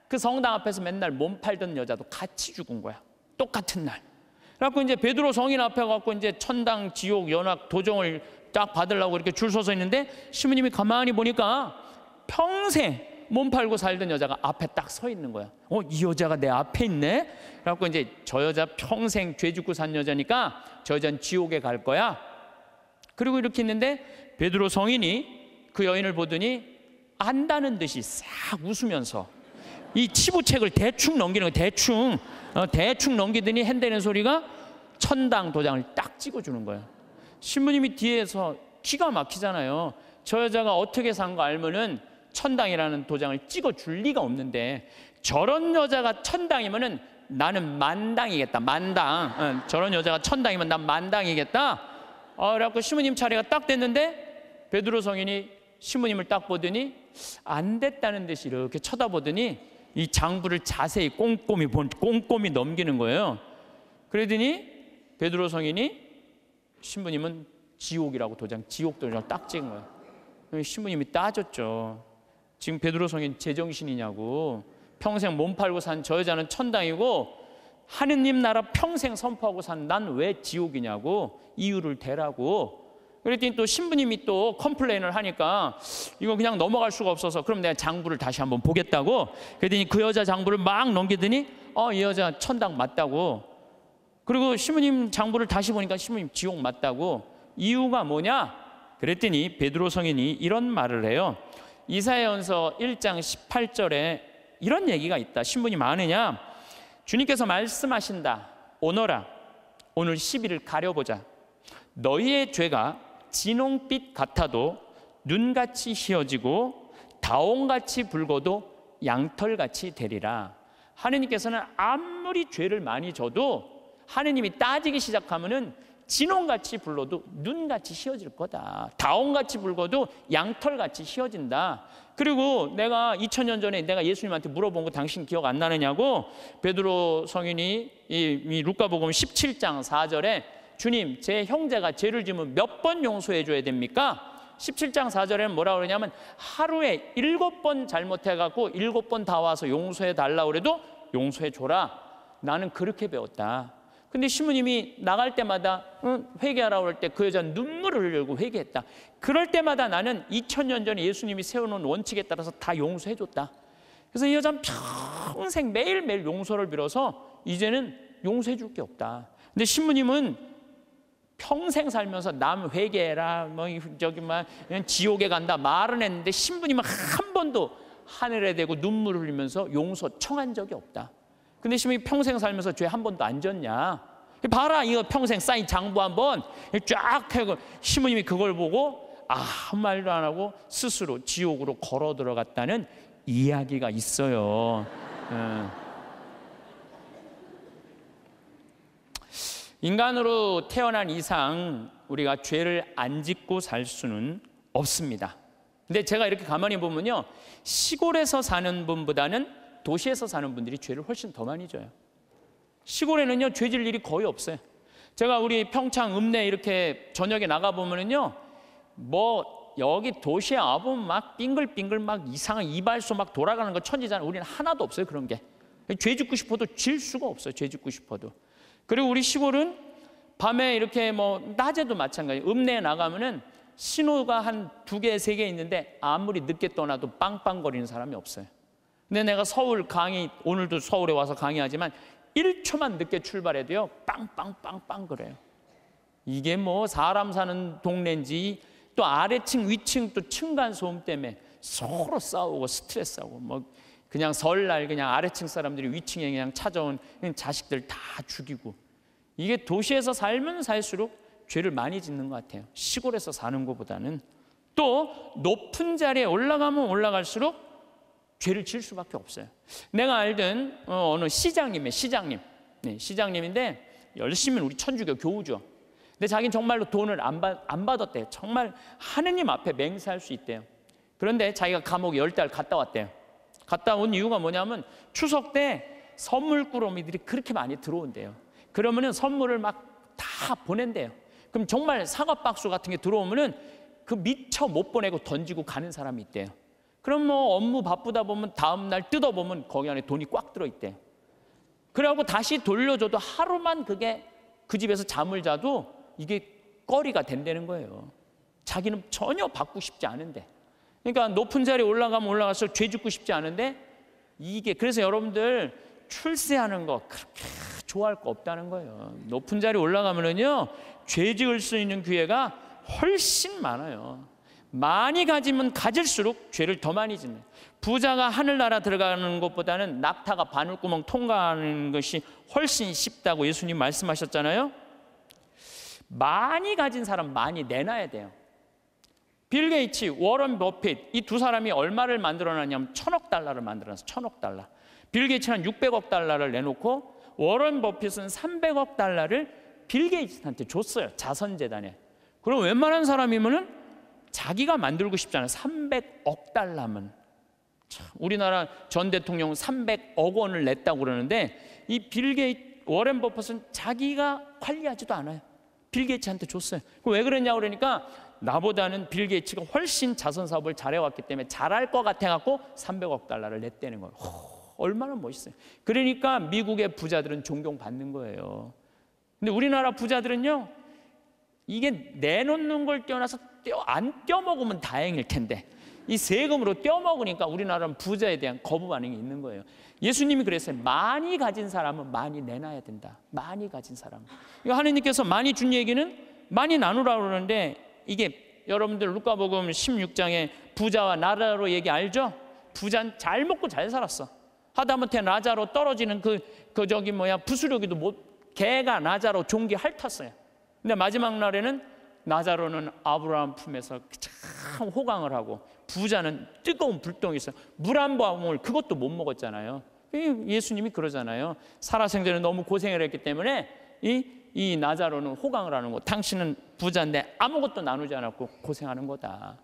그 성당 앞에서 맨날 몸 팔던 여자도 같이 죽은 거야. 똑같은 날. 그래갖고 이제 베드로 성인 앞에 갖고 이제 천당, 지옥, 연합 도정을 딱 받으려고 이렇게 줄 서서 있는데 신부님이 가만히 보니까 평생 몸 팔고 살던 여자가 앞에 딱 서 있는 거야. 어, 이 여자가 내 앞에 있네? 그래갖고 이제 저 여자 평생 죄 짓고 산 여자니까 저 여자는 지옥에 갈 거야. 그리고 이렇게 있는데 베드로 성인이 그 여인을 보더니 안다는 듯이 싹 웃으면서 이 치부책을 대충 넘기는 거 대충 어, 대충 넘기더니 핸드는 소리가 천당 도장을 딱 찍어주는 거예요. 신부님이 뒤에서 기가 막히잖아요. 저 여자가 어떻게 산 거 알면은 천당이라는 도장을 찍어줄 리가 없는데 저런 여자가 천당이면은 나는 만당이겠다. 만당. 응, 어, 저런 여자가 천당이면 난 만당이겠다. 아, 그래갖고 신부님 차례가 딱 됐는데 베드로 성인이 신부님을 딱 보더니 안 됐다는 듯이 이렇게 쳐다보더니 이 장부를 자세히 꼼꼼히 본, 꼼꼼히 넘기는 거예요. 그러더니 베드로 성인이 신부님은 지옥이라고 도장 지옥 도장 딱 찍은 거예요. 그러니까 신부님이 따졌죠. 지금 베드로 성인 제정신이냐고 평생 몸 팔고 산 저 여자는 천당이고 하느님 나라 평생 선포하고 산 난 왜 지옥이냐고 이유를 대라고 그랬더니 또 신부님이 또 컴플레인을 하니까 이거 그냥 넘어갈 수가 없어서 그럼 내가 장부를 다시 한번 보겠다고 그랬더니 그 여자 장부를 막 넘기더니 어, 이 여자 천당 맞다고 그리고 신부님 장부를 다시 보니까 신부님 지옥 맞다고 이유가 뭐냐? 그랬더니 베드로 성인이 이런 말을 해요. 이사야언서 1장 18절에 이런 얘기가 있다. 신부님 아느냐? 주님께서 말씀하신다. 오너라. 오늘 10일을 가려보자. 너희의 죄가 진홍빛 같아도 눈같이 휘어지고 다홍같이 붉어도 양털같이 되리라. 하느님께서는 아무리 죄를 많이 져도 하느님이 따지기 시작하면은 진홍같이 불러도 눈같이 휘어질 거다. 다홍같이 불어도 양털같이 휘어진다. 그리고 내가 2000년 전에 내가 예수님한테 물어본 거 당신 기억 안 나느냐고 베드로 성인이 이, 루카복음 17장 4절에 주님, 제 형제가 죄를 지면 몇 번 용서해 줘야 됩니까? 17장 4절에는 뭐라 그러냐면 하루에 일곱 번 잘못해 갖고 일곱 번 다 와서 용서해 달라 그래도 용서해 줘라. 나는 그렇게 배웠다. 근데 시부님이 나갈 때마다 응, 회개하라고 할 때그 여자 눈물을 흘리고 회개했다. 그럴 때마다 나는 2000년 전에 예수님이 세워놓 원칙에 따라서 다 용서해 줬다. 그래서 이 여자는 평생 매일매일 용서를 빌어서 이제는 용서해 줄게 없다. 근데 신부님은 평생 살면서 남 회개해라 뭐 저기 막 뭐 지옥에 간다 말은 했는데 신부님은 한 번도 하늘에 대고 눈물 흘리면서 용서 청한 적이 없다. 근데 신부님 평생 살면서 죄 한 번도 안 졌냐? 봐라 이거 평생 쌓인 장부 한번 쫙해고 신부님이 그걸 보고 아무 말도 안 하고 스스로 지옥으로 걸어 들어갔다는 이야기가 있어요. 음. 인간으로 태어난 이상 우리가 죄를 안 짓고 살 수는 없습니다. 근데 제가 이렇게 가만히 보면요. 시골에서 사는 분보다는 도시에서 사는 분들이 죄를 훨씬 더 많이 져요. 시골에는요, 죄질 일이 거의 없어요. 제가 우리 평창 읍내 이렇게 저녁에 나가보면은요, 뭐, 여기 도시에 와보면 막 빙글빙글 막 이상한 이발소 막 돌아가는 거 천지잖아요. 우리는 하나도 없어요, 그런 게. 죄 짓고 싶어도 질 수가 없어요, 죄 짓고 싶어도. 그리고 우리 시골은 밤에 이렇게 뭐 낮에도 마찬가지. 읍내에 나가면은 신호가 한 두 개, 세 개 있는데 아무리 늦게 떠나도 빵빵거리는 사람이 없어요. 근데 내가 서울 강의 오늘도 서울에 와서 강의하지만 1초만 늦게 출발해도요. 빵빵빵빵 그래요. 이게 뭐 사람 사는 동네인지 또 아래층 위층 또 층간 소음 때문에 서로 싸우고 스트레스하고 뭐 그냥 설날 그냥 아래층 사람들이 위층에 그냥 찾아온 자식들 다 죽이고 이게 도시에서 살면 살수록 죄를 많이 짓는 것 같아요. 시골에서 사는 것보다는 또 높은 자리에 올라가면 올라갈수록 죄를 질 수밖에 없어요. 내가 알던 어, 어느 시장님의 시장님, 네, 시장님인데 열심히 우리 천주교 교우죠. 근데 자기는 정말로 돈을 안, 받, 안 받았대요. 정말 하느님 앞에 맹세할 수 있대요. 그런데 자기가 감옥 10달 갔다 왔대요. 갔다 온 이유가 뭐냐면 추석 때 선물 꾸러미들이 그렇게 많이 들어온대요. 그러면은 선물을 막 다 보낸대요. 그럼 정말 사과 박수 같은 게 들어오면은 그 미처 못 보내고 던지고 가는 사람이 있대요. 그럼 뭐 업무 바쁘다 보면 다음 날 뜯어 보면 거기 안에 돈이 꽉 들어 있대요. 그래갖고 다시 돌려줘도 하루만 그게 그 집에서 잠을 자도 이게 거리가 된다는 거예요. 자기는 전혀 받고 싶지 않은데. 그러니까 높은 자리에 올라가면 올라갈수록 죄 짓고 싶지 않은데 이게 그래서 여러분들 출세하는 거 그렇게 좋아할 거 없다는 거예요. 높은 자리 올라가면은요 죄 지을 수 있는 기회가 훨씬 많아요. 많이 가지면 가질수록 죄를 더 많이 짓는. 부자가 하늘나라 들어가는 것보다는 낙타가 바늘구멍 통과하는 것이 훨씬 쉽다고 예수님 말씀하셨잖아요. 많이 가진 사람 많이 내놔야 돼요. 빌 게이츠, 워런 버핏 이 두 사람이 얼마를 만들어놨냐면 천억 달러를 만들어놨어 천억 달러. 빌 게이츠는 600억 달러를 내놓고 워런 버핏은 300억 달러를 빌 게이츠한테 줬어요. 자선재단에. 그럼 웬만한 사람이면은 자기가 만들고 싶잖아요. 300억 달러면. 참, 우리나라 전 대통령 300억 원을 냈다고 그러는데 이 빌 게이 츠 워렌 버핏은 자기가 관리하지도 않아요. 빌 게이츠한테 줬어요. 그럼 왜 그랬냐 그러니까 나보다는 빌 게이츠가 훨씬 자선 사업을 잘해왔기 때문에 잘할 것 같아갖고 300억 달러를 냈다는 거예요. 호, 얼마나 멋있어요. 그러니까 미국의 부자들은 존경받는 거예요. 근데 우리나라 부자들은요, 이게 내놓는 걸 떼어나서 떼어, 안 떼어먹으면 다행일 텐데 이 세금으로 떼어먹으니까 우리나라는 부자에 대한 거부 반응이 있는 거예요. 예수님이 그랬어요. 많이 가진 사람은 많이 내놔야 된다. 많이 가진 사람. 하느님께서 많이 준 얘기는 많이 나누라 그러는데 이게 여러분들 루카복음 16장에 부자와 나라로 얘기 알죠? 부자잘 먹고 잘 살았어. 하다못해 나자로 떨어지는 그, 그 저기 뭐야 부수력이도 못 개가 나자로 종기 핥았어요. 근데 마지막 날에는 나자로는 아브라함 품에서 참 호강을 하고 부자는 뜨거운 불덩에서물한 방울 그것도 못 먹었잖아요. 예수님이 그러잖아요. 살아생전에 너무 고생을 했기 때문에 이, 이 나자로는 호강을 하는 거. 당신은 부자인데 아무것도 나누지 않았고 고생하는 거다.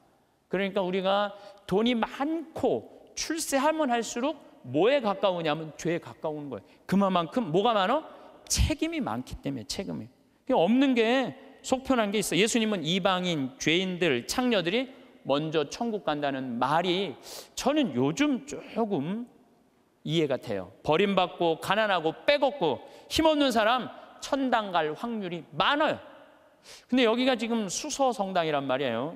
그러니까 우리가 돈이 많고 출세하면 할수록 뭐에 가까우냐면 죄에 가까운 거예요. 그만큼 뭐가 많어? 책임이 많기 때문에 책임이. 없는 게 속편한 게 있어. 예수님은 이방인, 죄인들, 창녀들이 먼저 천국 간다는 말이 저는 요즘 조금 이해가 돼요. 버림받고 가난하고 빼곡고 힘없는 사람 천당 갈 확률이 많아요. 근데 여기가 지금 수서 성당이란 말이에요.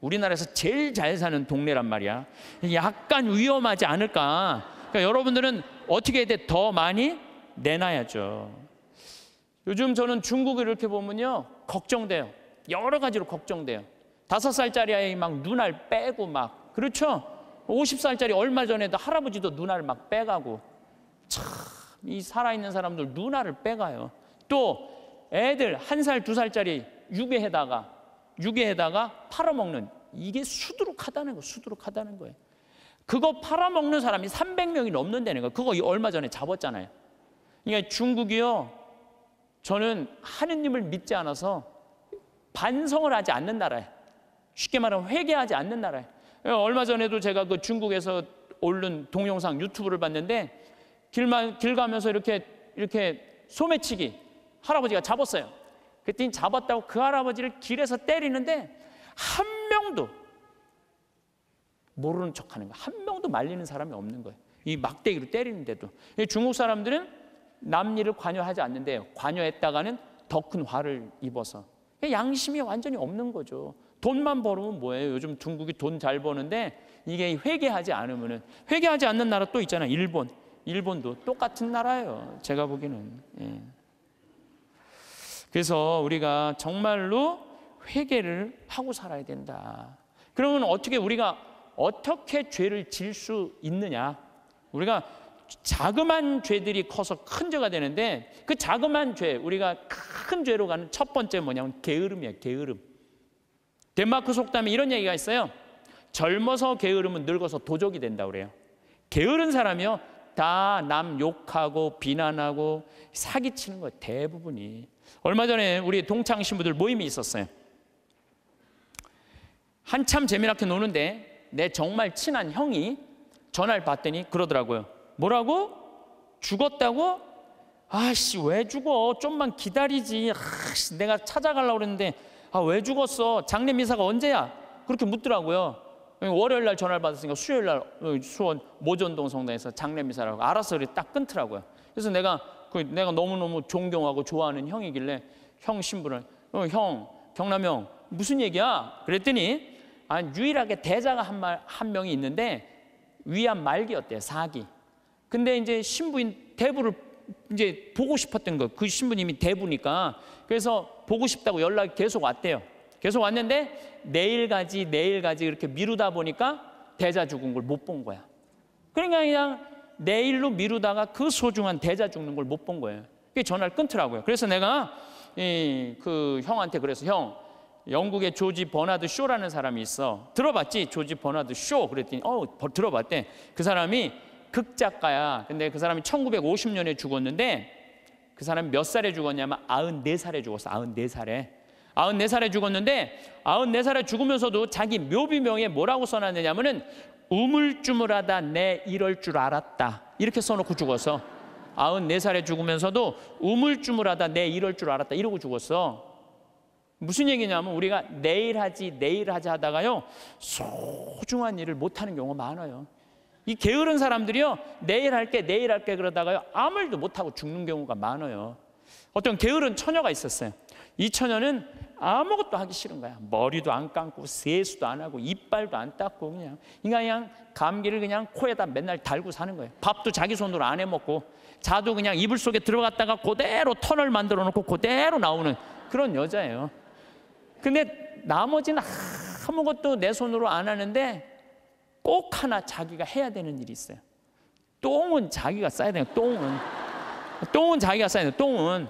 우리나라에서 제일 잘 사는 동네란 말이야. 약간 위험하지 않을까? 그러니까 여러분들은 어떻게 해야 돼? 더 많이 내놔야죠. 요즘 저는 중국을 이렇게 보면요. 걱정돼요. 여러 가지로 걱정돼요. 다섯 살짜리 아이 막 눈알 빼고 막. 그렇죠? 50살짜리 얼마 전에도 할아버지도 눈알을 막 빼가고. 참, 이 살아있는 사람들 눈알을 빼가요. 또 애들 한 살, 두 살짜리 육에다가 육에다가 팔아먹는 이게 수두룩하다는 거, 수두룩하다는 거예요. 그거 팔아먹는 사람이 300명이 넘는다는 거. 그거 얼마 전에 잡았잖아요. 그러니까 중국이요. 저는 하느님을 믿지 않아서 반성을 하지 않는 나라예요. 쉽게 말하면 회개하지 않는 나라예요. 얼마 전에도 제가 그 중국에서 올른 동영상 유튜브를 봤는데 길만 길 가면서 이렇게 이렇게 소매치기 할아버지가 잡았어요. 그랬더니 잡았다고 그 할아버지를 길에서 때리는데 한 명도 모르는 척 하는 거예요. 한 명도 말리는 사람이 없는 거예요. 이 막대기로 때리는데도. 중국 사람들은 남 일을 관여하지 않는데 관여했다가는 더 큰 화를 입어서 그러니까 양심이 완전히 없는 거죠. 돈만 벌으면 뭐예요? 요즘 중국이 돈 잘 버는데 이게 회개하지 않으면은 회개하지 않는 나라 또 있잖아요. 일본. 일본도 똑같은 나라예요. 제가 보기에는. 예. 그래서 우리가 정말로 회개를 하고 살아야 된다. 그러면 어떻게 우리가 어떻게 죄를 질 수 있느냐? 우리가 자그만 죄들이 커서 큰 죄가 되는데 그 자그만 죄 우리가 큰 죄로 가는 첫 번째 뭐냐면 게으름이에 게으름. 덴마크 속담에 이런 얘기가 있어요. 젊어서 게으름은 늙어서 도적이 된다 그래요. 게으른 사람이요 다 남 욕하고 비난하고 사기치는 거 대부분이. 얼마 전에 우리 동창 신부들 모임이 있었어요. 한참 재미나게 노는데 내 정말 친한 형이 전화를 받더니 그러더라고요. 뭐라고? 죽었다고? 아씨 왜 죽어? 좀만 기다리지. 아씨 내가 찾아가려고 그는데아왜 죽었어? 장례 미사가 언제야? 그렇게 묻더라고요. 월요일 날 전화를 받았으니까 수요일 날 어, 수원 모전동 성당에서 장례 미사라고 알아서 그딱 끊더라고요. 그래서 내가 그 내가 너무너무 존경하고 좋아하는 형이길래 형 신분을 어, 형 경남형 무슨 얘기야? 그랬더니 아, 유일하게 대자가 한 말 한 명이 있는데 위암 말기였대요 사기. 근데 이제 신부인 대부를 이제 보고 싶었던 거. 그 신부님이 대부니까 그래서 보고 싶다고 연락이 계속 왔대요. 계속 왔는데 내일 가지 내일 가지 이렇게 미루다 보니까 대자 죽은 걸 못 본 거야. 그러니까 그냥 내일로 미루다가 그 소중한 대자 죽는 걸 못 본 거예요. 그 전화를 끊더라고요. 그래서 내가 이, 그 형한테 그래서 형 영국의 조지 버나드 쇼라는 사람이 있어. 들어봤지? 조지 버나드 쇼. 그랬더니 어 들어봤대. 그 사람이 극작가야. 근데 그 사람이 1950년에 죽었는데 그 사람이 몇 살에 죽었냐면 94살에 죽었어. 94살에. 94살에 죽었는데 94살에 죽으면서도 자기 묘비명에 뭐라고 써놨느냐면은 우물쭈물하다 내 이럴 줄 알았다. 이렇게 써놓고 죽어서 94살에 죽으면서도 우물쭈물하다 내 이럴 줄 알았다. 이러고 죽었어. 무슨 얘기냐면 우리가 내일 하지 내일 하지 하다가요. 소중한 일을 못하는 경우가 많아요. 이 게으른 사람들이요. 내일 할게 내일 할게 그러다가요. 아무 일도 못하고 죽는 경우가 많아요. 어떤 게으른 처녀가 있었어요. 이 처녀는 아무것도 하기 싫은 거야. 머리도 안 감고 세수도 안 하고 이빨도 안 닦고 그냥 그러 그러니까 그냥 감기를 그냥 코에다 맨날 달고 사는 거예 밥도 자기 손으로 안 해 먹고 자도 그냥 이불 속에 들어갔다가 그대로 터널 만들어 놓고 그대로 나오는 그런 여자예요. 근데 나머지는 아무것도 내 손으로 안 하는데 꼭 하나 자기가 해야 되는 일이 있어요. 똥은 자기가 싸야 돼요. 똥은 똥은 자기가 싸야 돼요. 똥은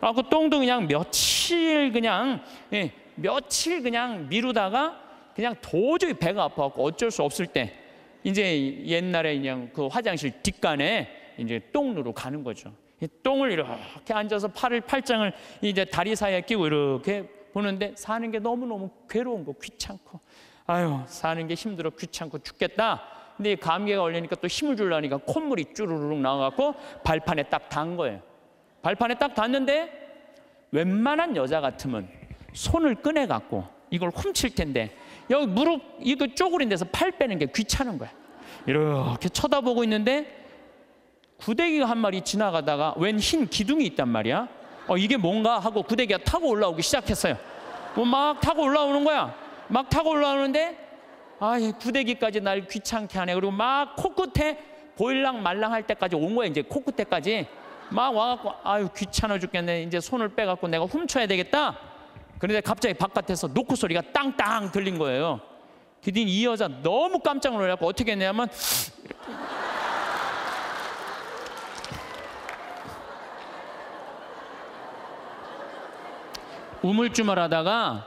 아, 그 똥도 그냥 며칠 그냥 예, 며칠 그냥 미루다가 그냥 도저히 배가 아파갖고 어쩔 수 없을 때 이제 옛날에 그냥 그 화장실 뒷간에 이제 똥으로 가는 거죠. 똥을 이렇게 앉아서 팔을 팔짱을 이제 다리 사이에 끼고 이렇게 보는데 사는 게 너무너무 괴로운 거 귀찮고 아유 사는 게 힘들어 귀찮고 죽겠다 근데 감기가 걸리니까 또 힘을 줄라니까 콧물이 쭈르륵 나와갖고 발판에 딱단 거예요 발판에 딱 닿는데 웬만한 여자 같으면 손을 꺼내 갖고 이걸 훔칠 텐데 여기 무릎 이거 쪼그린 데서 팔 빼는 게 귀찮은 거야. 이렇게 쳐다보고 있는데 구데기가 한 마리 지나가다가 웬 흰 기둥이 있단 말이야. 어 이게 뭔가 하고 구데기가 타고 올라오기 시작했어요. 뭐 막 타고 올라오는 거야. 막 타고 올라오는데 아이 구데기까지 날 귀찮게 하네. 그리고 막 코끝에 보일랑 말랑 할 때까지 온 거야. 이제 코끝에까지. 막 와갖고 아유 귀찮아 죽겠네 이제 손을 빼갖고 내가 훔쳐야 되겠다 그런데 갑자기 바깥에서 노크 소리가 땅땅 들린 거예요 기딘 이 여자 너무 깜짝 놀라고 어떻게 했냐면 우물쭈물하다가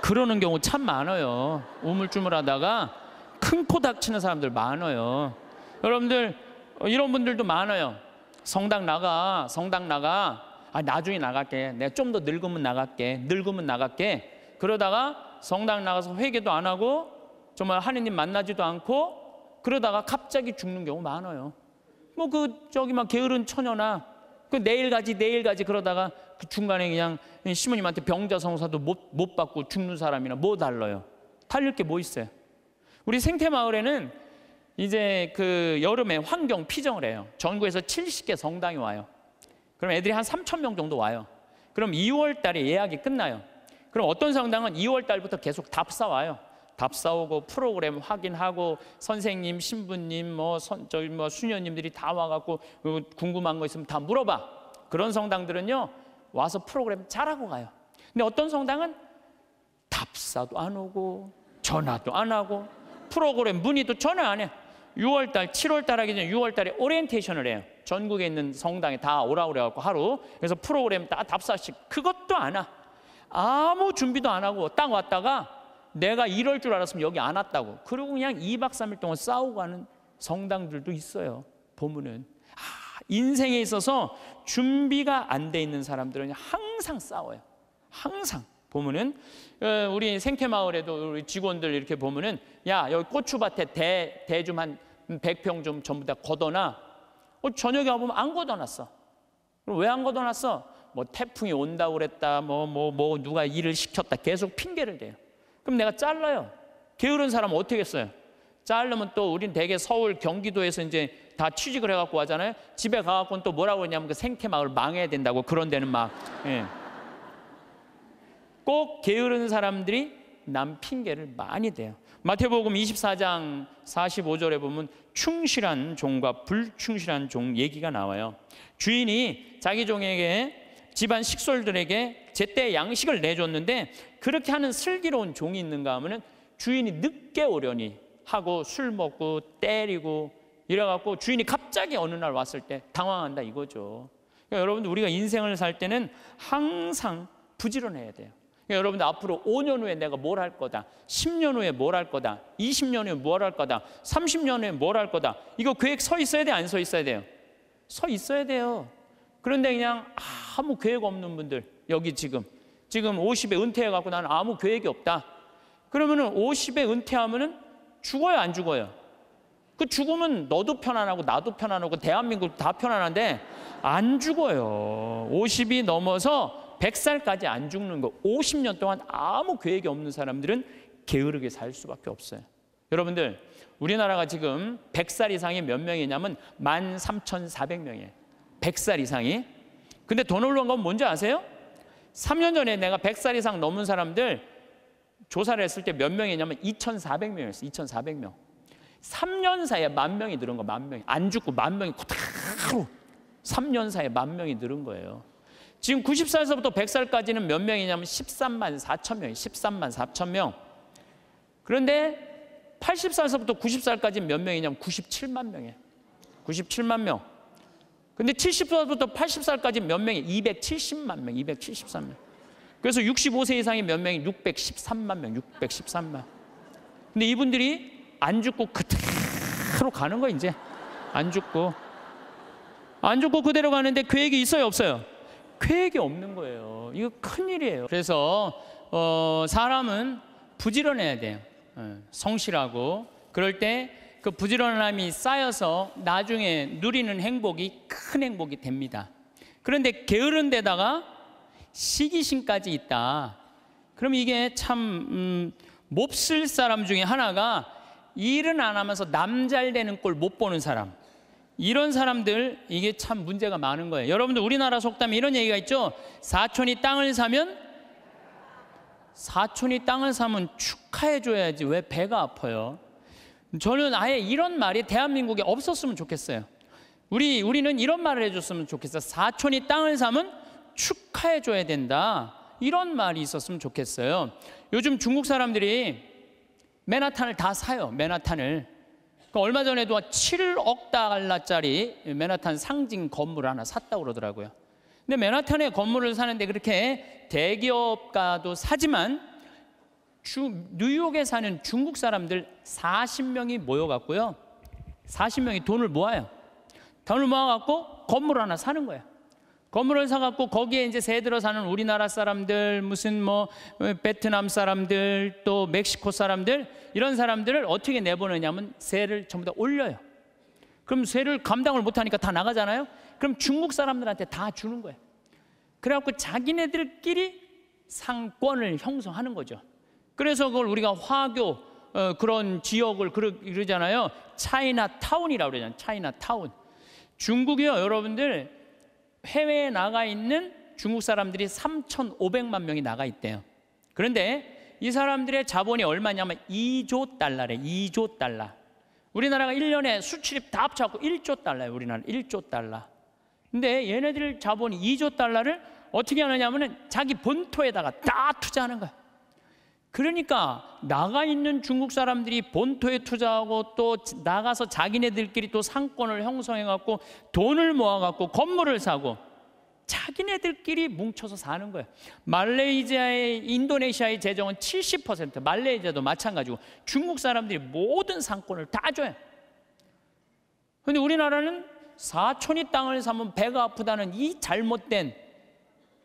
그러는 경우 참 많아요. 우물쭈물하다가 큰코 닥치는 사람들 많아요. 여러분들 이런 분들도 많아요. 성당 나가, 성당 나가. 아, 나중에 나갈게. 내가 좀 더 늙으면 나갈게. 늙으면 나갈게. 그러다가 성당 나가서 회개도 안 하고 정말 하느님 만나지도 않고 그러다가 갑자기 죽는 경우 많아요. 뭐 그 저기 막 게으른 처녀나 그 내일 가지 내일 가지 그러다가 그 중간에 그냥 시모님한테 병자 성사도 못, 못 받고 죽는 사람이나 뭐 달라요. 달릴 게 뭐 있어요. 우리 생태 마을에는 이제 그 여름에 환경 피정을 해요. 전국에서 70개 성당이 와요. 그럼 애들이 한 3천 명 정도 와요. 그럼 2월 달에 예약이 끝나요. 그럼 어떤 성당은 2월 달부터 계속 답사 와요. 답사 오고 프로그램 확인하고 선생님, 신부님, 뭐 선, 저기 뭐 수녀님들이 다 와갖고 그 궁금한 거 있으면 다 물어봐. 그런 성당들은요 와서 프로그램 잘하고 가요. 근데 어떤 성당은 답사도 안 오고 전화도 안 하고 프로그램 문의도 전혀 안 해. 6월달, 7월달 하기 전에 6월달에 오리엔테이션을 해요. 전국에 있는 성당에 다 오라고 그래갖고 하루. 그래서 프로그램 다 답사씩. 그것도 안 와. 아무 준비도 안 하고 딱 왔다가 내가 이럴 줄 알았으면 여기 안 왔다고. 그리고 그냥 2박 3일 동안 싸우고 가는 성당들도 있어요. 보면은. 아, 인생에 있어서 준비가 안 돼 있는 사람들은 항상 싸워요. 항상. 보면은 어, 우리 생태마을에도 우리 직원들 이렇게 보면은 야 여기 고추밭에 대대좀한 100평 좀 전부 다 걷어놔. 어, 저녁에 와보면 안 걷어놨어. 그럼 왜안 걷어놨어? 뭐 태풍이 온다 그랬다. 뭐뭐뭐 뭐, 뭐 누가 일을 시켰다. 계속 핑계를 대요. 그럼 내가 잘라요. 게으른 사람 어떻게 했어요? 자르면 또 우린 대개 서울 경기도에서 이제 다 취직을 해갖고 하잖아요. 집에 가갖고는 또 뭐라고 했냐면 그 생태마을 망해야 된다고 그런 데는 막. 예. 꼭 게으른 사람들이 남 핑계를 많이 대요. 마태복음 24장 45절에 보면 충실한 종과 불충실한 종 얘기가 나와요. 주인이 자기 종에게 집안 식솔들에게 제때 양식을 내줬는데 그렇게 하는 슬기로운 종이 있는가 하면은 주인이 늦게 오려니 하고 술 먹고 때리고 이래갖고 주인이 갑자기 어느 날 왔을 때 당황한다 이거죠. 그러니까 여러분들 우리가 인생을 살 때는 항상 부지런해야 돼요. 그러니까 여러분들 앞으로 5년 후에 내가 뭘 할 거다. 10년 후에 뭘 할 거다. 20년 후에 뭘 할 거다. 30년 후에 뭘 할 거다. 이거 계획 서 있어야 돼, 요안서 있어야 돼요? 서 있어야 돼요. 그런데 그냥 아무 계획 없는 분들 여기 지금 지금 50에 은퇴해 갖고 나는 아무 계획이 없다. 그러면은 50에 은퇴하면은 죽어요, 안 죽어요? 그 죽으면 너도 편안하고 나도 편안하고 대한민국 다 편안한데 안 죽어요. 50이 넘어서 100살까지 안 죽는 거 50년 동안 아무 계획이 없는 사람들은 게으르게 살 수밖에 없어요. 여러분들 우리나라가 지금 100살 이상이 몇 명이냐면 13,400명이에요. 100살 이상이. 근데 돈을 라은건 뭔지 아세요? 3년 전에 내가 100살 이상 넘은 사람들 조사를 했을 때 몇 명이냐면 2,400명이었어. 2,400명. 3년 사이에 만 명이 늘은 거, 만 명이. 안 죽고 만 명이 그대로 3년 사이에 만 명이 늘은 거예요. 지금 90살에서부터 100살까지는 몇 명이냐면 13만 4천 명이 13만 4천 명. 그런데 80살에서부터 90살까지 몇 명이냐면 97만 명이에요. 97만 명. 근데 70살부터 80살까지 몇 명이 270만 명, 273명. 그래서 65세 이상이 몇 명이 613만 명, 613만. 근데 이분들이 안 죽고 그대로 가는 거 이제. 안 죽고. 안 죽고 그대로 가는데 계획이 있어요, 없어요? 계획이 없는 거예요. 이거 큰일이에요. 그래서 어, 사람은 부지런해야 돼요. 예, 성실하고 그럴 때 그 부지런함이 쌓여서 나중에 누리는 행복이 큰 행복이 됩니다. 그런데 게으른 데다가 시기심까지 있다. 그럼 이게 참 음, 몹쓸 사람 중에 하나가 일은 안 하면서 남잘되는 꼴 못 보는 사람. 이런 사람들 이게 참 문제가 많은 거예요. 여러분들 우리나라 속담에 이런 얘기가 있죠. 사촌이 땅을 사면 사촌이 땅을 사면 축하해 줘야지 왜 배가 아파요? 저는 아예 이런 말이 대한민국에 없었으면 좋겠어요. 우리 우리는 이런 말을 해줬으면 좋겠어. 사촌이 땅을 사면 축하해 줘야 된다. 이런 말이 있었으면 좋겠어요. 요즘 중국 사람들이 맨하탄을 다 사요. 맨하탄을 그 얼마 전에도 7억 달러짜리 맨하탄 상징 건물 하나 샀다고 그러더라고요. 근데 맨하탄에 건물을 사는데 그렇게 대기업가도 사지만 주, 뉴욕에 사는 중국 사람들 40명이 모여갖고요. 40명이 돈을 모아요. 돈을 모아갖고 건물 하나 사는 거예요. 건물을 사갖고 거기에 이제 새 들어 사는 우리나라 사람들, 무슨 뭐 어, 베트남 사람들, 또 멕시코 사람들 이런 사람들을 어떻게 내보내냐면 새를 전부 다 올려요. 그럼 새를 감당을 못하니까 다 나가잖아요. 그럼 중국 사람들한테 다 주는 거예요. 그래갖고 자기네들끼리 상권을 형성하는 거죠. 그래서 그걸 우리가 화교 어, 그런 지역을 그러, 잖아요 차이나 타운이라고 그러잖아요. 차이나 타운. 중국이요, 여러분들 해외에 나가 있는 중국 사람들이 3,500만 명이 나가 있대요. 그런데 이 사람들의 자본이 얼마냐면 2조 달러래. 2조 달러. 우리나라가 1년에 수출입 다 합쳐갖고 1조 달러예요. 우리나라 1조 달러. 근데 얘네들 자본이 2조 달러를 어떻게 하느냐면은 자기 본토에다가 다 투자하는 거야. 그러니까 나가 있는 중국 사람들이 본토에 투자하고 또 나가서 자기네들끼리 또 상권을 형성해 갖고 돈을 모아 갖고 건물을 사고 자기네들끼리 뭉쳐서 사는 거예요. 말레이시아의 인도네시아의 재정은 70% 말레이시아도 마찬가지고 중국 사람들이 모든 상권을 다 줘요. 근데 우리나라는 사촌이 땅을 사면 배가 아프다는 이 잘못된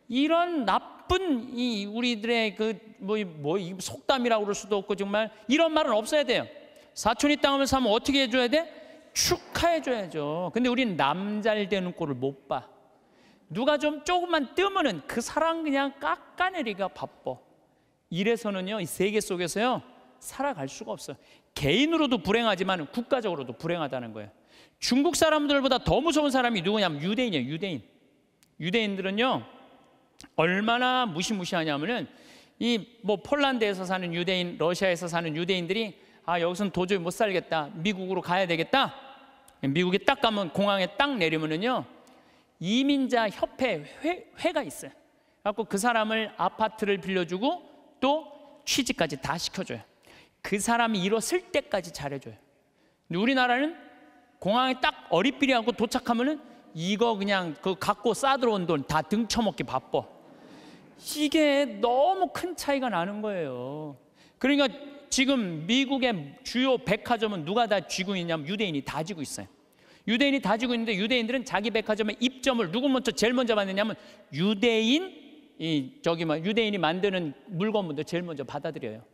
이런 납 나쁜 이 우리들의 그 뭐 뭐, 뭐 속담이라고 그럴 수도 없고 정말 이런 말은 없어야 돼요. 사촌이 땅을 사면 어떻게 해줘야 돼? 축하해줘야죠. 근데 우린 남잘 되는 꼴을 못 봐. 누가 좀 조금만 뜨면은 그 사람 그냥 깎아내리가 바빠. 이래서는요, 이 세계 속에서요, 살아갈 수가 없어 개인으로도 불행하지만 국가적으로도 불행하다는 거예요. 중국 사람들보다 더 무서운 사람이 누구냐면 유대인이에요, 유대인. 유대인들은요, 얼마나 무시무시하냐면은 이 뭐 폴란드에서 사는 유대인, 러시아에서 사는 유대인들이 아 여기서는 도저히 못 살겠다. 미국으로 가야 되겠다. 미국에 딱 가면 공항에 딱 내리면은요 이민자 협회 회, 회가 있어요. 그래갖고 그 사람을 아파트를 빌려주고 또 취직까지 다 시켜줘요. 그 사람이 일었을 때까지 잘해줘요. 근데 우리나라는 공항에 딱 어리삐리하고 도착하면은 이거 그냥 그 갖고 싸들어온 돈 다 등쳐먹기 바빠. 이게 너무 큰 차이가 나는 거예요. 그러니까 지금 미국의 주요 백화점은 누가 다 쥐고 있냐면 유대인이 다 쥐고 있어요. 유대인이 다 쥐고 있는데 유대인들은 자기 백화점의 입점을 누구 먼저 제일 먼저 받느냐면 유대인 이 저기 뭐 유대인이 만드는 물건부터 제일 먼저 받아들여요.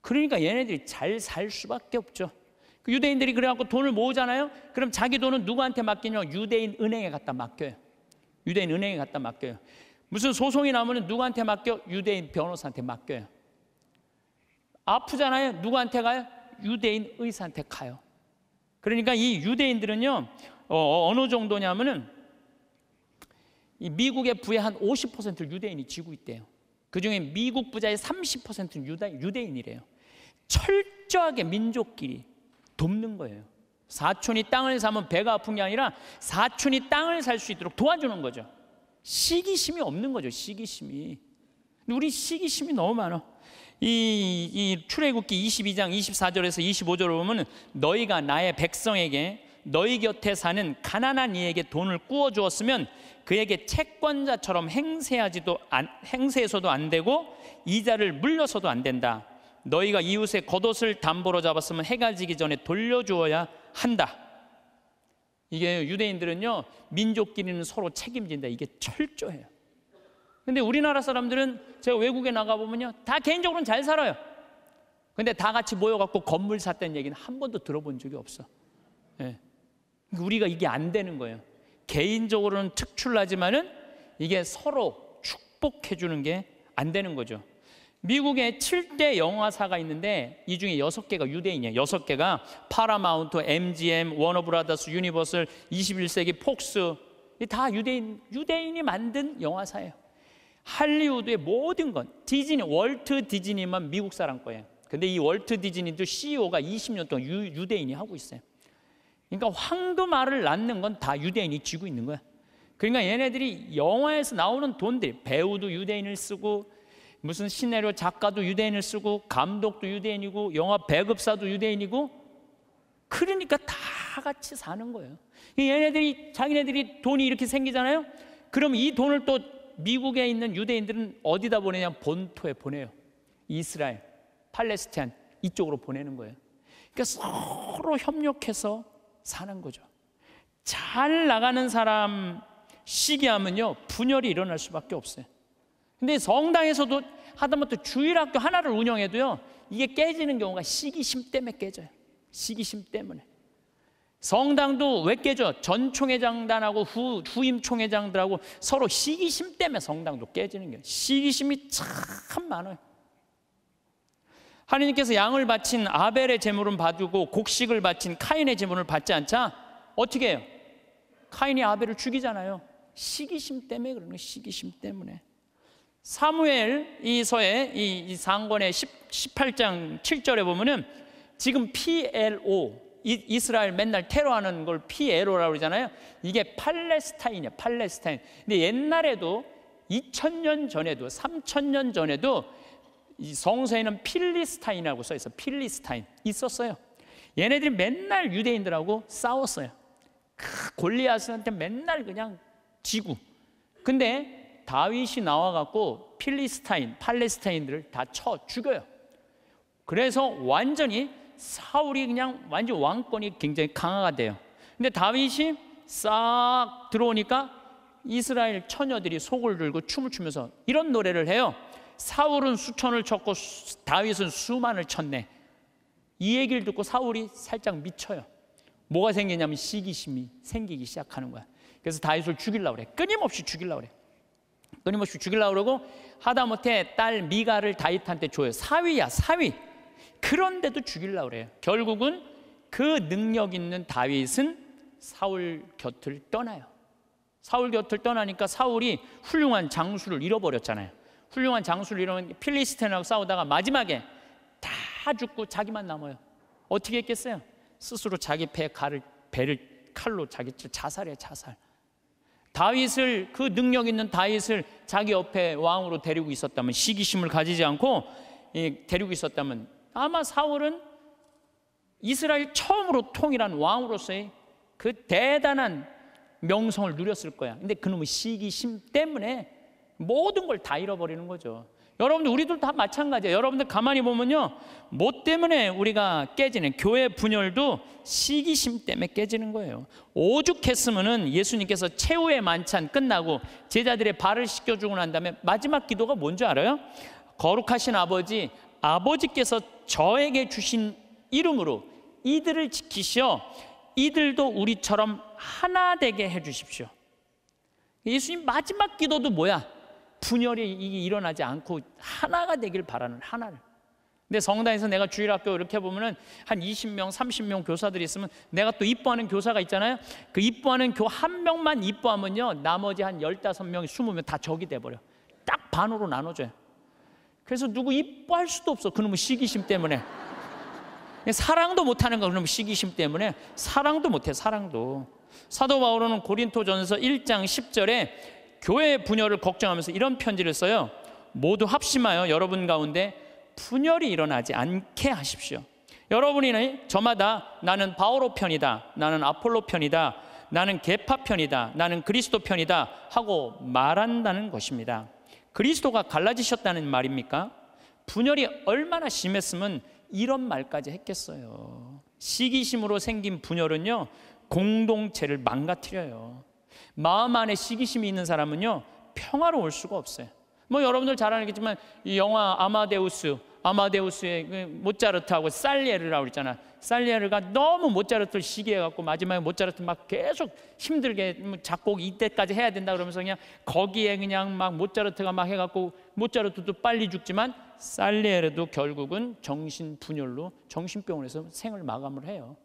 그러니까 얘네들이 잘 살 수밖에 없죠. 그 유대인들이 그래갖고 돈을 모으잖아요. 그럼 자기 돈은 누구한테 맡기냐? 유대인 은행에 갖다 맡겨요. 유대인 은행에 갖다 맡겨요. 무슨 소송이 나면 누구한테 맡겨? 유대인 변호사한테 맡겨요. 아프잖아요. 누구한테 가요? 유대인 의사한테 가요. 그러니까 이 유대인들은요, 어, 어 어느 정도냐면은 이 미국의 부의 한 50%를 유대인이 쥐고 있대요. 그 중에 미국 부자의 30%는 유대, 유대인이래요. 철저하게 민족끼리 돕는 거예요. 사촌이 땅을 사면 배가 아픈 게 아니라 사촌이 땅을 살 수 있도록 도와주는 거죠. 시기심이 없는 거죠. 시기심이. 우리 시기심이 너무 많아. 이, 이 출애굽기 22장 24절에서 25절을 보면 너희가 나의 백성에게 너희 곁에 사는 가난한 이에게 돈을 꾸어 주었으면 그에게 채권자처럼 행세하지도 안, 행세해서도 안 되고 이자를 물려서도 안 된다. 너희가 이웃의 겉옷을 담보로 잡았으면 해가 지기 전에 돌려주어야 한다. 이게 유대인들은요 민족끼리는 서로 책임진다 이게 철저해요. 근데 우리나라 사람들은 제가 외국에 나가 보면요 다 개인적으로는 잘 살아요. 근데 다 같이 모여갖고 건물 샀다는 얘기는 한 번도 들어본 적이 없어. 예. 그러니까 우리가 이게 안 되는 거예요. 개인적으로는 특출나지만은 이게 서로 축복해 주는 게 안 되는 거죠. 미국에 7대 영화사가 있는데 이 중에 6개가 유대인이에요. 6개가 파라마운트, MGM, 워너브라더스, 유니버설, 21세기 폭스 다 유대인 유대인이 만든 영화사예요. 할리우드의 모든 건 디즈니 월트 디즈니만 미국 사람 거예요. 근데 이 월트 디즈니도 CEO가 20년 동안 유, 유대인이 하고 있어요. 그러니까 황금알을 낳는 건 다 유대인이 쥐고 있는 거야. 그러니까 얘네들이 영화에서 나오는 돈들 배우도 유대인을 쓰고 무슨 시내로 작가도 유대인을 쓰고 감독도 유대인이고 영화 배급사도 유대인이고 그러니까 다 같이 사는 거예요. 얘네들이 자기네들이 돈이 이렇게 생기잖아요. 그럼 이 돈을 또 미국에 있는 유대인들은 어디다 보내냐 본토에 보내요. 이스라엘, 팔레스타인 이쪽으로 보내는 거예요. 그러니까 서로 협력해서 사는 거죠. 잘 나가는 사람 시기하면요 분열이 일어날 수밖에 없어요. 근데 성당에서도 하다못해 주일학교 하나를 운영해도요, 이게 깨지는 경우가 시기심 때문에 깨져요. 시기심 때문에. 성당도 왜 깨져? 전 총회장단하고 후, 후임 총회장들하고 서로 시기심 때문에 성당도 깨지는 거예요. 시기심이 참 많아요. 하느님께서 양을 바친 아벨의 제물은 봐주고 곡식을 바친 카인의 제물을 받지 않자 어떻게 해요? 카인이 아벨을 죽이잖아요. 시기심 때문에 그러는 거예요. 시기심 때문에. 사무엘 이서의 이 상권의 18장 7절에 보면은 지금 PLO 이스라엘 맨날 테러하는 걸 PLO라고 그러잖아요. 이게 팔레스타인이야, 팔레스타인. 근데 옛날에도 2000년 전에도 3000년 전에도 이 성서에는 필리스타인이라고 써 있어. 필리스타인 있었어요. 얘네들이 맨날 유대인들하고 싸웠어요. 그 골리앗한테 맨날 그냥 지고 근데 다윗이 나와 갖고 필리스타인, 팔레스타인들을 다 쳐 죽여요. 그래서 완전히 사울이 그냥 완전 왕권이 굉장히 강화가 돼요. 근데 다윗이 싹 들어오니까 이스라엘 처녀들이 속을 들고 춤을 추면서 이런 노래를 해요. 사울은 수천을 쳤고 다윗은 수만을 쳤네. 이 얘기를 듣고 사울이 살짝 미쳐요. 뭐가 생기냐면 시기심이 생기기 시작하는 거야. 그래서 다윗을 죽이려고 그래. 끊임없이 죽이려고 그래. 끊임없이 뭐 죽이려고 그러고 하다못해 딸 미가를 다윗한테 줘요. 사위야, 사위. 그런데도 죽이려고 그래요. 결국은 그 능력 있는 다윗은 사울 곁을 떠나요. 사울 곁을 떠나니까 사울이 훌륭한 장수를 잃어버렸잖아요. 훌륭한 장수를 잃어버린 필리스테인하고 싸우다가 마지막에 다 죽고 자기만 남아요. 어떻게 했겠어요? 스스로 자기 배 가를, 배를 칼로 자기 자살해 자살. 다윗을 그 능력 있는 다윗을 자기 옆에 왕으로 데리고 있었다면 시기심을 가지지 않고 데리고 있었다면 아마 사울은 이스라엘 처음으로 통일한 왕으로서의 그 대단한 명성을 누렸을 거야. 근데 그놈의 시기심 때문에 모든 걸 다 잃어버리는 거죠. 여러분들 우리들 다 마찬가지예요. 여러분들 가만히 보면요. 뭐 때문에 우리가 깨지는 교회 분열도 시기심 때문에 깨지는 거예요. 오죽했으면은 예수님께서 최후의 만찬 끝나고 제자들의 발을 씻겨 주고 난 다음에 마지막 기도가 뭔지 알아요? 거룩하신 아버지 아버지께서 저에게 주신 이름으로 이들을 지키시어 이들도 우리처럼 하나 되게 해 주십시오. 예수님 마지막 기도도 뭐야? 분열이 일어나지 않고 하나가 되길 바라는 하나를. 근데 성당에서 내가 주일학교 이렇게 보면은 한 20명, 30명 교사들이 있으면 내가 또 이뻐하는 교사가 있잖아요. 그 이뻐하는 교 한 명만 이뻐하면요. 나머지 한 15명, 20명 다 적이 돼버려. 딱 반으로 나눠줘요. 그래서 누구 이뻐할 수도 없어. 그놈의 시기심 때문에. 사랑도 못하는 거 그놈의 시기심 때문에 사랑도 못해 사랑도 사도 바울은 고린토전서 1장 10절에 교회 의 분열을 걱정하면서 이런 편지를 써요. 모두 합심하여 여러분 가운데 분열이 일어나지 않게 하십시오. 여러분이 저마다 나는 바오로 편이다. 나는 아폴로 편이다. 나는 개파 편이다. 나는 그리스도 편이다. 하고 말한다는 것입니다. 그리스도가 갈라지셨다는 말입니까? 분열이 얼마나 심했으면 이런 말까지 했겠어요. 시기심으로 생긴 분열은요, 공동체를 망가뜨려요. 마음 안에 시기심이 있는 사람은요 평화로울 수가 없어요. 뭐 여러분들 잘 알겠지만 이 영화 아마데우스 아마데우스의 그 모차르트하고 살리에르라고 그랬잖아. 살리에르가 너무 모차르트를 시기해갖고 마지막에 모차르트 막 계속 힘들게 뭐 작곡 이때까지 해야 된다 그러면서 그냥 거기에 그냥 막 모차르트가 막 해갖고 모차르트도 빨리 죽지만 살리에르도 결국은 정신 분열로 정신병원에서 생을 마감을 해요.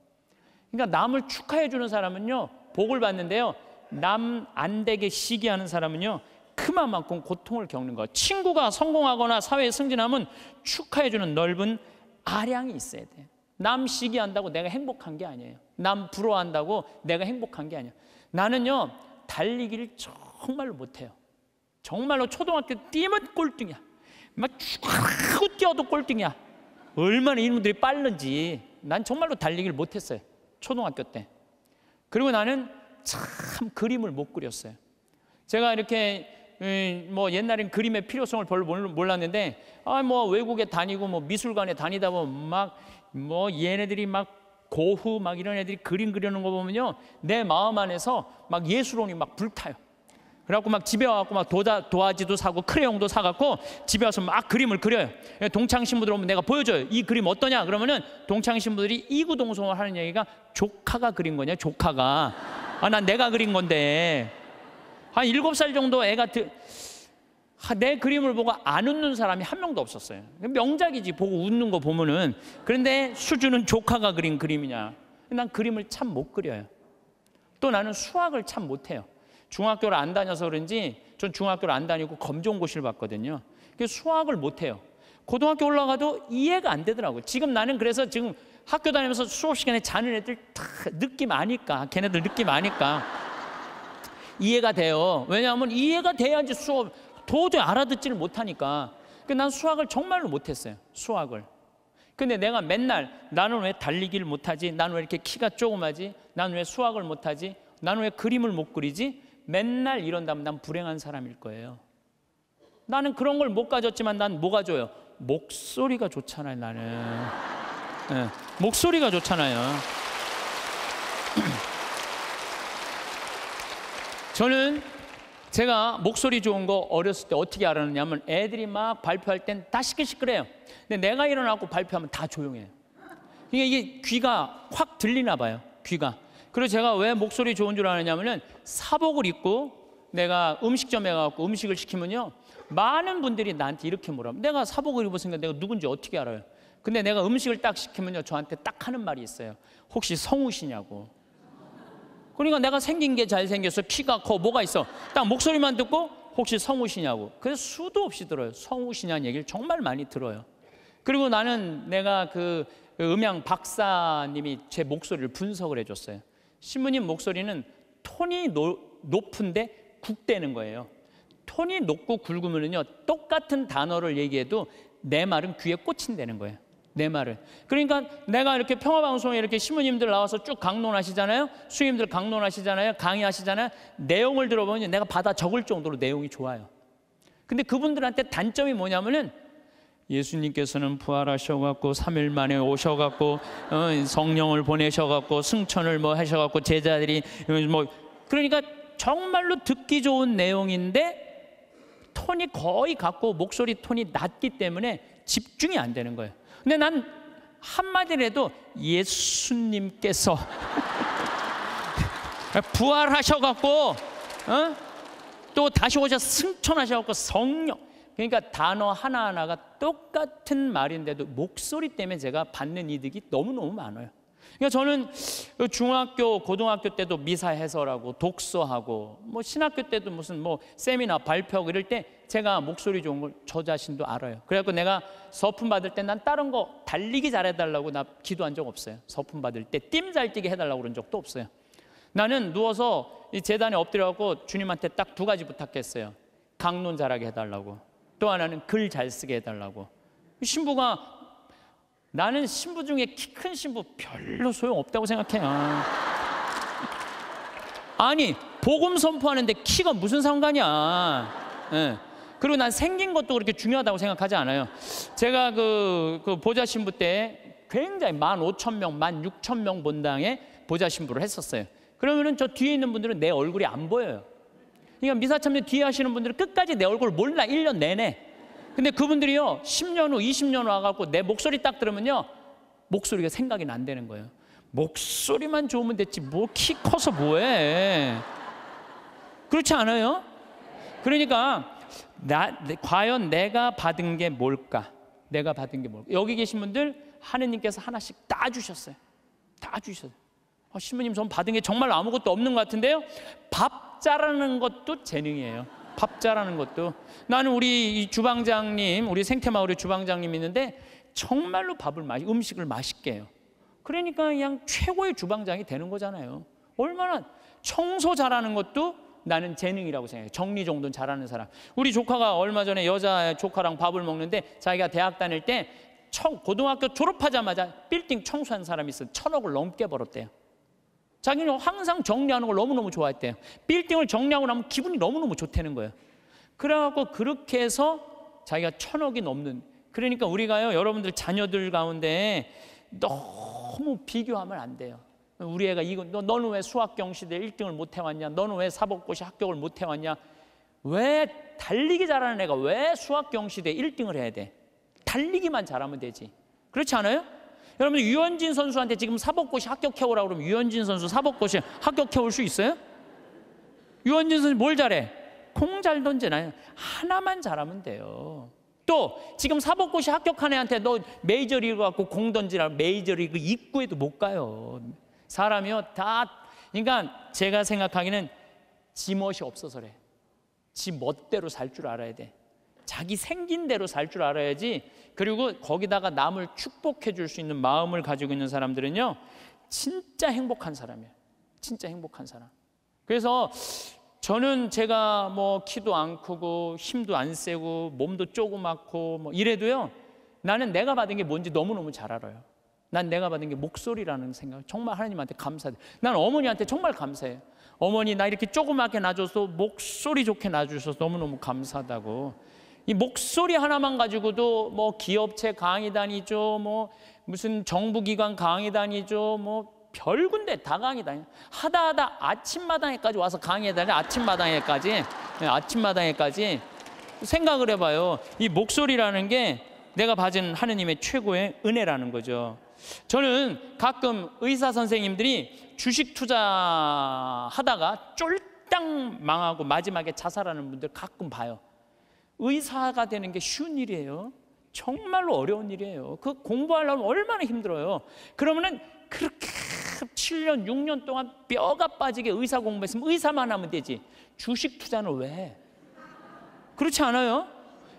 그러니까 남을 축하해 주는 사람은요 복을 받는데요 남안 되게 시기하는 사람은요 그만큼 고통을 겪는 것 친구가 성공하거나 사회에 승진하면 축하해주는 넓은 아량이 있어야 돼요 남 시기한다고 내가 행복한 게 아니에요 남 부러워한다고 내가 행복한 게 아니에요 나는요 달리기를 정말로 못해요 정말로 초등학교 뛰면 꼴등이야 막 쭉 뛰어도 꼴등이야 얼마나 이놈들이 빠른지 난 정말로 달리기를 못했어요 초등학교 때 그리고 나는 참 그림을 못 그렸어요. 제가 이렇게 음, 뭐 옛날엔 그림의 필요성을 별로 몰랐는데 아 뭐 외국에 다니고 뭐 미술관에 다니다 보면 막뭐 얘네들이 막 고흐 막 이런 애들이 그림 그리는 거 보면요 내 마음 안에서 막 예술혼이 막 불타요. 그래갖고 막 집에 와갖고 막 도자, 도화지도 사고 크레용도 사갖고 집에 와서 막 그림을 그려요. 예, 동창 신부들 오면 내가 보여줘요. 이 그림 어떠냐? 그러면은 동창 신부들이 이구동성을 하는 얘기가 조카가 그린 거냐? 조카가. 아, 난 내가 그린 건데. 한 일곱 살 정도 애가 드, 아, 내 그림을 보고 안 웃는 사람이 한 명도 없었어요. 명작이지, 보고 웃는 거 보면은. 그런데 수준은 조카가 그린 그림이냐. 난 그림을 참 못 그려요. 또 나는 수학을 참 못해요. 중학교를 안 다녀서 그런지 전 중학교를 안 다니고 검정고시를 봤거든요. 그 수학을 못해요. 고등학교 올라가도 이해가 안 되더라고요. 지금 나는 그래서 지금 학교 다니면서 수업 시간에 자는 애들 다 느낌 아니까 걔네들 느낌 아니까 이해가 돼요. 왜냐하면 이해가 돼야지 수업 도저히 알아듣지를 못하니까. 그러니까 난 수학을 정말로 못했어요. 수학을. 근데 내가 맨날 나는 왜 달리기를 못하지? 나는 왜 이렇게 키가 조그마지? 나는 왜 수학을 못하지? 나는 왜 그림을 못 그리지? 맨날 이런다면 난 불행한 사람일 거예요. 나는 그런 걸 못 가졌지만 난 뭐가 줘요? 목소리가 좋잖아요, 나는. 네. 목소리가 좋잖아요. 저는 제가 목소리 좋은 거 어렸을 때 어떻게 알았냐면 애들이 막 발표할 땐 다 시끌시끌해요. 근데 내가 일어나고 발표하면 다 조용해요. 이게 귀가 확 들리나 봐요. 귀가. 그리고 제가 왜 목소리 좋은 줄 아느냐면은 사복을 입고 내가 음식점에 가고 음식을 시키면요. 많은 분들이 나한테 이렇게 물어 내가 사복을 입었으니까 내가 누군지 어떻게 알아요? 근데 내가 음식을 딱 시키면요 저한테 딱 하는 말이 있어요 혹시 성우시냐고 그러니까 내가 생긴 게 잘생겨서피가커 뭐가 있어 딱 목소리만 듣고 혹시 성우시냐고 그래서 수도 없이 들어요 성우시냐는 얘기를 정말 많이 들어요 그리고 나는 내가 그, 그 음향 박사님이 제 목소리를 분석을 해줬어요 신부님 목소리는 톤이 노, 높은데 굵대는 거예요 톤이 높고 굵으면요 똑같은 단어를 얘기해도 내 말은 귀에 꽂힌다는 거예요 내 말을. 그러니까 내가 이렇게 평화방송에 이렇게 신부님들 나와서 쭉 강론하시잖아요. 수님들 강론하시잖아요. 강의하시잖아요. 내용을 들어보면 내가 받아 적을 정도로 내용이 좋아요. 근데 그분들한테 단점이 뭐냐면은 예수님께서는 부활하셔갖고 3일 만에 오셔갖고 어, 성령을 보내셔갖고 승천을 뭐 하셔갖고 제자들이 뭐 그러니까 정말로 듣기 좋은 내용인데 톤이 거의 같고 목소리 톤이 낮기 때문에 집중이 안 되는 거예요. 근데 난 한마디라도 예수님께서 부활하셔갖고 어? 또 다시 오셔 서 승천하셔갖고 성령 그러니까 단어 하나하나가 똑같은 말인데도 목소리 때문에 제가 받는 이득이 너무너무 많아요 그러니까 저는 그 중학교, 고등학교 때도 미사 해설하고 독서하고 뭐 신학교 때도 무슨 뭐 세미나 발표하 이럴 때 제가 목소리 좋은 걸 저 자신도 알아요. 그래갖고 내가 서품 받을 때 난 다른 거 달리기 잘해달라고 나 기도한 적 없어요. 서품 받을 때띠잘 뛰게 해달라고 그런 적도 없어요. 나는 누워서 이 재단에 엎드려갖고 주님한테 딱 두 가지 부탁했어요. 강론 잘하게 해달라고. 또 하나는 글 잘 쓰게 해달라고. 신부가 나는 신부 중에 키 큰 신부 별로 소용없다고 생각해요. 아. 아니, 복음 선포하는데 키가 무슨 상관이야. 네. 그리고 난 생긴 것도 그렇게 중요하다고 생각하지 않아요. 제가 그, 그 보좌 신부 때 굉장히 만 오천 명, 만 육천 명 본당에 보좌 신부를 했었어요. 그러면저 뒤에 있는 분들은 내 얼굴이 안 보여요. 그러니까 미사 참여 뒤에 하시는 분들은 끝까지 내 얼굴 몰라 1년 내내. 근데 그분들이요, 10년 후, 20년 후 와갖고 내 목소리 딱 들으면요, 목소리가 생각이 난다는 거예요. 목소리만 좋으면 됐지, 뭐 키 커서 뭐해. 그렇지 않아요? 그러니까, 나, 과연 내가 받은 게 뭘까? 내가 받은 게 뭘까? 여기 계신 분들, 하느님께서 하나씩 다 주셨어요. 다 주셨어요. 어, 신부님 전 받은 게 정말 아무것도 없는 것 같은데요? 밥 잘하는 것도 재능이에요. 밥자라는 것도 나는 우리 주방장님 우리 생태마을의 주방장님 있는데 정말로 밥을 맛 음식을 맛있게 해요. 그러니까 그냥 최고의 주방장이 되는 거잖아요. 얼마나 청소 잘하는 것도 나는 재능이라고 생각해요. 정리정돈 잘하는 사람. 우리 조카가 얼마 전에 여자 조카랑 밥을 먹는데 자기가 대학 다닐 때 고등학교 졸업하자마자 빌딩 청소한 사람이 있어 천억을 넘게 벌었대요. 자기는 항상 정리하는 걸 너무너무 좋아했대요. 빌딩을 정리하고 나면 기분이 너무너무 좋다는 거예요. 그래갖고 그렇게 해서 자기가 천억이 넘는 그러니까 우리가요 여러분들 자녀들 가운데 너무 비교하면 안 돼요. 우리 애가 이거 너, 너는 왜 수학 경시대 1등을 못 해왔냐? 너는 왜 사법고시 합격을 못 해왔냐? 왜 달리기 잘하는 애가 왜 수학 경시대 1등을 해야 돼? 달리기만 잘하면 되지. 그렇지 않아요? 여러분 유현진 선수한테 지금 사법고시 합격해오라고 그러면 유현진 선수 사법고시 합격해올 수 있어요? 유현진 선수 뭘 잘해? 공 잘 던지나요? 하나만 잘하면 돼요. 또 지금 사법고시 합격한 애한테 너 메이저리그 갖고 공 던지라 메이저리그 입구에도 못 가요. 사람이요 다 그러니까 제가 생각하기는 지멋이 없어서래. 지 멋대로 살 줄 알아야 돼. 자기 생긴 대로 살 줄 알아야지. 그리고 거기다가 남을 축복해 줄 수 있는 마음을 가지고 있는 사람들은요. 진짜 행복한 사람이에요. 진짜 행복한 사람. 그래서 저는 제가 뭐 키도 안 크고 힘도 안 세고 몸도 조그맣고 뭐 이래도요. 나는 내가 받은 게 뭔지 너무너무 잘 알아요. 난 내가 받은 게 목소리라는 생각. 정말 하나님한테 감사해. 난 어머니한테 정말 감사해요. 어머니 나 이렇게 조그맣게 놔줘서 목소리 좋게 놔주셔서 너무너무 감사하다고. 이 목소리 하나만 가지고도 뭐 기업체 강의 단이죠뭐 무슨 정부기관 강의 단이죠뭐 별군데 다 강의 다니. 하다 하다 아침마당에까지 와서 강의 다니. 아침마당에까지. 예, 아침마당에까지. 생각을 해봐요. 이 목소리라는 게 내가 받은 하느님의 최고의 은혜라는 거죠. 저는 가끔 의사 선생님들이 주식 투자하다가 쫄딱 망하고 마지막에 자살하는 분들 가끔 봐요. 의사가 되는 게 쉬운 일이에요. 정말로 어려운 일이에요. 그 공부하려면 얼마나 힘들어요. 그러면은 그렇게 7년, 6년 동안 뼈가 빠지게 의사 공부했으면 의사만 하면 되지. 주식 투자는 왜? 그렇지 않아요?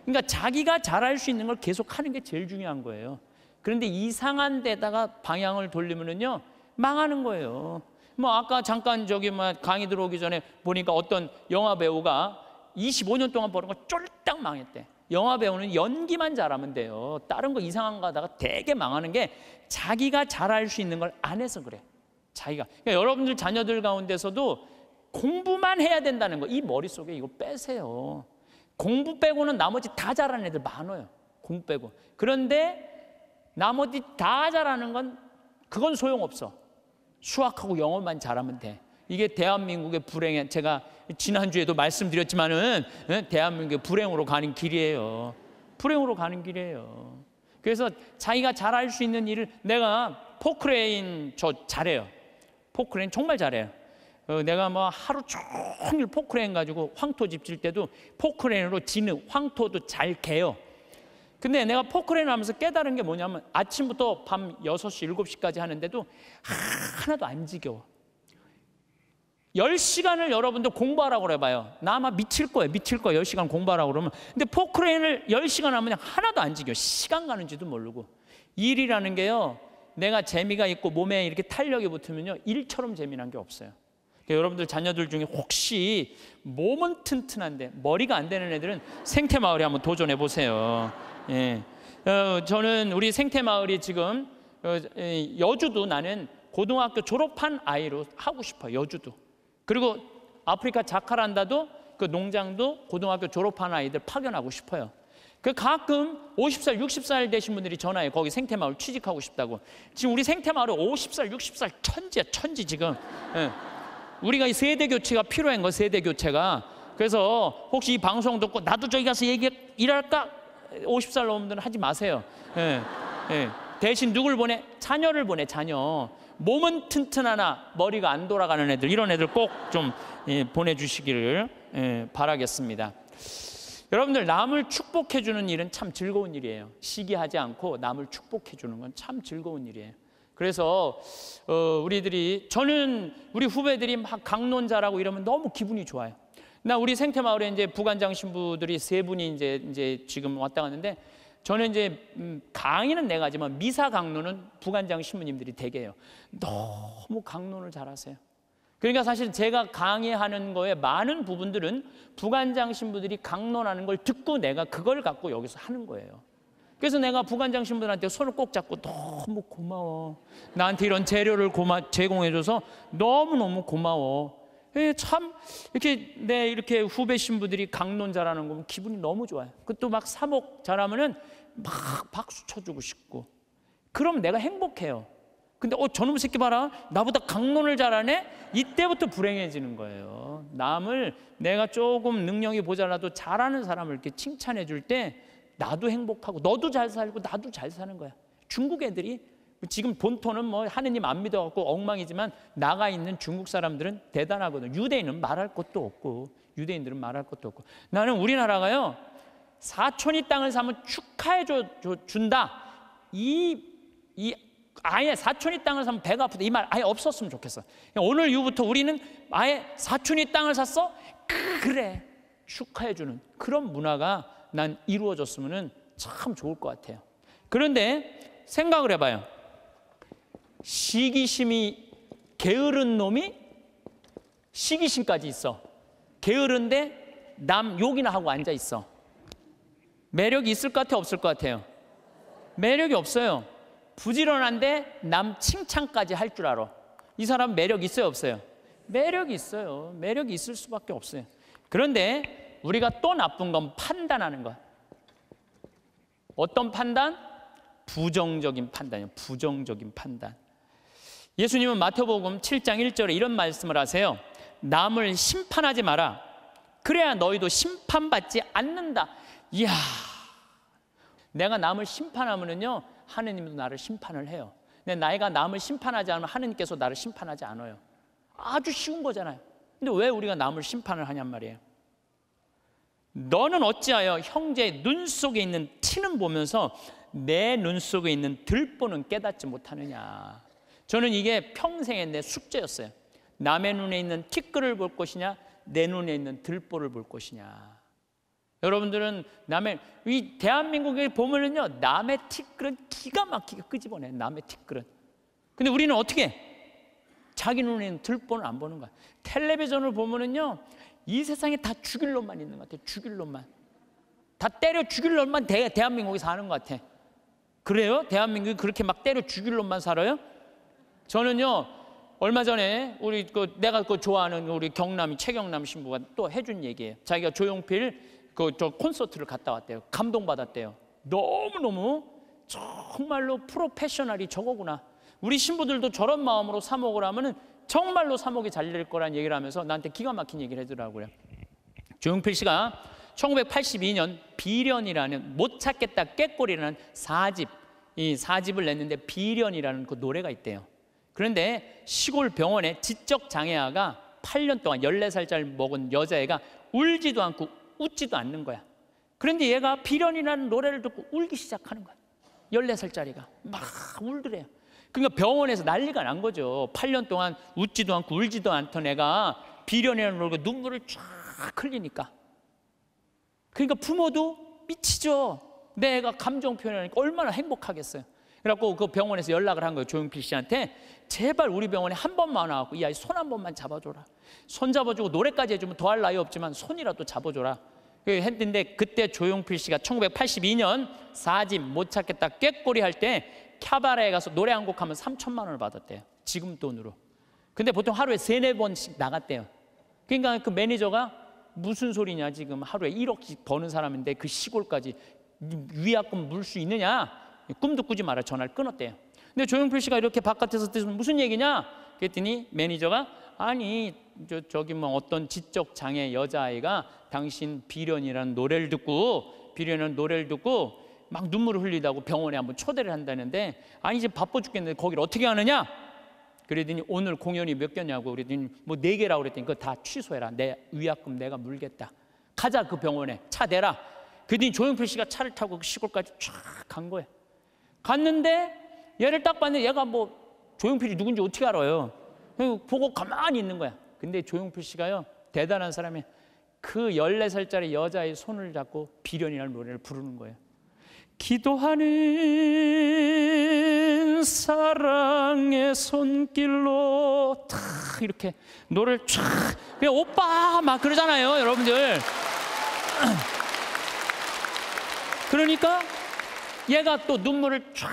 그러니까 자기가 잘할 수 있는 걸 계속 하는 게 제일 중요한 거예요. 그런데 이상한 데다가 방향을 돌리면은요, 망하는 거예요. 뭐 아까 잠깐 저기 막 뭐 강의 들어오기 전에 보니까 어떤 영화 배우가 25년 동안 버는 거 쫄딱 망했대. 영화 배우는 연기만 잘하면 돼요. 다른 거 이상한 거 하다가 되게 망하는 게 자기가 잘할 수 있는 걸 안 해서 그래. 자기가. 그러니까 여러분들 자녀들 가운데서도 공부만 해야 된다는 거. 이 머릿속에 이거 빼세요. 공부 빼고는 나머지 다 잘하는 애들 많아요. 공부 빼고. 그런데 나머지 다 잘하는 건 그건 소용없어. 수학하고 영어만 잘하면 돼. 이게 대한민국의 불행에 제가 지난주에도 말씀드렸지만은 예? 대한민국의 불행으로 가는 길이에요. 불행으로 가는 길이에요. 그래서 자기가 잘할 수 있는 일을 내가 포크레인 저 잘해요. 포크레인 정말 잘해요. 어, 내가 뭐 하루 종일 포크레인 가지고 황토 집질 때도 포크레인으로 지는 황토도 잘 개요. 근데 내가 포크레인 하면서 깨달은 게 뭐냐면 아침부터 밤 6시, 7시까지 하는데도 하나도 안 지겨워. 10시간을 여러분들 공부하라고 해봐요. 나 아마 미칠 거예요. 미칠 거예요. 10시간 공부하라고 그러면. 근데 포크레인을 10시간 하면 그냥 하나도 안 지겨. 시간 가는지도 모르고. 일이라는 게요. 내가 재미가 있고 몸에 이렇게 탄력이 붙으면요. 일처럼 재미난 게 없어요. 그러니까 여러분들 자녀들 중에 혹시 몸은 튼튼한데 머리가 안 되는 애들은 생태마을에 한번 도전해 보세요. 예. 어, 저는 우리 생태마을이 지금 어, 여주도 나는 고등학교 졸업한 아이로 하고 싶어요. 여주도. 그리고 아프리카 자카란다도 그 농장도 고등학교 졸업한 아이들 파견하고 싶어요. 그 가끔 50살, 60살 되신 분들이 전화해 거기 생태마을 취직하고 싶다고. 지금 우리 생태마을은 50살, 60살 천지야, 천지 지금. 예. 우리가 이 세대 교체가 필요한 거 세대 교체가. 그래서 혹시 이 방송 듣고 나도 저기 가서 얘기 일할까? 50살 넘은 분들은 하지 마세요. 예. 예. 대신 누굴 보내? 자녀를 보내, 자녀. 몸은 튼튼하나 머리가 안 돌아가는 애들 이런 애들 꼭좀 예, 보내주시기를 예, 바라겠습니다. 여러분들 남을 축복해 주는 일은 참 즐거운 일이에요. 시기하지 않고 남을 축복해 주는 건 참 즐거운 일이에요. 그래서 어, 우리들이 저는 우리 후배들이 막 강론자라고 이러면 너무 기분이 좋아요. 나 우리 생태 마을에 이제 부관장 신부들이 세 분이 이제 이제 지금 왔다 갔는데 저는 이제 음, 강의는 내가 하지만 미사 강론은 부관장 신부님들이 되게 해요. 너무 강론을 잘하세요. 그러니까 사실 제가 강의하는 거에 많은 부분들은 부관장 신부들이 강론하는 걸 듣고 내가 그걸 갖고 여기서 하는 거예요. 그래서 내가 부관장 신부들한테 손을 꼭 잡고 너무 고마워. 나한테 이런 재료를 고마, 제공해줘서 너무너무 고마워. 예, 참 이렇게 내 이렇게 후배 신부들이 강론 잘하는 거 보면 기분이 너무 좋아요. 그것도 막 사목 잘하면은 막 박수 쳐주고 싶고 그럼 내가 행복해요. 근데 어 저놈 새끼 봐라 나보다 강론을 잘하네 이때부터 불행해지는 거예요 남을 내가 조금 능력이 모자라도 잘하는 사람을 이렇게 칭찬해 줄 때 나도 행복하고 너도 잘 살고 나도 잘 사는 거야 중국 애들이 지금 본토는 뭐 하느님 안 믿어갖고 엉망이지만 나가 있는 중국 사람들은 대단하거든 유대인은 말할 것도 없고 유대인들은 말할 것도 없고 나는 우리나라가요 사촌이 땅을 사면 축하해 줘, 줘, 준다. 이, 이 아예 사촌이 땅을 사면 배가 아프다. 이 말 아예 없었으면 좋겠어. 오늘 이후부터 우리는 아예 사촌이 땅을 샀어? 그래. 축하해 주는 그런 문화가 난 이루어졌으면 참 좋을 것 같아요. 그런데 생각을 해봐요. 시기심이 게으른 놈이 시기심까지 있어. 게으른데 남 욕이나 하고 앉아 있어. 매력이 있을 것 같아 없을 것 같아요? 매력이 없어요. 부지런한데 남 칭찬까지 할 줄 알아. 이 사람 매력 있어요 없어요? 매력이 있어요. 매력이 있을 수밖에 없어요. 그런데 우리가 또 나쁜 건 판단하는 것. 어떤 판단? 부정적인 판단이요. 부정적인 판단. 예수님은 마태복음 7장 1절에 이런 말씀을 하세요. 남을 심판하지 마라. 그래야 너희도 심판받지 않는다. 이야, 내가 남을 심판하면요 하느님도 나를 심판을 해요. 근 나이가 남을 심판하지 않으면 하느님께서 나를 심판하지 않아요. 아주 쉬운 거잖아요. 근데 왜 우리가 남을 심판을 하냔 말이에요. 너는 어찌하여 형제의 눈 속에 있는 티는 보면서 내 눈 속에 있는 들보는 깨닫지 못하느냐. 저는 이게 평생의 내 숙제였어요. 남의 눈에 있는 티끌을 볼 것이냐, 내 눈에 있는 들보를 볼 것이냐. 여러분들은 남의 이 대한민국의 보면은요 남의 티끌은 기가 막히게 끄집어내 남의 티끌은 근데 우리는 어떻게 자기 눈에는 들보는 안 보는 거야 텔레비전을 보면은요 이 세상에 다 죽일 놈만 있는 것 같아 죽일 놈만 다 때려 죽일 놈만 대, 대한민국이 사는 것 같아 그래요? 대한민국이 그렇게 막 때려 죽일 놈만 살아요? 저는요 얼마 전에 우리 그 내가 그 좋아하는 우리 경남 최경남 신부가 또 해준 얘기예요 자기가 조용필 그저 콘서트를 갔다 왔대요. 감동받았대요. 너무너무 정말로 프로페셔널이 저거구나. 우리 신부들도 저런 마음으로 사목을 하면은 정말로 사목이 잘 될 거란 얘기를 하면서 나한테 기가 막힌 얘기를 해더라고요. 조용필 씨가 1982년 비련이라는 못 찾겠다 깨꼬리라는 사집이사집을 냈는데 비련이라는 그 노래가 있대요. 그런데 시골 병원에 지적 장애아가 8년 동안 14살짜리 먹은 여자애가 울지도 않고 웃지도 않는 거야. 그런데 얘가 비련이라는 노래를 듣고 울기 시작하는 거야. 14살짜리가 막 울더래요. 그러니까 병원에서 난리가 난 거죠. 8년 동안 웃지도 않고 울지도 않던 애가 비련이라는 노래로 눈물을 쫙 흘리니까. 그러니까 부모도 미치죠. 내 애가 감정 표현하니까 얼마나 행복하겠어요. 그래갖고 그 병원에서 연락을 한 거예요. 조용필 씨한테 제발 우리 병원에 한 번만 와갖고 이 아이 손 한 번만 잡아줘라. 손 잡아주고 노래까지 해주면 더할 나위 없지만 손이라도 잡아줘라. 그 했는데 그때 조용필 씨가 1982년 사집 못 찾겠다 꾀꼬리 할때 캬바레에 가서 노래 한 곡 하면 3천만 원을 받았대요. 지금 돈으로. 근데 보통 하루에 세네 번씩 나갔대요. 그러니까 그 매니저가 무슨 소리냐 지금 하루에 1억씩 버는 사람인데 그 시골까지 위약금 물 수 있느냐 꿈도 꾸지 마라 전화를 끊었대요 근데 조용필 씨가 이렇게 바깥에서 무슨 얘기냐 그랬더니 매니저가 아니 저, 저기 뭐 어떤 지적 장애 여자아이가 당신 비련이라는 노래를 듣고 비련이라는 노래를 듣고 막 눈물을 흘리다고 병원에 한번 초대를 한다는데 아니 이제 바빠 죽겠는데 거기를 어떻게 하느냐? 그랬더니 오늘 공연이 몇 개냐고 그랬더니뭐 네 개라고 그랬더니 그거 다 취소해라 내 위약금 내가 물겠다 가자 그 병원에 차내라그랬더니 조용필 씨가 차를 타고 그 시골까지 쫙 간 거예요 갔는데 얘를 딱 봤는데 얘가 뭐 조용필이 누군지 어떻게 알아요 그 보고 가만히 있는 거야. 근데 조용필 씨가요, 대단한 사람이 그 14살짜리 여자의 손을 잡고 비련이라는 노래를 부르는 거예요. 기도하는 사랑의 손길로 탁 이렇게 노래를 촥 그냥 오빠 막 그러잖아요, 여러분들. 그러니까 얘가 또 눈물을 촥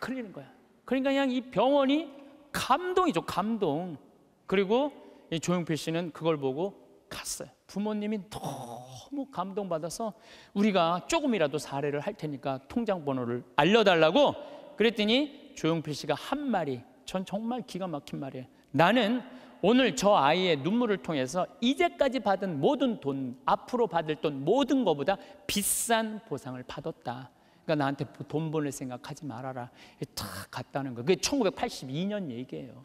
흘리는 거야. 그러니까 그냥 이 병원이 감동이죠, 감동. 그리고 이 조용필 씨는 그걸 보고 갔어요. 부모님이 너무 감동받아서 우리가 조금이라도 사례를 할 테니까 통장 번호를 알려달라고 그랬더니 조용필 씨가 한 말이 전 정말 기가 막힌 말이에요. 나는 오늘 저 아이의 눈물을 통해서 이제까지 받은 모든 돈, 앞으로 받을 돈 모든 것보다 비싼 보상을 받았다. 그러니까 나한테 돈 버는 생각하지 말아라. 탁 갔다는 거. 그게 1982년 얘기예요.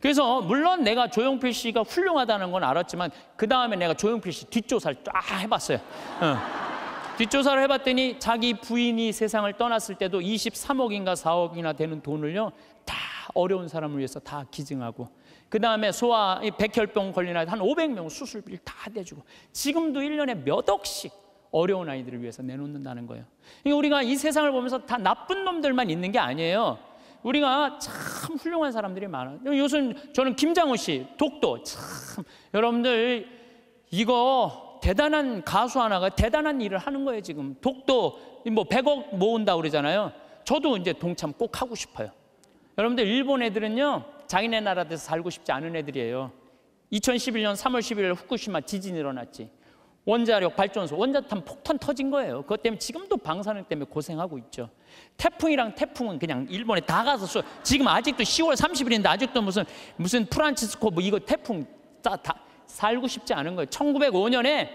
그래서 물론 내가 조용필 씨가 훌륭하다는 건 알았지만 그 다음에 내가 조용필 씨 뒷조사를 쫙 해봤어요. 어. 뒷조사를 해봤더니 자기 부인이 세상을 떠났을 때도 23억인가 4억이나 되는 돈을요 다 어려운 사람을 위해서 다 기증하고 그 다음에 소아 백혈병 걸린 아한 500명 수술비를 다 대주고 지금도 1년에 몇 억씩 어려운 아이들을 위해서 내놓는다는 거예요. 그러니까 우리가 이 세상을 보면서 다 나쁜 놈들만 있는 게 아니에요. 우리가 참 훌륭한 사람들이 많아요. 요즘 저는 김장호 씨, 독도. 참, 여러분들, 이거 대단한 가수 하나가 대단한 일을 하는 거예요, 지금. 독도, 뭐 100억 모은다 그러잖아요. 저도 이제 동참 꼭 하고 싶어요. 여러분들, 일본 애들은요, 자기네 나라에서 살고 싶지 않은 애들이에요. 2011년 3월 11일 후쿠시마 지진 일어났지. 원자력 발전소, 원자탄 폭탄 터진 거예요. 그것 때문에 지금도 방사능 때문에 고생하고 있죠. 태풍이랑 태풍은 그냥 일본에 다 가서 쏘. 지금 아직도 10월 30일인데 아직도 무슨 무슨 프란치스코 뭐 이거 태풍 다, 다 살고 싶지 않은 거예요. 1905년에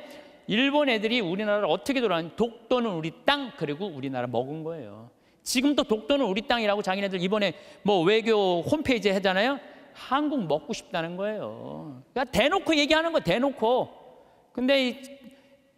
일본 애들이 우리나라를 어떻게 돌아왔는 독도는 우리 땅 그리고 우리나라 먹은 거예요. 지금도 독도는 우리 땅이라고 자기네들 이번에 뭐 외교 홈페이지에 하잖아요. 한국 먹고 싶다는 거예요. 그러니까 대놓고 얘기하는 거 대놓고 근데 이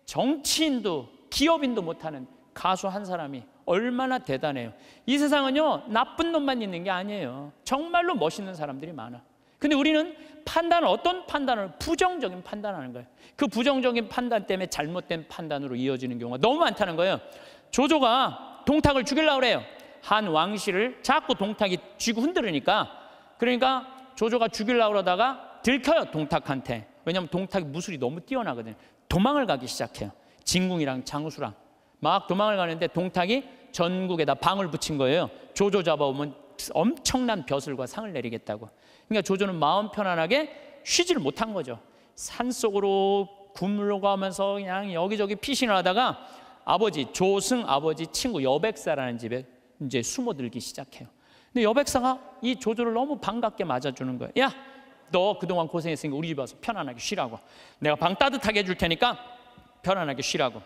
정치인도 기업인도 못하는 가수 한 사람이 얼마나 대단해요. 이 세상은요, 나쁜 놈만 있는 게 아니에요. 정말로 멋있는 사람들이 많아. 근데 우리는 판단 어떤 판단을, 부정적인 판단하는 거예요. 그 부정적인 판단 때문에 잘못된 판단으로 이어지는 경우가 너무 많다는 거예요. 조조가 동탁을 죽일라 그래요. 한 왕실을 자꾸 동탁이 쥐고 흔들으니까. 그러니까 조조가 죽일라 그러다가 들켜요, 동탁한테. 왜냐하면 동탁이 무술이 너무 뛰어나거든요. 도망을 가기 시작해요. 진궁이랑 장수랑 막 도망을 가는데 동탁이 전국에다 방을 붙인 거예요. 조조 잡아오면 엄청난 벼슬과 상을 내리겠다고. 그러니까 조조는 마음 편안하게 쉬지를 못한 거죠. 산 속으로 굶으러 가면서 그냥 여기저기 피신을 하다가 아버지 조승 아버지 친구 여백사라는 집에 이제 숨어들기 시작해요. 근데 여백사가 이 조조를 너무 반갑게 맞아주는 거예요. 야너 그동안 고생했으니까 우리 집 와서 편안하게 쉬라고. 내가 방 따뜻하게 해줄 테니까 편안하게 쉬라고.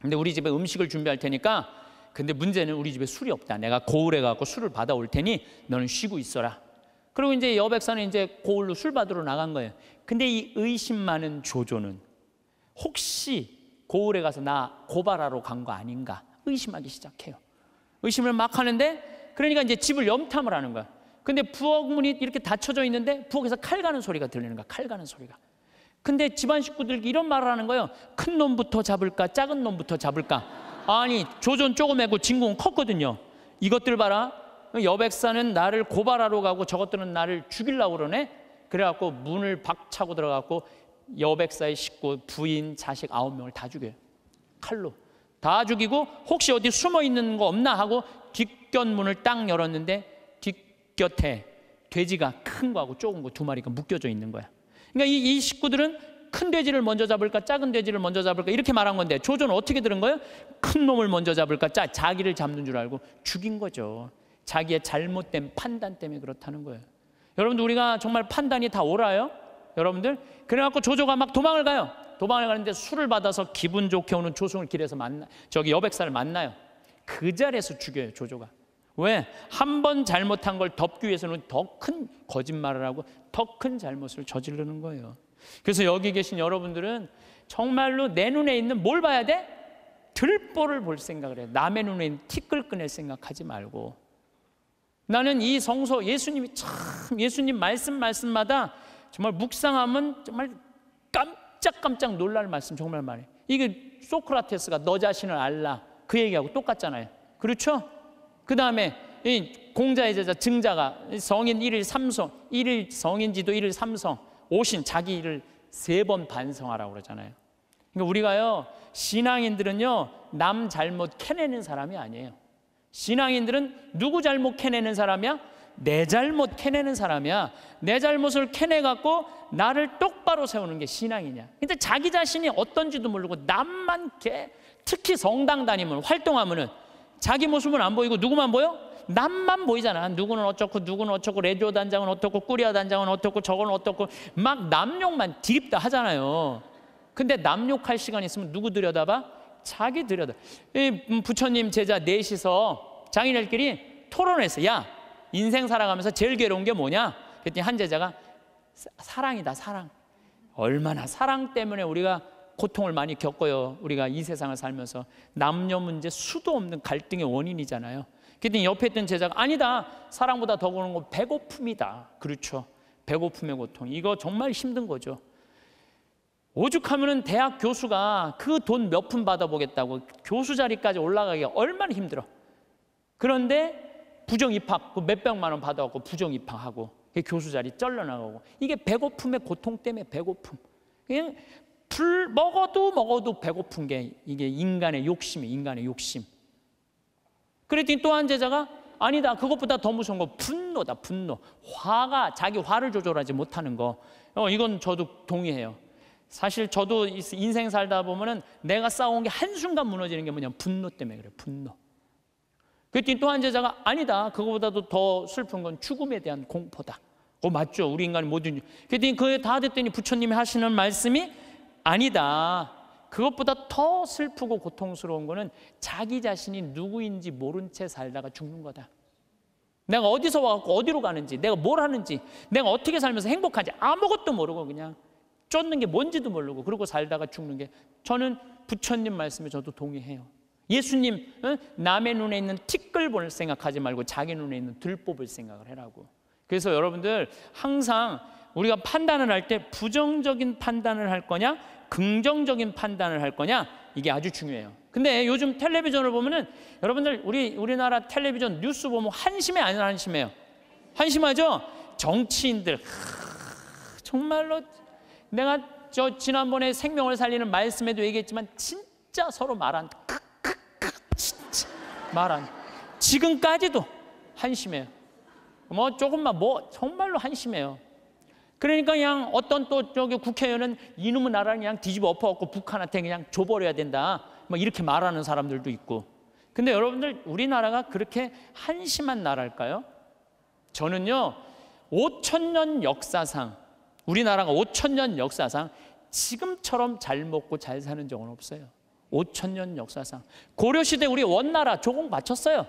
근데 우리 집에 음식을 준비할 테니까 근데 문제는 우리 집에 술이 없다. 내가 고울에 가서 술을 받아올 테니 너는 쉬고 있어라. 그리고 이제 여백사는 이제 고울로 술 받으러 나간 거예요. 근데 이 의심 많은 조조는 혹시 고울에 가서 나 고발하러 간 거 아닌가 의심하기 시작해요. 의심을 막 하는데 그러니까 이제 집을 염탐을 하는 거야. 근데 부엌 문이 이렇게 닫혀져 있는데 부엌에서 칼 가는 소리가 들리는 거야. 칼 가는 소리가. 근데 집안 식구들이 이런 말을 하는 거예요. 큰 놈부터 잡을까? 작은 놈부터 잡을까? 아니, 조존 조금매고 진공은 컸거든요. 이것들 봐라. 여백사는 나를 고발하러 가고 저것들은 나를 죽일라고 그러네. 그래갖고 문을 박차고 들어갔고 여백사의 식구, 부인, 자식 아홉 명을 다 죽여요. 칼로. 다 죽이고 혹시 어디 숨어 있는 거 없나 하고 뒷견문을 딱 열었는데 곁에 돼지가 큰 거하고 조금 거두 마리가 묶여져 있는 거야. 그러니까 이, 이 식구들은 큰 돼지를 먼저 잡을까 작은 돼지를 먼저 잡을까 이렇게 말한 건데 조조는 어떻게 들은 거예요? 큰 놈을 먼저 잡을까 자, 자기를 잡는 줄 알고 죽인 거죠. 자기의 잘못된 판단 때문에 그렇다는 거예요. 여러분들 우리가 정말 판단이 다 옳아요? 여러분들 그래갖고 조조가 막 도망을 가요. 도망을 가는데 술을 받아서 기분 좋게 오는 조승을 길에서 만나 저기 여백사를 만나요. 그 자리에서 죽여요 조조가. 왜? 한 번 잘못한 걸 덮기 위해서는 더 큰 거짓말을 하고 더 큰 잘못을 저지르는 거예요. 그래서 여기 계신 여러분들은 정말로 내 눈에 있는 뭘 봐야 돼? 들보를 볼 생각을 해. 남의 눈에 있는 티끌끈을 생각하지 말고. 나는 이 성소 예수님이 참 예수님 말씀 말씀마다 정말 묵상하면 정말 깜짝깜짝 놀랄 말씀 정말 많이. 이게 소크라테스가 너 자신을 알라 그 얘기하고 똑같잖아요. 그렇죠? 그 다음에 이 공자의 제자 증자가 성인 1일 삼성, 1일 성인 지도 1일 삼성, 오신 자기 일을 세 번 반성하라고 그러잖아요. 그러니까 우리가요, 신앙인들은요, 남 잘못 캐내는 사람이 아니에요. 신앙인들은 누구 잘못 캐내는 사람이야? 내 잘못 캐내는 사람이야. 내 잘못을 캐내갖고 나를 똑바로 세우는 게 신앙이냐. 근데 자기 자신이 어떤지도 모르고 남만 캐, 특히 성당 다니면, 활동하면은 자기 모습은 안 보이고 누구만 보여? 남만 보이잖아. 누구는 어쩌고 누구는 어쩌고 레디 단장은 어떻고 꾸리아 단장은 어떻고 저건 어떻고 막 남욕만 디립다 하잖아요. 근데 남욕할 시간 있으면 누구 들여다봐? 자기 들여다. 이 음, 부처님 제자 넷이서 장인들끼리 토론했어. 야 인생 살아가면서 제일 괴로운 게 뭐냐? 그랬더니 한 제자가 사랑이다 사랑. 얼마나 사랑 때문에 우리가 고통을 많이 겪어요. 우리가 이 세상을 살면서 남녀 문제 수도 없는 갈등의 원인이잖아요. 그랬더니 옆에 있던 제자가 아니다. 사랑보다 더 고는 건 배고픔이다. 그렇죠. 배고픔의 고통. 이거 정말 힘든 거죠. 오죽하면은 대학 교수가 그 돈 몇 푼 받아보겠다고 교수 자리까지 올라가기 얼마나 힘들어. 그런데 부정 입학 그 몇 백만 원 받아갖고 부정 입학하고 그 교수 자리 쩔러나가고 이게 배고픔의 고통 때문에 배고픔. 그냥 불 먹어도 먹어도 배고픈 게 이게 인간의 욕심이 인간의 욕심. 그랬더니 또 한 제자가 아니다. 그것보다 더 무서운 건 분노다. 분노. 화가 자기 화를 조절하지 못하는 거. 어, 이건 저도 동의해요. 사실 저도 인생 살다 보면은 내가 싸운 게 한순간 무너지는 게 뭐냐면 분노 때문에 그래요. 분노. 그랬더니 또 한 제자가 아니다. 그거보다도 더 슬픈 건 죽음에 대한 공포다. 어, 맞죠. 우리 인간이 모든 그랬더니 그다 됐더니 부처님이 하시는 말씀이 아니다. 그것보다 더 슬프고 고통스러운 거는 자기 자신이 누구인지 모른 채 살다가 죽는 거다. 내가 어디서 와갖고 어디로 가는지, 내가 뭘 하는지, 내가 어떻게 살면서 행복한지 아무것도 모르고 그냥 쫓는 게 뭔지도 모르고 그러고 살다가 죽는 게 저는 부처님 말씀에 저도 동의해요. 예수님 남의 눈에 있는 티끌 볼 생각하지 말고 자기 눈에 있는 들보볼 생각을 해라고. 그래서 여러분들 항상 우리가 판단을 할 때 부정적인 판단을 할 거냐 긍정적인 판단을 할 거냐 이게 아주 중요해요. 근데 요즘 텔레비전을 보면은 여러분들 우리 우리나라 텔레비전 뉴스 보면 한심해 아니 한심해요. 한심하죠? 정치인들 정말로 내가 저 지난번에 생명을 살리는 말씀에도 얘기했지만 진짜 서로 말안 진짜 말안 지금까지도 한심해요. 뭐 조금만 뭐 정말로 한심해요. 그러니까 그냥 어떤 또 저기 국회의원은 이놈의 나라를 그냥 뒤집어 엎어갖고 북한한테 그냥 줘버려야 된다. 뭐 이렇게 말하는 사람들도 있고. 근데 여러분들 우리나라가 그렇게 한심한 나라일까요? 저는요 5천 년 역사상 우리나라가 5천 년 역사상 지금처럼 잘 먹고 잘 사는 적은 없어요. 5천 년 역사상 고려시대 우리 원나라 조공 바쳤어요.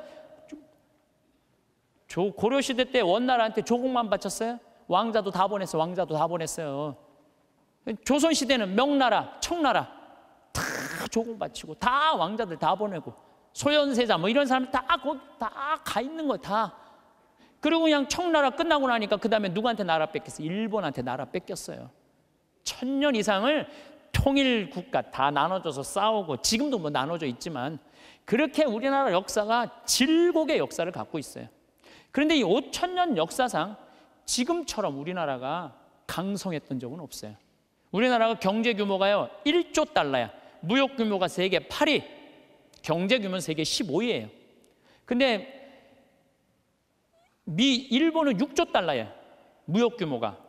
조, 고려시대 때 원나라한테 조공만 바쳤어요? 왕자도 다 보냈어. 왕자도 다 보냈어요. 조선시대는 명나라, 청나라 다 조공 바치고 다 왕자들 다 보내고 소현세자 뭐 이런 사람 다다 가 있는 거 다. 그리고 그냥 청나라 끝나고 나니까 그 다음에 누구한테 나라 뺏겼어? 일본한테 나라 뺏겼어요. 천년 이상을 통일 국가 다 나눠줘서 싸우고 지금도 뭐 나눠져 있지만 그렇게 우리나라 역사가 질곡의 역사를 갖고 있어요. 그런데 이 5천 년 역사상 지금처럼 우리나라가 강성했던 적은 없어요. 우리나라가 경제 규모가요. 1조 달러야. 무역 규모가 세계 8위, 경제 규모는 세계 15위예요. 근데 미 일본은 6조 달러예 무역 규모가.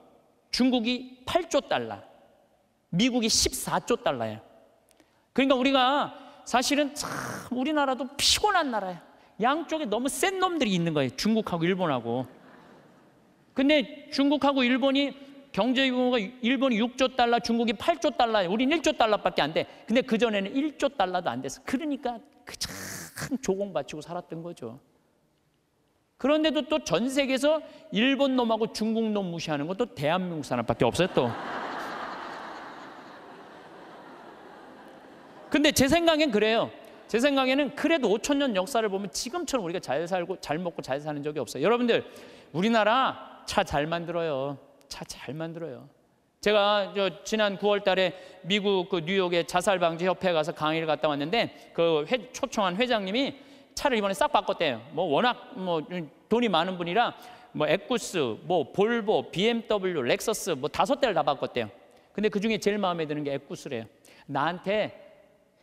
중국이 8조 달러. 미국이 14조 달러예 그러니까 우리가 사실은 참 우리나라도 피곤한 나라예 양쪽에 너무 센 놈들이 있는 거예요. 중국하고 일본하고. 근데 중국하고 일본이 경제 규모가 일본이 6조 달러, 중국이 8조 달러 우리는 1조 달러밖에 안 돼. 근데 그 전에는 1조 달러도 안 돼서 그러니까 그 참 조공 바치고 살았던 거죠. 그런데도 또 전 세계에서 일본 놈하고 중국 놈 무시하는 것도 대한민국 사람밖에 없어요 또. 근데 제 생각엔 그래요. 제 생각에는 그래도 5천 년 역사를 보면 지금처럼 우리가 잘 살고 잘 먹고 잘 사는 적이 없어요. 여러분들 우리나라 차잘 만들어요. 차 잘 만들어요. 제가 저 지난 9월 달에 미국 그 뉴욕의 자살 방지 협회에 가서 강의를 갔다 왔는데 그 회, 초청한 회장님이 차를 이번에 싹 바꿨대요. 뭐 워낙 뭐 돈이 많은 분이라 뭐 에쿠스, 뭐 볼보, BMW, 렉서스 뭐 다섯 대를 다 바꿨대요. 근데 그 중에 제일 마음에 드는 게 에쿠스래요. 나한테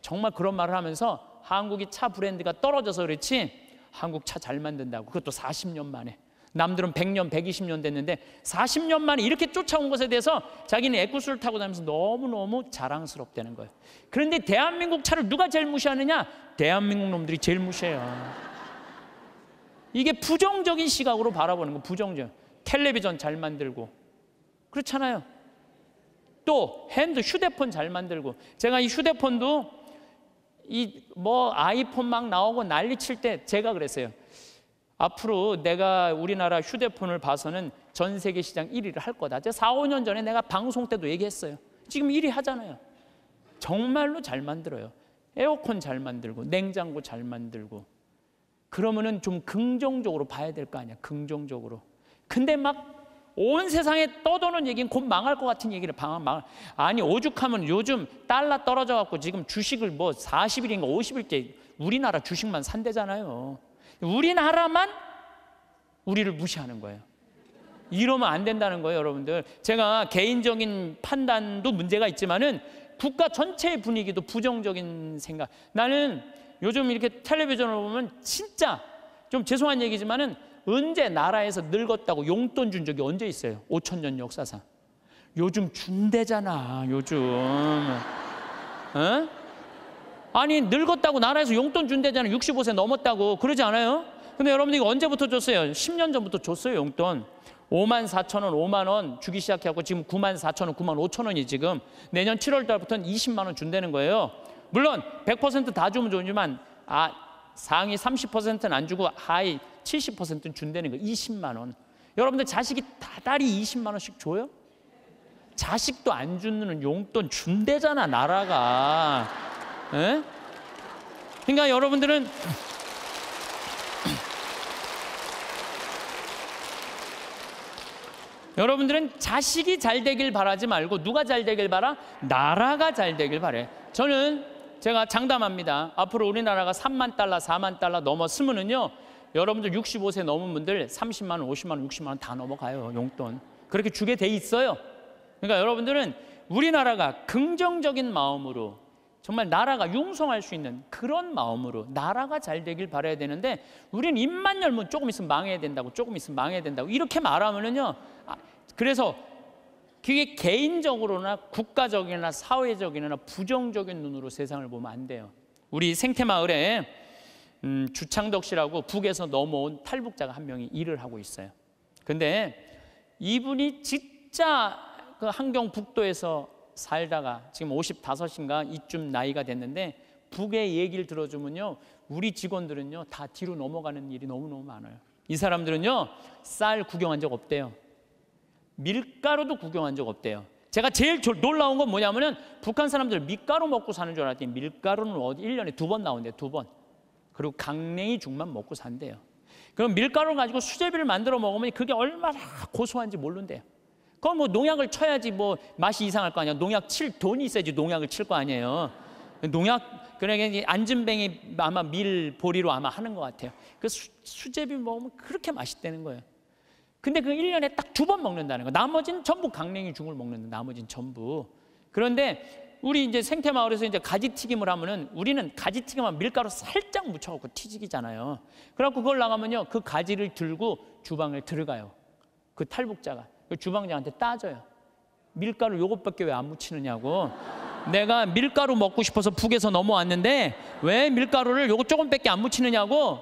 정말 그런 말을 하면서 한국이 차 브랜드가 떨어져서 그렇지 한국 차 잘 만든다고 그것도 40년 만에 남들은 100년, 120년 됐는데 40년 만에 이렇게 쫓아온 것에 대해서 자기는 애꿎을 타고 다니면서 너무너무 자랑스럽다는 거예요. 그런데 대한민국 차를 누가 제일 무시하느냐? 대한민국 놈들이 제일 무시해요. 이게 부정적인 시각으로 바라보는 거, 부정적. 텔레비전 잘 만들고. 그렇잖아요. 또 핸드 휴대폰 잘 만들고. 제가 이 휴대폰도 이 뭐 아이폰 막 나오고 난리 칠 때 제가 그랬어요. 앞으로 내가 우리나라 휴대폰을 봐서는 전 세계 시장 1위를 할 거다. 4, 5년 전에 내가 방송 때도 얘기했어요. 지금 1위 하잖아요. 정말로 잘 만들어요. 에어컨 잘 만들고 냉장고 잘 만들고 그러면은 좀 긍정적으로 봐야 될 거 아니야. 긍정적으로. 근데 막 온 세상에 떠도는 얘기는 곧 망할 것 같은 얘기를 방 망. 아니 오죽하면 요즘 달러 떨어져 갖고 지금 주식을 뭐 40일인가 50일째 우리나라 주식만 산대잖아요. 우리나라만 우리를 무시하는 거예요. 이러면 안 된다는 거예요, 여러분들. 제가 개인적인 판단도 문제가 있지만은 국가 전체의 분위기도 부정적인 생각. 나는 요즘 이렇게 텔레비전을 보면 진짜 좀 죄송한 얘기지만은 언제 나라에서 늙었다고 용돈 준 적이 언제 있어요? 5천 년 역사상. 요즘 준대잖아, 요즘. 어? 아니 늙었다고 나라에서 용돈 준대잖아. 65세 넘었다고 그러지 않아요? 근데 여러분 이거 언제부터 줬어요? 10년 전부터 줬어요 용돈. 5만 4천 원, 5만 원 주기 시작해갖고 지금 9만 4천 원, 9만 5천 원이 지금 내년 7월 달부터는 20만 원준대는 거예요. 물론 100%다 주면 좋지만 아 상위 30%는 안 주고 하위 70%는 준대는거 20만 원. 여러분들 자식이 다 달이 20만 원씩 줘요? 자식도 안 주는 용돈 준대잖아 나라가. 예? 그러니까 여러분들은 여러분들은 자식이 잘 되길 바라지 말고 누가 잘 되길 바라? 나라가 잘 되길 바래. 저는 제가 장담합니다. 앞으로 우리나라가 3만 달러, 4만 달러 넘었으면은요. 여러분들 65세 넘은 분들 30만 원, 50만 원, 60만 원 다 넘어가요. 용돈. 그렇게 주게 돼 있어요. 그러니까 여러분들은 우리나라가 긍정적인 마음으로 정말 나라가 융성할 수 있는 그런 마음으로 나라가 잘 되길 바라야 되는데 우리는 입만 열면 조금 있으면 망해야 된다고 조금 있으면 망해야 된다고 이렇게 말하면은요 아, 그래서 그게 개인적으로나 국가적이나 사회적이나 부정적인 눈으로 세상을 보면 안 돼요 우리 생태마을에 음, 주창덕 씨라고 북에서 넘어온 탈북자가 한 명이 일을 하고 있어요 근데 이분이 진짜 그 한경북도에서 살다가 지금 55인가 이쯤 나이가 됐는데 북의 얘기를 들어주면요. 우리 직원들은요. 다 뒤로 넘어가는 일이 너무너무 많아요. 이 사람들은요. 쌀 구경한 적 없대요. 밀가루도 구경한 적 없대요. 제가 제일 놀라운 건 뭐냐면은 북한 사람들 밀가루 먹고 사는 줄 알았더니 밀가루는 어디 1년에 두 번 나온대요. 두 번. 그리고 강냉이 죽만 먹고 산대요. 그럼 밀가루 가지고 수제비를 만들어 먹으면 그게 얼마나 고소한지 모른대요. 그럼 뭐 농약을 쳐야지 뭐 맛이 이상할 거 아니야. 농약 칠 돈이 있어야지 농약을 칠 거 아니에요. 농약 그러니까 안진뱅이 아마 밀 보리로 아마 하는 것 같아요. 그 수제비 먹으면 그렇게 맛있다는 거예요. 근데 그 1년에 딱 두 번 먹는다는 거. 나머지는 전부 강냉이 중을 먹는다. 나머지는 전부. 그런데 우리 이제 생태 마을에서 이제 가지 튀김을 하면은 우리는 가지 튀김만 밀가루 살짝 묻혀 갖고 튀기잖아요. 그래갖고 그걸 나가면요. 그 가지를 들고 주방을 들어가요. 그 탈북자가. 그 주방장한테 따져요. 밀가루 요것밖에 왜 안 묻히느냐고. 내가 밀가루 먹고 싶어서 북에서 넘어왔는데 왜 밀가루를 요거 조금밖에 안 묻히느냐고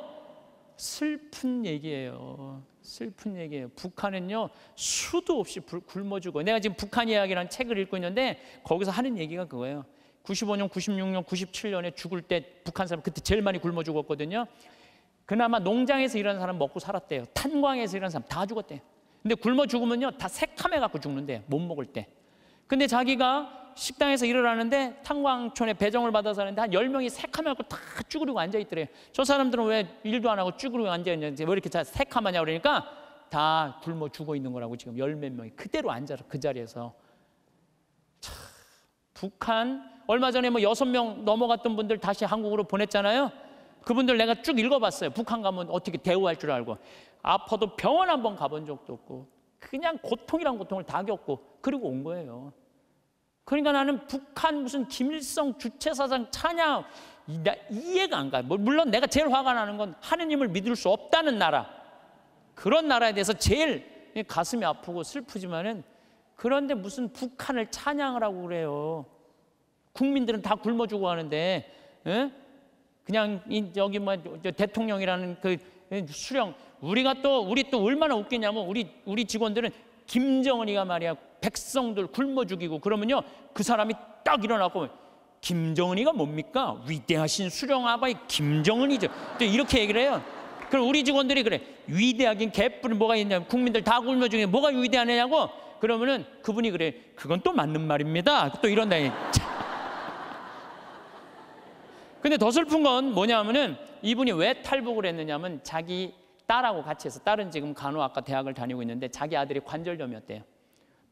슬픈 얘기예요. 슬픈 얘기예요. 북한은요 수도 없이 불, 굶어 죽어. 내가 지금 북한 이야기라는 책을 읽고 있는데 거기서 하는 얘기가 그거예요. 95년, 96년, 97년에 죽을 때 북한 사람 그때 제일 많이 굶어 죽었거든요. 그나마 농장에서 일하는 사람 먹고 살았대요. 탄광에서 일하는 사람 다 죽었대요. 근데 굶어 죽으면요 다 새카매 갖고 죽는데 못 먹을 때. 근데 자기가 식당에서 일을 하는데 탄광촌에 배정을 받아서 하는데 한 열명이 새카매 갖고 다 쭈그리고 앉아 있더래요. 저 사람들은 왜 일도 안 하고 쭈그리고 앉아 있는지 왜 이렇게 다 새카마냐 그러니까 다 굶어 죽어 있는 거라고 지금 열 몇 명이 그대로 앉아서 그 자리에서 참 북한 얼마 전에 뭐 여섯 명 넘어갔던 분들 다시 한국으로 보냈잖아요. 그분들 내가 쭉 읽어봤어요. 북한 가면 어떻게 대우할 줄 알고. 아파도 병원 한 번 가본 적도 없고 그냥 고통이란 고통을 다 겪고 그리고 온 거예요. 그러니까 나는 북한 무슨 김일성 주체사상 찬양 이해가 안 가요. 뭐 물론 내가 제일 화가 나는 건 하느님을 믿을 수 없다는 나라 그런 나라에 대해서 제일 가슴이 아프고 슬프지만은 그런데 무슨 북한을 찬양을 하고 그래요. 국민들은 다 굶어 죽어 하는데 에? 그냥 여기 뭐 대통령이라는 그 예, 수령 우리가 또 우리 또 얼마나 웃기냐면 우리 우리 직원들은 김정은이가 말이야 백성들 굶어 죽이고 그러면요 그 사람이 딱 일어나고 김정은이가 뭡니까 위대하신 수령아바이 김정은이죠. 또 이렇게 얘기를 해요. 그럼 우리 직원들이 그래 위대하긴 개뿔이 뭐가 있냐면 국민들 다 굶어 죽이 뭐가 위대하냐고 그러면은 그분이 그래 그건 또 맞는 말입니다. 또 이런다. 니 근데 더 슬픈 건 뭐냐면은 이분이 왜 탈북을 했느냐면 자기 딸하고 같이 해서 딸은 지금 간호학과 대학을 다니고 있는데 자기 아들이 관절염이었대요.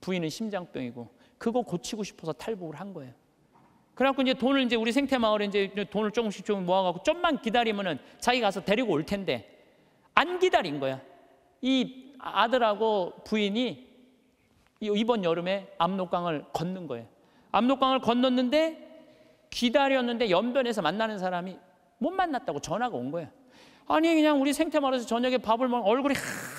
부인은 심장병이고 그거 고치고 싶어서 탈북을 한 거예요. 그래갖고 이제 돈을 이제 우리 생태마을에 이제 돈을 조금씩 조금 모아갖고 좀만 기다리면은 자기 가서 데리고 올 텐데 안 기다린 거야. 이 아들하고 부인이 이번 여름에 압록강을 걷는 거예요. 압록강을 건넜는데 기다렸는데 연변에서 만나는 사람이 못 만났다고 전화가 온 거예요. 아니 그냥 우리 생태 말해서 저녁에 밥을 먹 얼굴이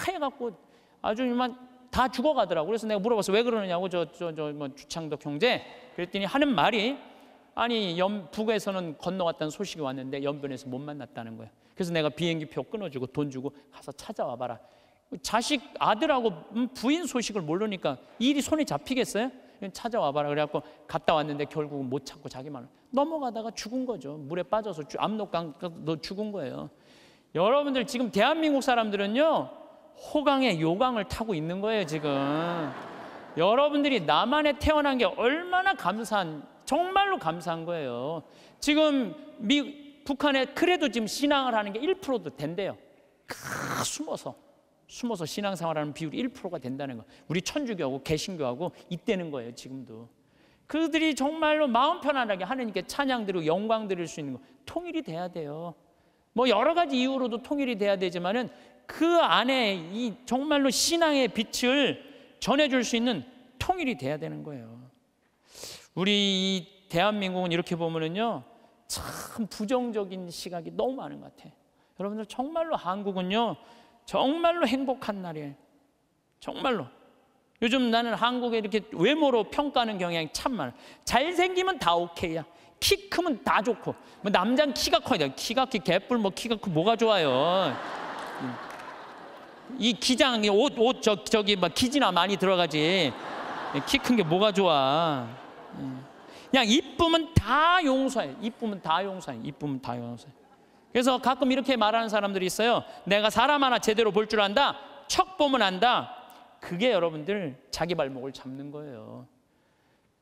하얘갖고 아주 이만 다 죽어가더라고. 그래서 내가 물어봤어. 왜 그러느냐고 저 저 저 뭐 주창덕 형제. 그랬더니 하는 말이 아니 연 북에서는 건너갔다는 소식이 왔는데 연변에서 못 만났다는 거예 그래서 내가 비행기표 끊어주고 돈 주고 가서 찾아와 봐라. 자식 아들하고 음, 부인 소식을 모르니까 일이 손에 잡히겠어요? 찾아와봐라. 그래갖고 갔다 왔는데 결국은 못 찾고 자기만 을 넘어가다가 죽은 거죠. 물에 빠져서 압록강 너 죽은 거예요. 여러분들 지금 대한민국 사람들은요 호강에 요강을 타고 있는 거예요 지금. 여러분들이 나만에 태어난 게 얼마나 감사한 정말로 감사한 거예요. 지금 미 북한에 그래도 지금 신앙을 하는 게 1%도 된대요. 크, 숨어서. 숨어서 신앙생활하는 비율이 1%가 된다는 거. 우리 천주교하고 개신교하고 있다는 거예요, 지금도. 그들이 정말로 마음 편안하게 하느님께 찬양 드리고 영광 드릴 수 있는 거 통일이 돼야 돼요. 뭐 여러 가지 이유로도 통일이 돼야 되지만은 그 안에 이 정말로 신앙의 빛을 전해 줄수 있는 통일이 돼야 되는 거예요. 우리 대한민국은 이렇게 보면은요. 참 부정적인 시각이 너무 많은 것 같아. 여러분들 정말로 한국은요. 정말로 행복한 날이에요. 정말로. 요즘 나는 한국에 이렇게 외모로 평가하는 경향이 참 많아. 잘생기면 다 오케이야. 키 크면 다 좋고. 뭐 남자는 키가 커야 돼. 키가 키, 개뿔 뭐 키가 크 뭐가 좋아요. 이 기장, 옷, 옷, 저, 저기 막 기지나 많이 들어가지. 키 큰 게 뭐가 좋아. 예. 그냥 이쁘면 다 용서해. 이쁘면 다 용서해. 이쁘면 다 용서해. 그래서 가끔 이렇게 말하는 사람들이 있어요. 내가 사람 하나 제대로 볼 줄 안다. 척 보면 안다. 그게 여러분들 자기 발목을 잡는 거예요.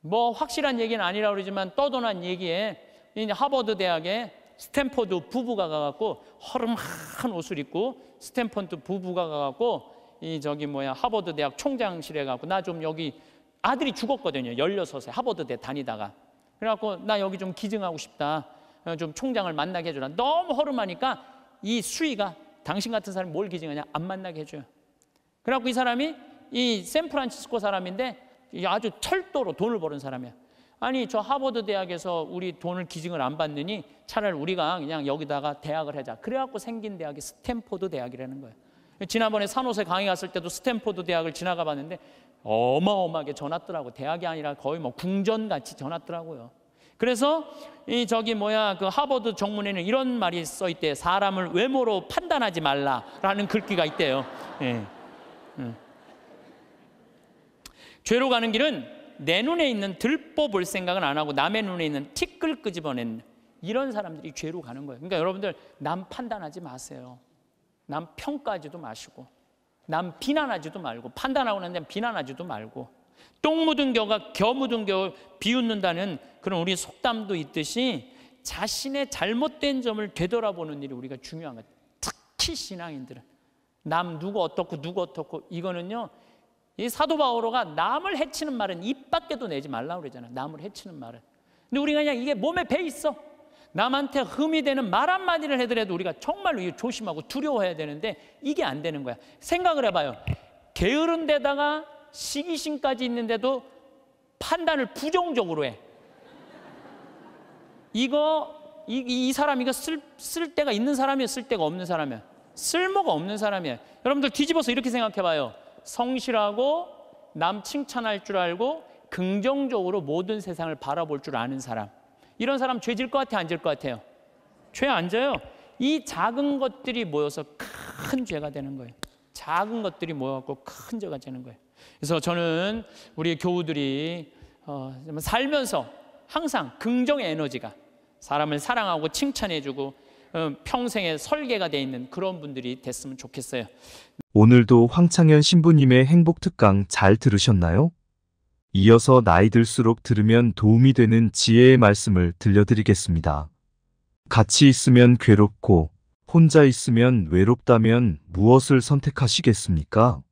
뭐 확실한 얘기는 아니라 그러지만 떠도난 얘기에 이 하버드 대학에 스탠포드 부부가 가갖고 허름한 옷을 입고 스탠포드 부부가 가갖고 이 저기 뭐야 하버드 대학 총장실에 가고 갖나좀 여기 아들이 죽었거든요. 16세 하버드 대 다니다가. 그래갖고 나 여기 좀 기증하고 싶다. 어, 좀 총장을 만나게 해주라. 너무 허름하니까 이 수위가 당신 같은 사람이 뭘 기증하냐? 안 만나게 해줘요. 그래갖고 이 사람이 이 샌프란시스코 사람인데 아주 철도로 돈을 버는 사람이야. 아니 저 하버드 대학에서 우리 돈을 기증을 안 받느니 차라리 우리가 그냥 여기다가 대학을 하자. 그래갖고 생긴 대학이 스탠포드 대학이라는 거예 지난번에 산호세 강의 갔을 때도 스탠포드 대학을 지나가 봤는데 어마어마하게 전화더라고 대학이 아니라 거의 뭐 궁전같이 전화더라고요. 그래서 이 저기 뭐야 그 하버드 정문에는 이런 말이 써 있대. 사람을 외모로 판단하지 말라라는 글귀가 있대요. 예. 예. 죄로 가는 길은 내 눈에 있는 들보 볼 생각은 안 하고 남의 눈에 있는 티끌 끄집어낸 이런 사람들이 죄로 가는 거예요. 그러니까 여러분들 남 판단하지 마세요. 남 평가하지도 마시고 남 비난하지도 말고 판단하고 난다 비난하지도 말고 똥 묻은 겨가 겨 묻은 겨 비웃는다는 그런 우리 속담도 있듯이 자신의 잘못된 점을 되돌아보는 일이 우리가 중요한 것 같아요. 특히 신앙인들은 남 누구 어떻고 누구 어떻고 이거는요. 이 사도 바오로가 남을 해치는 말은 입 밖에도 내지 말라 그러잖아. 요 남을 해치는 말은. 근데 우리가 그냥 이게 몸에 배 있어. 남한테 흠이 되는 말 한마디를 해더라도 우리가 정말로 조심하고 두려워해야 되는데 이게 안 되는 거야. 생각을 해봐요. 게으른 데다가 시기심까지 있는데도 판단을 부정적으로 해. 이거 이, 이 사람 이거 쓸, 쓸 때가 있는 사람이야, 쓸 때가 없는 사람이야. 쓸모가 없는 사람이야. 여러분들 뒤집어서 이렇게 생각해 봐요. 성실하고 남 칭찬할 줄 알고 긍정적으로 모든 세상을 바라볼 줄 아는 사람. 이런 사람 죄질 것같아 안질 것 같아요? 죄 안 져요. 이 작은 것들이 모여서 큰 죄가 되는 거예요. 작은 것들이 모여갖큰 죄가 되는 거예요. 그래서 저는 우리 교우들이 어, 살면서 항상 긍정의 에너지가 사람을 사랑하고 칭찬해주고 음, 평생의 설계가 돼 있는 그런 분들이 됐으면 좋겠어요. 오늘도 황창현 신부님의 행복 특강 잘 들으셨나요? 이어서 나이 들수록 들으면 도움이 되는 지혜의 말씀을 들려드리겠습니다. 같이 있으면 괴롭고 혼자 있으면 외롭다면 무엇을 선택하시겠습니까?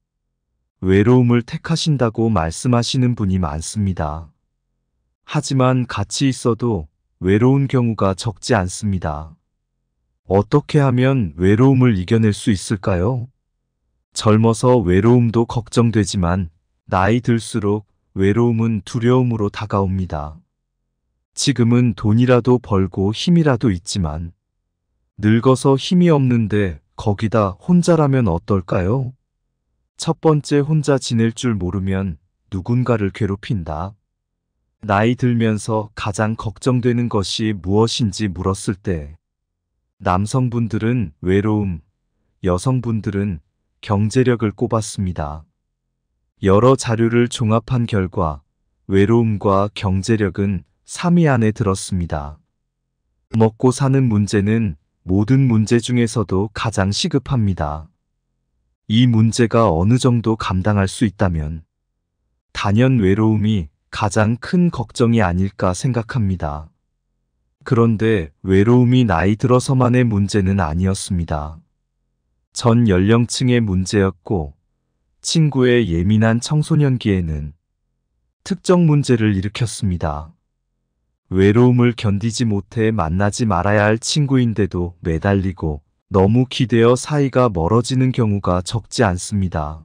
외로움을 택하신다고 말씀하시는 분이 많습니다. 하지만 같이 있어도 외로운 경우가 적지 않습니다. 어떻게 하면 외로움을 이겨낼 수 있을까요? 젊어서 외로움도 걱정되지만 나이 들수록 외로움은 두려움으로 다가옵니다. 지금은 돈이라도 벌고 힘이라도 있지만 늙어서 힘이 없는데 거기다 혼자라면 어떨까요? 첫 번째 혼자 지낼 줄 모르면 누군가를 괴롭힌다. 나이 들면서 가장 걱정되는 것이 무엇인지 물었을 때 남성분들은 외로움, 여성분들은 경제력을 꼽았습니다. 여러 자료를 종합한 결과 외로움과 경제력은 3위 안에 들었습니다. 먹고 사는 문제는 모든 문제 중에서도 가장 시급합니다. 이 문제가 어느 정도 감당할 수 있다면 단연 외로움이 가장 큰 걱정이 아닐까 생각합니다. 그런데 외로움이 나이 들어서만의 문제는 아니었습니다. 전 연령층의 문제였고 친구의 예민한 청소년기에는 특정 문제를 일으켰습니다. 외로움을 견디지 못해 만나지 말아야 할 친구인데도 매달리고 너무 기대어 사이가 멀어지는 경우가 적지 않습니다.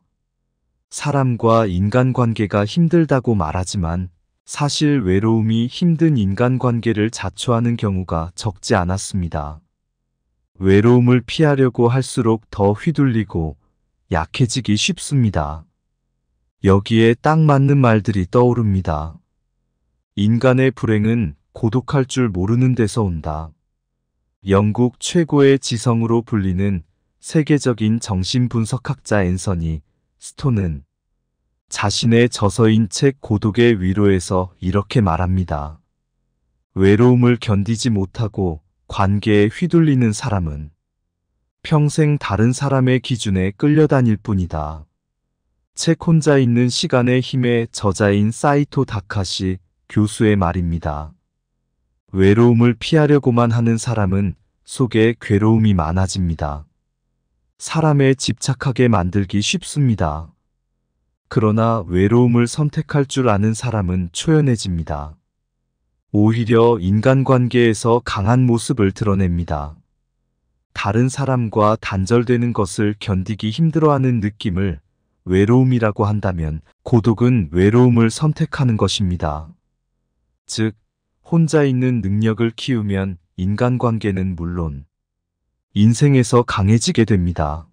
사람과 인간관계가 힘들다고 말하지만 사실 외로움이 힘든 인간관계를 자초하는 경우가 적지 않았습니다. 외로움을 피하려고 할수록 더 휘둘리고 약해지기 쉽습니다. 여기에 딱 맞는 말들이 떠오릅니다. 인간의 불행은 고독할 줄 모르는 데서 온다. 영국 최고의 지성으로 불리는 세계적인 정신분석학자 앤서니 스톤은 자신의 저서인 책 고독의 위로에서 이렇게 말합니다. 외로움을 견디지 못하고 관계에 휘둘리는 사람은 평생 다른 사람의 기준에 끌려다닐 뿐이다. 책 혼자 있는 시간의 힘의 저자인 사이토 다카시 교수의 말입니다. 외로움을 피하려고만 하는 사람은 속에 괴로움이 많아집니다. 사람에 집착하게 만들기 쉽습니다. 그러나 외로움을 선택할 줄 아는 사람은 초연해집니다. 오히려 인간관계에서 강한 모습을 드러냅니다. 다른 사람과 단절되는 것을 견디기 힘들어하는 느낌을 외로움이라고 한다면 고독은 외로움을 선택하는 것입니다. 즉, 혼자 있는 능력을 키우면 인간관계는 물론 인생에서 강해지게 됩니다.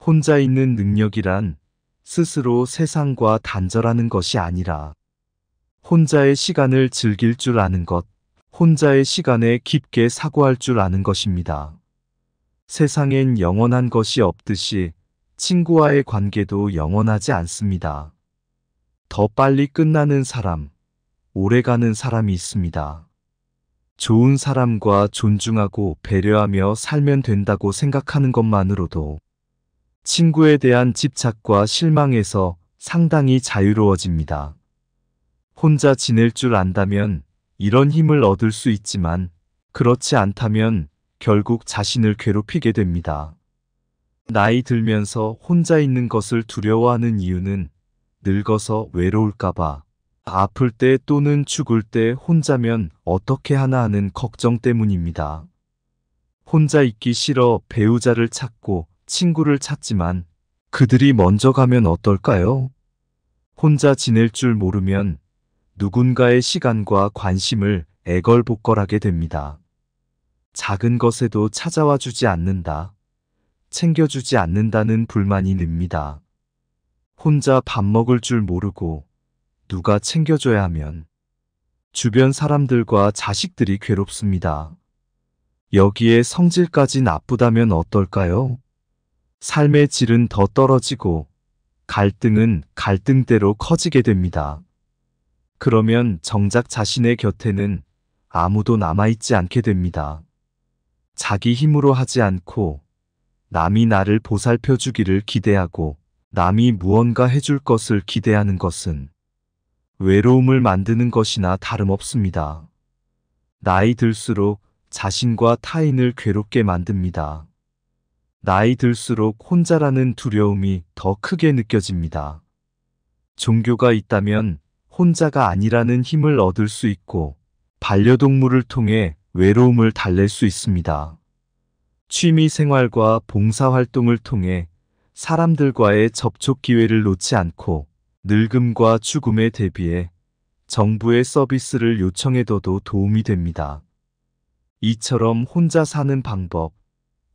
혼자 있는 능력이란 스스로 세상과 단절하는 것이 아니라 혼자의 시간을 즐길 줄 아는 것, 혼자의 시간에 깊게 사고할 줄 아는 것입니다. 세상엔 영원한 것이 없듯이 친구와의 관계도 영원하지 않습니다. 더 빨리 끝나는 사람, 오래가는 사람이 있습니다. 좋은 사람과 존중하고 배려하며 살면 된다고 생각하는 것만으로도 친구에 대한 집착과 실망에서 상당히 자유로워집니다. 혼자 지낼 줄 안다면 이런 힘을 얻을 수 있지만 그렇지 않다면 결국 자신을 괴롭히게 됩니다. 나이 들면서 혼자 있는 것을 두려워하는 이유는 늙어서 외로울까봐 아플 때 또는 죽을 때 혼자면 어떻게 하나 하는 걱정 때문입니다. 혼자 있기 싫어 배우자를 찾고 친구를 찾지만 그들이 먼저 가면 어떨까요? 혼자 지낼 줄 모르면 누군가의 시간과 관심을 애걸복걸하게 됩니다. 작은 것에도 찾아와 주지 않는다. 챙겨주지 않는다는 불만이 늡니다. 혼자 밥 먹을 줄 모르고 누가 챙겨줘야 하면 주변 사람들과 자식들이 괴롭습니다. 여기에 성질까지 나쁘다면 어떨까요? 삶의 질은 더 떨어지고 갈등은 갈등대로 커지게 됩니다. 그러면 정작 자신의 곁에는 아무도 남아있지 않게 됩니다. 자기 힘으로 하지 않고 남이 나를 보살펴 주기를 기대하고 남이 무언가 해줄 것을 기대하는 것은 외로움을 만드는 것이나 다름없습니다. 나이 들수록 자신과 타인을 괴롭게 만듭니다. 나이 들수록 혼자라는 두려움이 더 크게 느껴집니다. 종교가 있다면 혼자가 아니라는 힘을 얻을 수 있고 반려동물을 통해 외로움을 달랠 수 있습니다. 취미 생활과 봉사활동을 통해 사람들과의 접촉 기회를 놓지 않고 늙음과 죽음에 대비해 정부의 서비스를 요청해둬도 도움이 됩니다. 이처럼 혼자 사는 방법,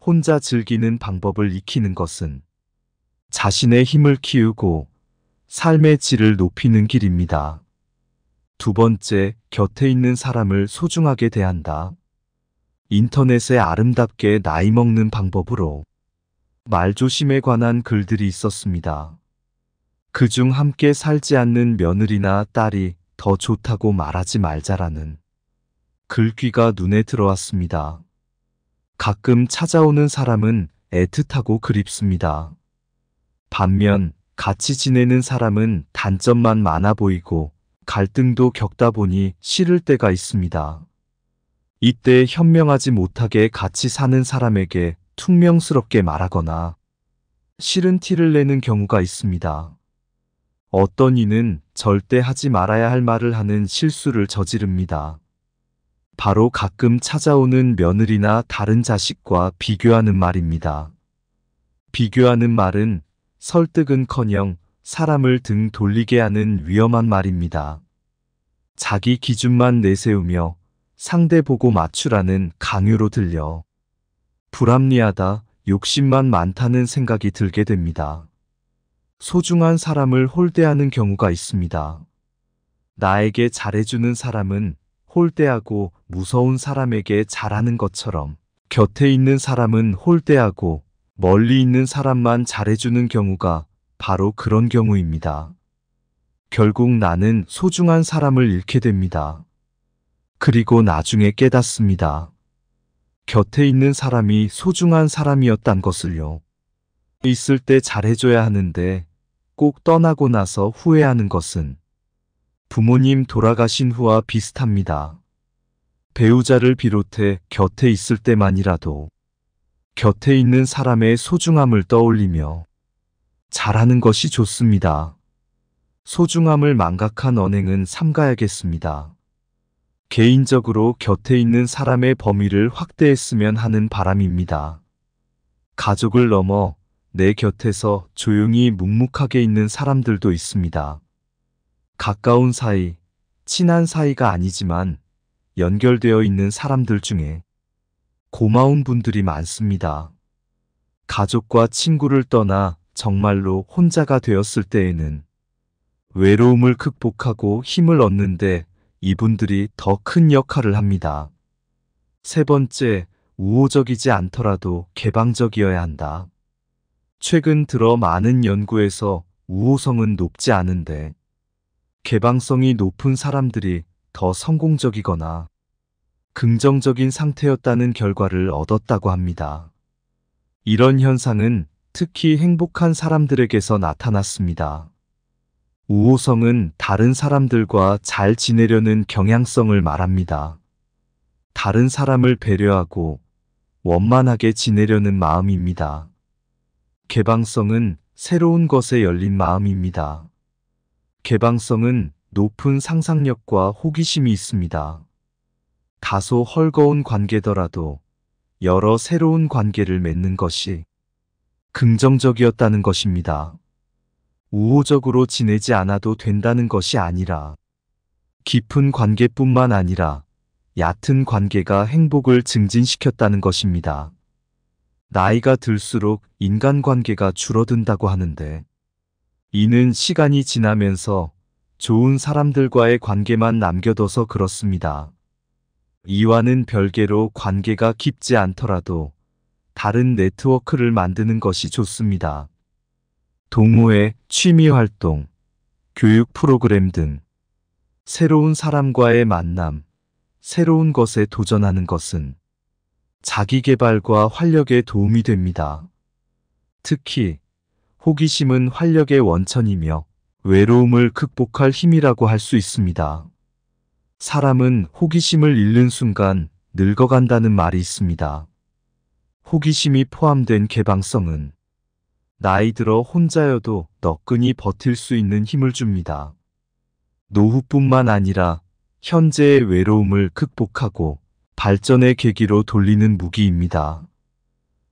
혼자 즐기는 방법을 익히는 것은 자신의 힘을 키우고 삶의 질을 높이는 길입니다. 두 번째, 곁에 있는 사람을 소중하게 대한다. 인터넷에 아름답게 나이 먹는 방법으로 말조심에 관한 글들이 있었습니다. 그중 함께 살지 않는 며느리나 딸이 더 좋다고 말하지 말자라는 글귀가 눈에 들어왔습니다. 가끔 찾아오는 사람은 애틋하고 그립습니다. 반면 같이 지내는 사람은 단점만 많아 보이고 갈등도 겪다 보니 싫을 때가 있습니다. 이때 현명하지 못하게 같이 사는 사람에게 퉁명스럽게 말하거나 싫은 티를 내는 경우가 있습니다. 어떤 이는 절대 하지 말아야 할 말을 하는 실수를 저지릅니다. 바로 가끔 찾아오는 며느리나 다른 자식과 비교하는 말입니다. 비교하는 말은 설득은커녕 사람을 등 돌리게 하는 위험한 말입니다. 자기 기준만 내세우며 상대 보고 맞추라는 강요로 들려 불합리하다, 욕심만 많다는 생각이 들게 됩니다. 소중한 사람을 홀대하는 경우가 있습니다. 나에게 잘해주는 사람은 홀대하고 무서운 사람에게 잘하는 것처럼 곁에 있는 사람은 홀대하고 멀리 있는 사람만 잘해주는 경우가 바로 그런 경우입니다. 결국 나는 소중한 사람을 잃게 됩니다. 그리고 나중에 깨닫습니다. 곁에 있는 사람이 소중한 사람이었단 것을요. 있을 때 잘해줘야 하는데 꼭 떠나고 나서 후회하는 것은 부모님 돌아가신 후와 비슷합니다. 배우자를 비롯해 곁에 있을 때만이라도 곁에 있는 사람의 소중함을 떠올리며 잘하는 것이 좋습니다. 소중함을 망각한 언행은 삼가야겠습니다. 개인적으로 곁에 있는 사람의 범위를 확대했으면 하는 바람입니다. 가족을 넘어 내 곁에서 조용히 묵묵하게 있는 사람들도 있습니다. 가까운 사이, 친한 사이가 아니지만 연결되어 있는 사람들 중에 고마운 분들이 많습니다. 가족과 친구를 떠나 정말로 혼자가 되었을 때에는 외로움을 극복하고 힘을 얻는데 이분들이 더 큰 역할을 합니다. 세 번째, 우호적이지 않더라도 개방적이어야 한다. 최근 들어 많은 연구에서 우호성은 높지 않은데 개방성이 높은 사람들이 더 성공적이거나 긍정적인 상태였다는 결과를 얻었다고 합니다. 이런 현상은 특히 행복한 사람들에게서 나타났습니다. 우호성은 다른 사람들과 잘 지내려는 경향성을 말합니다. 다른 사람을 배려하고 원만하게 지내려는 마음입니다. 개방성은 새로운 것에 열린 마음입니다. 개방성은 높은 상상력과 호기심이 있습니다. 다소 헐거운 관계더라도 여러 새로운 관계를 맺는 것이 긍정적이었다는 것입니다. 우호적으로 지내지 않아도 된다는 것이 아니라 깊은 관계뿐만 아니라 얕은 관계가 행복을 증진시켰다는 것입니다. 나이가 들수록 인간관계가 줄어든다고 하는데 이는 시간이 지나면서 좋은 사람들과의 관계만 남겨둬서 그렇습니다. 이와는 별개로 관계가 깊지 않더라도 다른 네트워크를 만드는 것이 좋습니다. 동호회, 취미활동, 교육 프로그램 등 새로운 사람과의 만남, 새로운 것에 도전하는 것은 자기개발과 활력에 도움이 됩니다. 특히 호기심은 활력의 원천이며 외로움을 극복할 힘이라고 할 수 있습니다. 사람은 호기심을 잃는 순간 늙어간다는 말이 있습니다. 호기심이 포함된 개방성은 나이 들어 혼자여도 너끈히 버틸 수 있는 힘을 줍니다. 노후뿐만 아니라 현재의 외로움을 극복하고 발전의 계기로 돌리는 무기입니다.